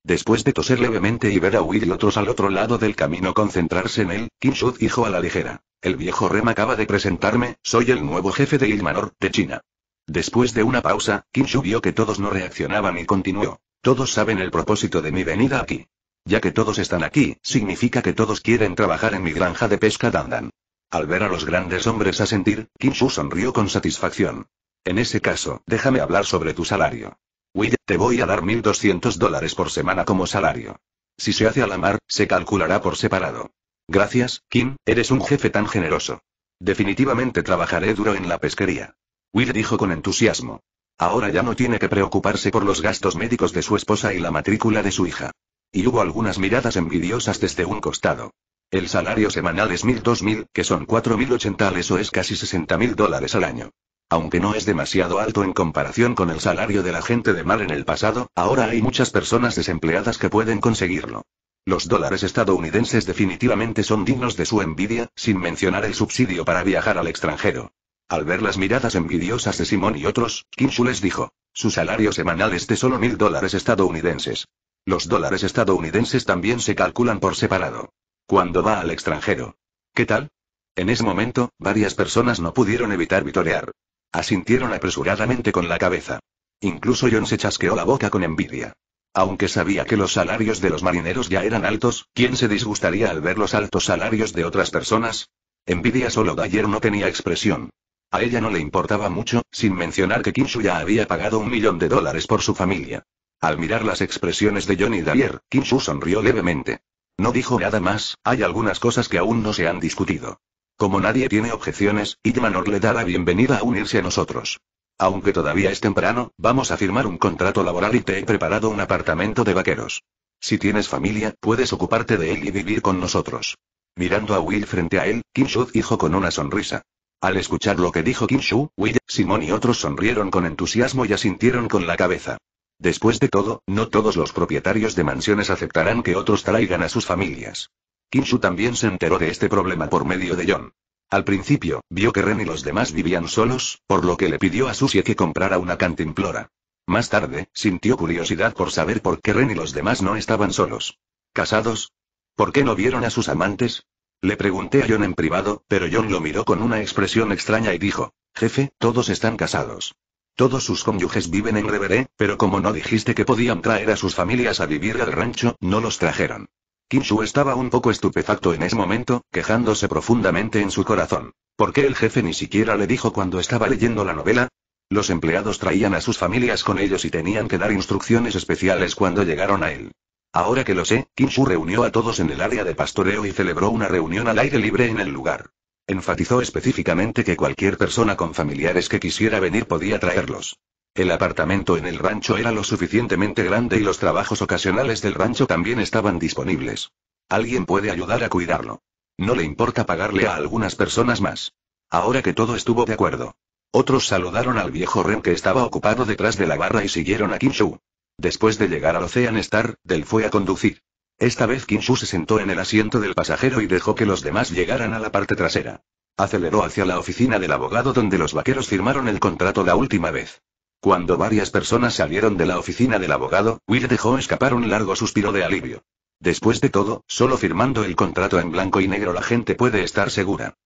Después de toser levemente y ver a Will y otros al otro lado del camino concentrarse en él, Shu dijo a la ligera. El viejo Rem acaba de presentarme, soy el nuevo jefe de Ilmanor, de China. Después de una pausa, Shu vio que todos no reaccionaban y continuó. Todos saben el propósito de mi venida aquí. Ya que todos están aquí, significa que todos quieren trabajar en mi granja de pesca Dandan. Al ver a los grandes hombres a asentir, Shu sonrió con satisfacción. En ese caso, déjame hablar sobre tu salario. Will, te voy a dar 1.200 dólares por semana como salario. Si se hace a la mar, se calculará por separado. Gracias, Kim, eres un jefe tan generoso. Definitivamente trabajaré duro en la pesquería. Will dijo con entusiasmo. Ahora ya no tiene que preocuparse por los gastos médicos de su esposa y la matrícula de su hija. Y hubo algunas miradas envidiosas desde un costado. El salario semanal es 1.000-2.000, que son 4.080 o es casi 60.000 dólares al año. Aunque no es demasiado alto en comparación con el salario de la gente de mal en el pasado, ahora hay muchas personas desempleadas que pueden conseguirlo. Los dólares estadounidenses definitivamente son dignos de su envidia, sin mencionar el subsidio para viajar al extranjero. Al ver las miradas envidiosas de Simón y otros, Kinshu les dijo, su salario semanal es de solo 1.000 dólares estadounidenses. Los dólares estadounidenses también se calculan por separado. Cuando va al extranjero. ¿Qué tal? En ese momento, varias personas no pudieron evitar vitorear. Asintieron apresuradamente con la cabeza. Incluso John se chasqueó la boca con envidia. Aunque sabía que los salarios de los marineros ya eran altos, ¿quién se disgustaría al ver los altos salarios de otras personas? Envidia solo Dyer no tenía expresión. A ella no le importaba mucho, sin mencionar que Kinshu ya había pagado un millón de dólares por su familia. Al mirar las expresiones de John y Dyer, Kinshu sonrió levemente. No dijo nada más, hay algunas cosas que aún no se han discutido. Como nadie tiene objeciones, Idmanor le da la bienvenida a unirse a nosotros. Aunque todavía es temprano, vamos a firmar un contrato laboral y te he preparado un apartamento de vaqueros. Si tienes familia, puedes ocuparte de él y vivir con nosotros. Mirando a Will frente a él, Kim dijo con una sonrisa. Al escuchar lo que dijo Kim Will, Simon y otros sonrieron con entusiasmo y asintieron con la cabeza. Después de todo, no todos los propietarios de mansiones aceptarán que otros traigan a sus familias. Kinshu también se enteró de este problema por medio de John. Al principio, vio que Ren y los demás vivían solos, por lo que le pidió a Susie que comprara una cantimplora. Más tarde, sintió curiosidad por saber por qué Ren y los demás no estaban solos. ¿Casados? ¿Por qué no vieron a sus amantes? Le pregunté a John en privado, pero John lo miró con una expresión extraña y dijo, Jefe, todos están casados. Todos sus cónyuges viven en Reveré, pero como no dijiste que podían traer a sus familias a vivir al rancho, no los trajeron. Kinshu estaba un poco estupefacto en ese momento, quejándose profundamente en su corazón. ¿Por qué el jefe ni siquiera le dijo cuando estaba leyendo la novela? Los empleados traían a sus familias con ellos y tenían que dar instrucciones especiales cuando llegaron a él. Ahora que lo sé, Kim Kinshu reunió a todos en el área de pastoreo y celebró una reunión al aire libre en el lugar. Enfatizó específicamente que cualquier persona con familiares que quisiera venir podía traerlos. El apartamento en el rancho era lo suficientemente grande y los trabajos ocasionales del rancho también estaban disponibles. Alguien puede ayudar a cuidarlo. No le importa pagarle a algunas personas más. Ahora que todo estuvo de acuerdo. Otros saludaron al viejo Ren que estaba ocupado detrás de la barra y siguieron a Kim Shu. Después de llegar al Ocean Star, Del fue a conducir. Esta vez Kinshu se sentó en el asiento del pasajero y dejó que los demás llegaran a la parte trasera. Aceleró hacia la oficina del abogado donde los vaqueros firmaron el contrato la última vez. Cuando varias personas salieron de la oficina del abogado, Will dejó escapar un largo suspiro de alivio. Después de todo, solo firmando el contrato en blanco y negro la gente puede estar segura.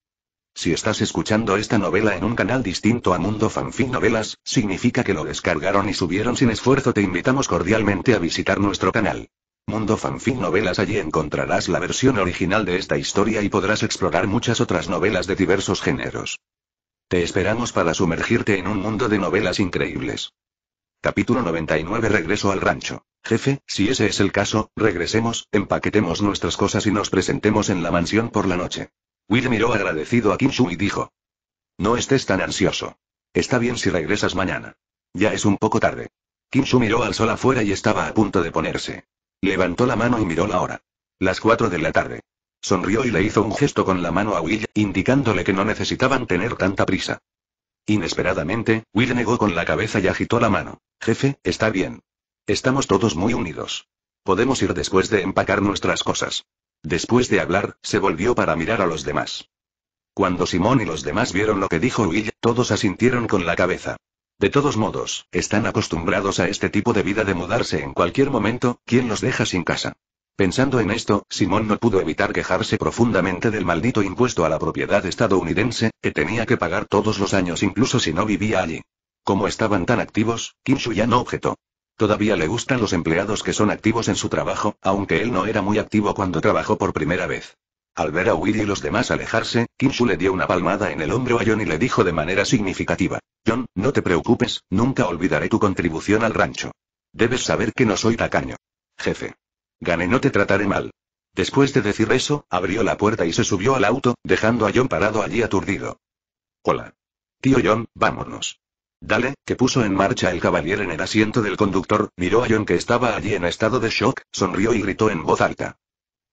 Si estás escuchando esta novela en un canal distinto a Mundo Fanfic Novelas, significa que lo descargaron y subieron sin esfuerzo. Te invitamos cordialmente a visitar nuestro canal. Mundo Fanfic Novelas Allí encontrarás la versión original de esta historia y podrás explorar muchas otras novelas de diversos géneros. Te esperamos para sumergirte en un mundo de novelas increíbles. Capítulo 99 Regreso al rancho. Jefe, si ese es el caso, regresemos, empaquetemos nuestras cosas y nos presentemos en la mansión por la noche. Will miró agradecido a Kim y dijo. No estés tan ansioso. Está bien si regresas mañana. Ya es un poco tarde. Kim miró al sol afuera y estaba a punto de ponerse. Levantó la mano y miró la hora. Las cuatro de la tarde. Sonrió y le hizo un gesto con la mano a Will, indicándole que no necesitaban tener tanta prisa. Inesperadamente, Will negó con la cabeza y agitó la mano. Jefe, está bien. Estamos todos muy unidos. Podemos ir después de empacar nuestras cosas. Después de hablar, se volvió para mirar a los demás. Cuando Simón y los demás vieron lo que dijo Will, todos asintieron con la cabeza. De todos modos, están acostumbrados a este tipo de vida de mudarse en cualquier momento, Quien los deja sin casa? Pensando en esto, Simón no pudo evitar quejarse profundamente del maldito impuesto a la propiedad estadounidense, que tenía que pagar todos los años incluso si no vivía allí. Como estaban tan activos, Kinshu ya no objetó. Todavía le gustan los empleados que son activos en su trabajo, aunque él no era muy activo cuando trabajó por primera vez. Al ver a Willy y los demás alejarse, Kinshu le dio una palmada en el hombro a John y le dijo de manera significativa. John, no te preocupes, nunca olvidaré tu contribución al rancho. Debes saber que no soy tacaño. Jefe. Gané, no te trataré mal. Después de decir eso, abrió la puerta y se subió al auto, dejando a John parado allí aturdido. Hola. Tío John, vámonos. Dale, que puso en marcha el caballero en el asiento del conductor, miró a John que estaba allí en estado de shock, sonrió y gritó en voz alta.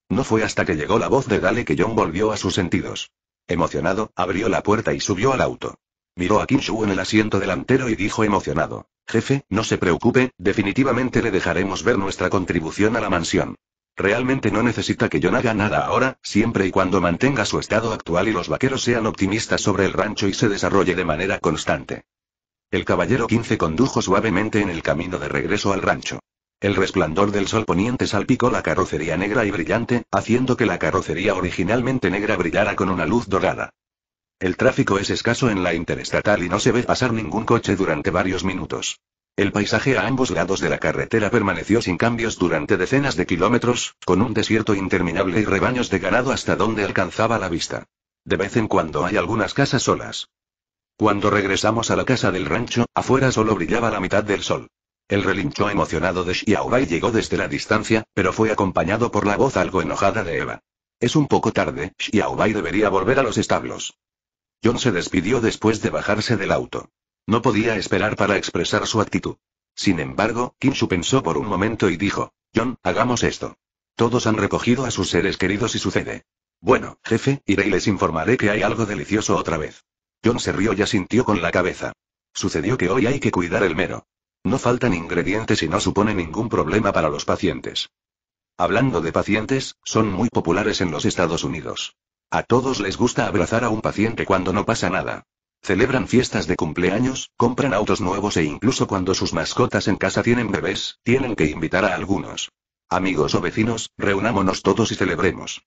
No fue hasta que llegó la voz de Dale que John volvió a sus sentidos. Emocionado, abrió la puerta y subió al auto. Miró a Kinshu en el asiento delantero y dijo emocionado. Jefe, no se preocupe, definitivamente le dejaremos ver nuestra contribución a la mansión. Realmente no necesita que yo haga nada ahora, siempre y cuando mantenga su estado actual y los vaqueros sean optimistas sobre el rancho y se desarrolle de manera constante. El caballero 15 condujo suavemente en el camino de regreso al rancho. El resplandor del sol poniente salpicó la carrocería negra y brillante, haciendo que la carrocería originalmente negra brillara con una luz dorada. El tráfico es escaso en la interestatal y no se ve pasar ningún coche durante varios minutos. El paisaje a ambos lados de la carretera permaneció sin cambios durante decenas de kilómetros, con un desierto interminable y rebaños de ganado hasta donde alcanzaba la vista. De vez en cuando hay algunas casas solas. Cuando regresamos a la casa del rancho, afuera solo brillaba la mitad del sol. El relincho emocionado de Xiaobai llegó desde la distancia, pero fue acompañado por la voz algo enojada de Eva. Es un poco tarde, Xiaobai debería volver a los establos. John se despidió después de bajarse del auto. No podía esperar para expresar su actitud. Sin embargo, Kinshu pensó por un momento y dijo, John, hagamos esto. Todos han recogido a sus seres queridos y sucede. Bueno, jefe, iré y les informaré que hay algo delicioso otra vez. John se rió y asintió con la cabeza. Sucedió que hoy hay que cuidar el mero. No faltan ingredientes y no supone ningún problema para los pacientes. Hablando de pacientes, son muy populares en los Estados Unidos. A todos les gusta abrazar a un paciente cuando no pasa nada. Celebran fiestas de cumpleaños, compran autos nuevos e incluso cuando sus mascotas en casa tienen bebés, tienen que invitar a algunos. Amigos o vecinos, reunámonos todos y celebremos.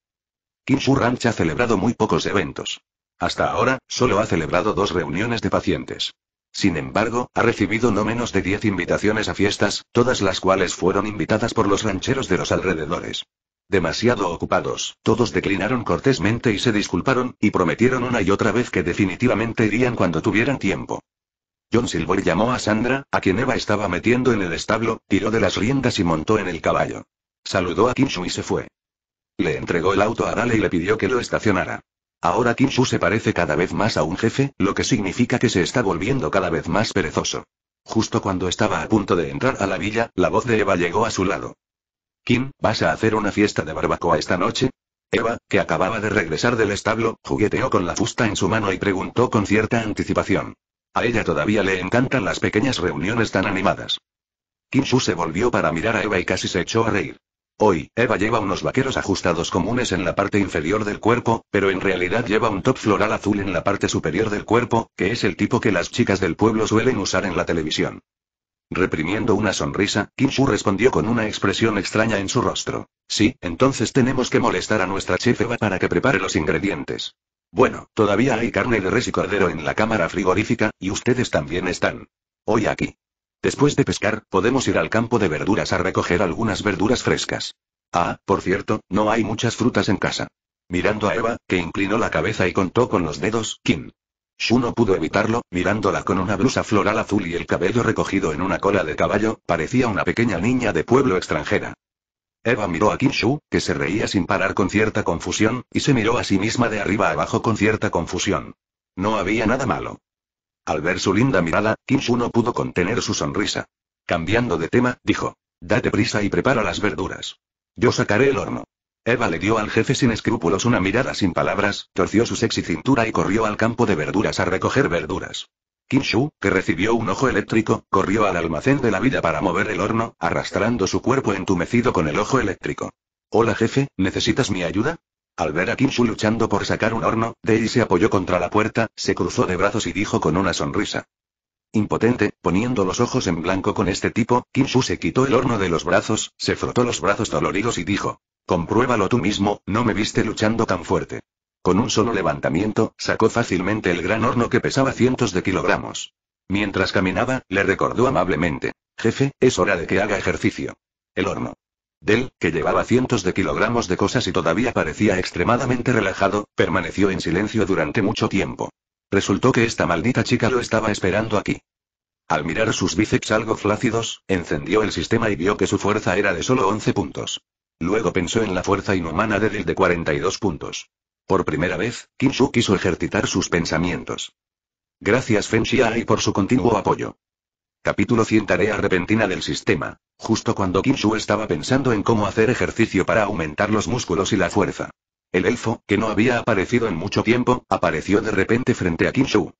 Kinshu Ranch ha celebrado muy pocos eventos. Hasta ahora, solo ha celebrado dos reuniones de pacientes. Sin embargo, ha recibido no menos de 10 invitaciones a fiestas, todas las cuales fueron invitadas por los rancheros de los alrededores demasiado ocupados. Todos declinaron cortésmente y se disculparon, y prometieron una y otra vez que definitivamente irían cuando tuvieran tiempo. John Silver llamó a Sandra, a quien Eva estaba metiendo en el establo, tiró de las riendas y montó en el caballo. Saludó a Kinshu y se fue. Le entregó el auto a Dale y le pidió que lo estacionara. Ahora Kinshu se parece cada vez más a un jefe, lo que significa que se está volviendo cada vez más perezoso. Justo cuando estaba a punto de entrar a la villa, la voz de Eva llegó a su lado. Kim, ¿vas a hacer una fiesta de barbacoa esta noche? Eva, que acababa de regresar del establo, jugueteó con la fusta en su mano y preguntó con cierta anticipación. A ella todavía le encantan las pequeñas reuniones tan animadas. Kim Shu se volvió para mirar a Eva y casi se echó a reír. Hoy, Eva lleva unos vaqueros ajustados comunes en la parte inferior del cuerpo, pero en realidad lleva un top floral azul en la parte superior del cuerpo, que es el tipo que las chicas del pueblo suelen usar en la televisión. Reprimiendo una sonrisa, Shu respondió con una expresión extraña en su rostro. Sí, entonces tenemos que molestar a nuestra Eva para que prepare los ingredientes. Bueno, todavía hay carne de res y cordero en la cámara frigorífica, y ustedes también están. Hoy aquí. Después de pescar, podemos ir al campo de verduras a recoger algunas verduras frescas. Ah, por cierto, no hay muchas frutas en casa. Mirando a Eva, que inclinó la cabeza y contó con los dedos, Kim. Shu no pudo evitarlo, mirándola con una blusa floral azul y el cabello recogido en una cola de caballo, parecía una pequeña niña de pueblo extranjera. Eva miró a Kim Shu, que se reía sin parar con cierta confusión, y se miró a sí misma de arriba abajo con cierta confusión. No había nada malo. Al ver su linda mirada, Kim no pudo contener su sonrisa. Cambiando de tema, dijo. Date prisa y prepara las verduras. Yo sacaré el horno. Eva le dio al jefe sin escrúpulos una mirada sin palabras, torció su sexy cintura y corrió al campo de verduras a recoger verduras. Kim que recibió un ojo eléctrico, corrió al almacén de la vida para mover el horno, arrastrando su cuerpo entumecido con el ojo eléctrico. Hola jefe, ¿necesitas mi ayuda? Al ver a Kim luchando por sacar un horno, Dei se apoyó contra la puerta, se cruzó de brazos y dijo con una sonrisa. Impotente, poniendo los ojos en blanco con este tipo, Kim se quitó el horno de los brazos, se frotó los brazos doloridos y dijo. Compruébalo tú mismo, no me viste luchando tan fuerte. Con un solo levantamiento, sacó fácilmente el gran horno que pesaba cientos de kilogramos. Mientras caminaba, le recordó amablemente. Jefe, es hora de que haga ejercicio. El horno. Del, que llevaba cientos de kilogramos de cosas y todavía parecía extremadamente relajado, permaneció en silencio durante mucho tiempo. Resultó que esta maldita chica lo estaba esperando aquí. Al mirar sus bíceps algo flácidos, encendió el sistema y vio que su fuerza era de solo 11 puntos. Luego pensó en la fuerza inhumana de Del de 42 puntos. Por primera vez, Kinshu quiso ejercitar sus pensamientos. Gracias Feng y por su continuo apoyo. Capítulo 100 Tarea repentina del sistema. Justo cuando Kinshu estaba pensando en cómo hacer ejercicio para aumentar los músculos y la fuerza. El elfo, que no había aparecido en mucho tiempo, apareció de repente frente a Kinshu.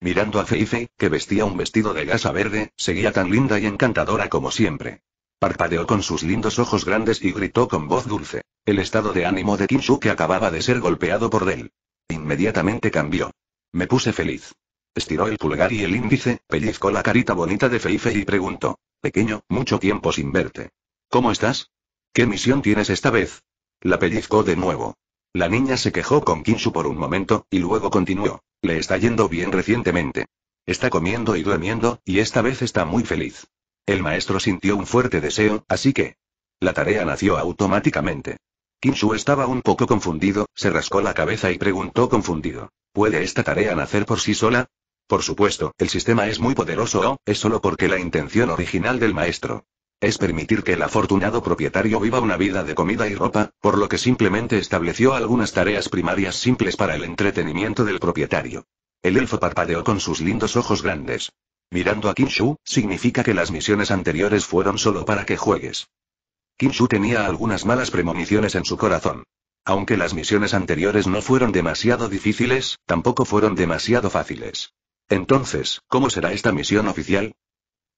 Mirando a Feifei, que vestía un vestido de gasa verde, seguía tan linda y encantadora como siempre. Parpadeó con sus lindos ojos grandes y gritó con voz dulce. El estado de ánimo de que acababa de ser golpeado por él. Inmediatamente cambió. Me puse feliz. Estiró el pulgar y el índice, pellizcó la carita bonita de Feife y preguntó. Pequeño, mucho tiempo sin verte. ¿Cómo estás? ¿Qué misión tienes esta vez? La pellizcó de nuevo. La niña se quejó con Kinshu por un momento, y luego continuó. Le está yendo bien recientemente. Está comiendo y durmiendo, y esta vez está muy feliz. El maestro sintió un fuerte deseo, así que... La tarea nació automáticamente. Kinshu estaba un poco confundido, se rascó la cabeza y preguntó confundido. ¿Puede esta tarea nacer por sí sola? Por supuesto, el sistema es muy poderoso o, es solo porque la intención original del maestro es permitir que el afortunado propietario viva una vida de comida y ropa, por lo que simplemente estableció algunas tareas primarias simples para el entretenimiento del propietario. El elfo parpadeó con sus lindos ojos grandes. Mirando a Kinshu, significa que las misiones anteriores fueron solo para que juegues. Kinshu tenía algunas malas premoniciones en su corazón. Aunque las misiones anteriores no fueron demasiado difíciles, tampoco fueron demasiado fáciles. Entonces, ¿cómo será esta misión oficial?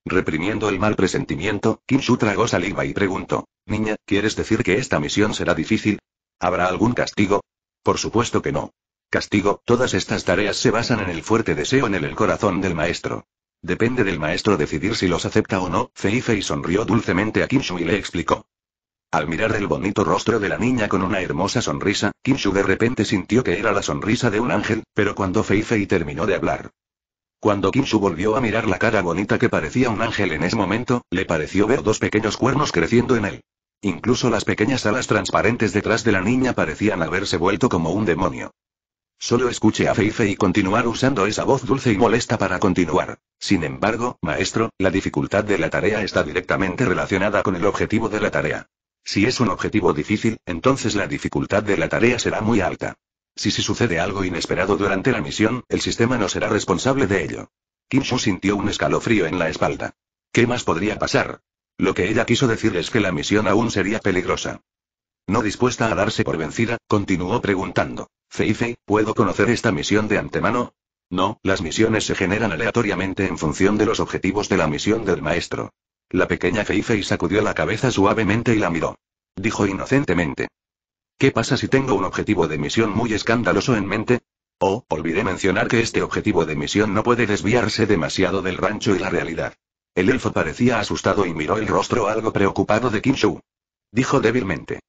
Reprimiendo el mal presentimiento, Kinshu tragó saliva y preguntó. Niña, ¿quieres decir que esta misión será difícil? ¿Habrá algún castigo? Por supuesto que no. Castigo, todas estas tareas se basan en el fuerte deseo en el, el corazón del maestro. Depende del maestro decidir si los acepta o no, Feifei sonrió dulcemente a Kinshu y le explicó. Al mirar el bonito rostro de la niña con una hermosa sonrisa, Kinshu de repente sintió que era la sonrisa de un ángel, pero cuando Feifei terminó de hablar. Cuando Kinshu volvió a mirar la cara bonita que parecía un ángel en ese momento, le pareció ver dos pequeños cuernos creciendo en él. Incluso las pequeñas alas transparentes detrás de la niña parecían haberse vuelto como un demonio. Solo escuche a Feife y continuar usando esa voz dulce y molesta para continuar. Sin embargo, maestro, la dificultad de la tarea está directamente relacionada con el objetivo de la tarea. Si es un objetivo difícil, entonces la dificultad de la tarea será muy alta. Si, si sucede algo inesperado durante la misión, el sistema no será responsable de ello. Kim Shu sintió un escalofrío en la espalda. ¿Qué más podría pasar? Lo que ella quiso decir es que la misión aún sería peligrosa. No dispuesta a darse por vencida, continuó preguntando. Feifei, ¿puedo conocer esta misión de antemano? No, las misiones se generan aleatoriamente en función de los objetivos de la misión del maestro. La pequeña Feifei sacudió la cabeza suavemente y la miró. Dijo inocentemente. ¿Qué pasa si tengo un objetivo de misión muy escandaloso en mente? Oh, olvidé mencionar que este objetivo de misión no puede desviarse demasiado del rancho y la realidad. El elfo parecía asustado y miró el rostro algo preocupado de Kinshu. Dijo débilmente.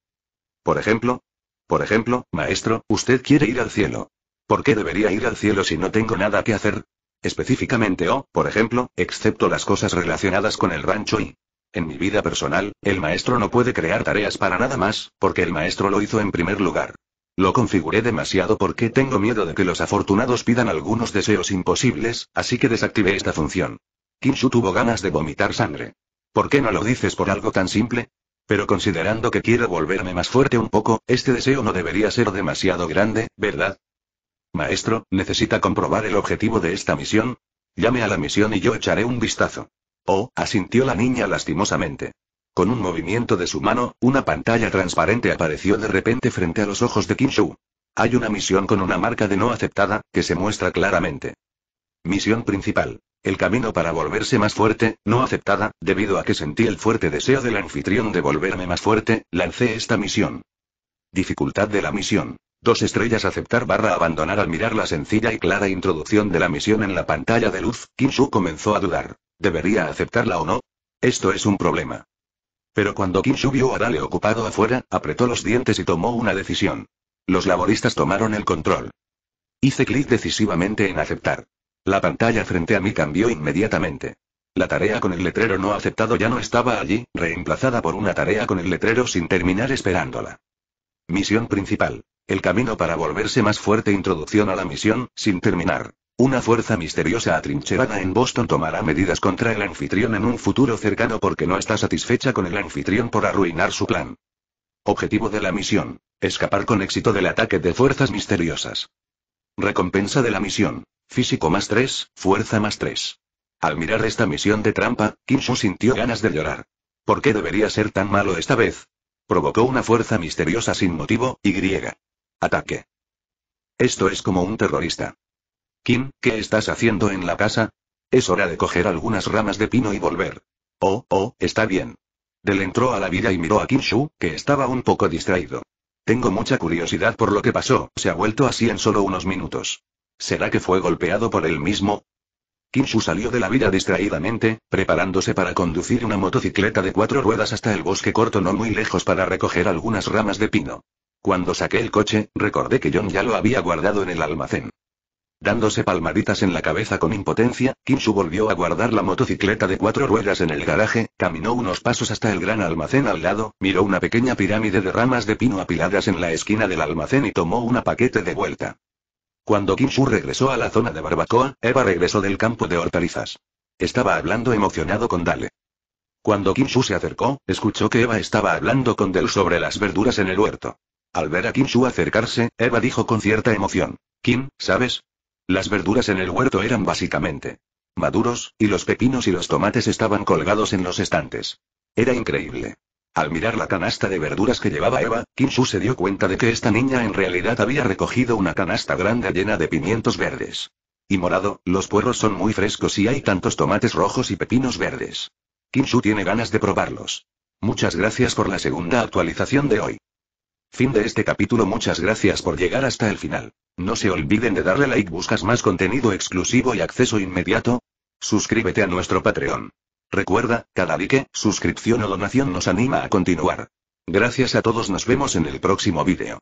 Por ejemplo. Por ejemplo, maestro, usted quiere ir al cielo. ¿Por qué debería ir al cielo si no tengo nada que hacer? Específicamente o, oh, por ejemplo, excepto las cosas relacionadas con el rancho y... En mi vida personal, el maestro no puede crear tareas para nada más, porque el maestro lo hizo en primer lugar. Lo configuré demasiado porque tengo miedo de que los afortunados pidan algunos deseos imposibles, así que desactivé esta función. Kinshu tuvo ganas de vomitar sangre. ¿Por qué no lo dices por algo tan simple? Pero considerando que quiero volverme más fuerte un poco, este deseo no debería ser demasiado grande, ¿verdad? Maestro, necesita comprobar el objetivo de esta misión. Llame a la misión y yo echaré un vistazo. Oh, asintió la niña lastimosamente. Con un movimiento de su mano, una pantalla transparente apareció de repente frente a los ojos de Kinshu. Hay una misión con una marca de no aceptada, que se muestra claramente. Misión principal. El camino para volverse más fuerte, no aceptada, debido a que sentí el fuerte deseo del anfitrión de volverme más fuerte, lancé esta misión. Dificultad de la misión. Dos estrellas aceptar barra abandonar al mirar la sencilla y clara introducción de la misión en la pantalla de luz, Kinshu comenzó a dudar. ¿Debería aceptarla o no? Esto es un problema. Pero cuando Kinshu vio a Dale ocupado afuera, apretó los dientes y tomó una decisión. Los laboristas tomaron el control. Hice clic decisivamente en aceptar. La pantalla frente a mí cambió inmediatamente. La tarea con el letrero no aceptado ya no estaba allí, reemplazada por una tarea con el letrero sin terminar esperándola. Misión principal. El camino para volverse más fuerte. Introducción a la misión, sin terminar. Una fuerza misteriosa atrincherada en Boston tomará medidas contra el anfitrión en un futuro cercano porque no está satisfecha con el anfitrión por arruinar su plan. Objetivo de la misión. Escapar con éxito del ataque de fuerzas misteriosas. Recompensa de la misión. Físico más 3, fuerza más 3. Al mirar esta misión de trampa, Kinshu sintió ganas de llorar. ¿Por qué debería ser tan malo esta vez? Provocó una fuerza misteriosa sin motivo, y griega. Ataque. Esto es como un terrorista. Kim, ¿qué estás haciendo en la casa? Es hora de coger algunas ramas de pino y volver. Oh, oh, está bien. Del entró a la vida y miró a Kinshu, que estaba un poco distraído. Tengo mucha curiosidad por lo que pasó, se ha vuelto así en solo unos minutos. ¿Será que fue golpeado por él mismo? Kinshu salió de la vida distraídamente, preparándose para conducir una motocicleta de cuatro ruedas hasta el bosque corto no muy lejos para recoger algunas ramas de pino. Cuando saqué el coche, recordé que John ya lo había guardado en el almacén. Dándose palmaditas en la cabeza con impotencia, Kinshu volvió a guardar la motocicleta de cuatro ruedas en el garaje, caminó unos pasos hasta el gran almacén al lado, miró una pequeña pirámide de ramas de pino apiladas en la esquina del almacén y tomó una paquete de vuelta. Cuando Shu regresó a la zona de barbacoa, Eva regresó del campo de hortalizas. Estaba hablando emocionado con Dale. Cuando Kim Shu se acercó, escuchó que Eva estaba hablando con Dale sobre las verduras en el huerto. Al ver a Kim Shu acercarse, Eva dijo con cierta emoción. Kim, ¿sabes? Las verduras en el huerto eran básicamente maduros, y los pepinos y los tomates estaban colgados en los estantes. Era increíble. Al mirar la canasta de verduras que llevaba Eva, Kim se dio cuenta de que esta niña en realidad había recogido una canasta grande llena de pimientos verdes. Y morado, los puerros son muy frescos y hay tantos tomates rojos y pepinos verdes. Kim tiene ganas de probarlos. Muchas gracias por la segunda actualización de hoy. Fin de este capítulo Muchas gracias por llegar hasta el final. No se olviden de darle like Buscas más contenido exclusivo y acceso inmediato. Suscríbete a nuestro Patreon. Recuerda, cada like, suscripción o donación nos anima a continuar. Gracias a todos nos vemos en el próximo vídeo.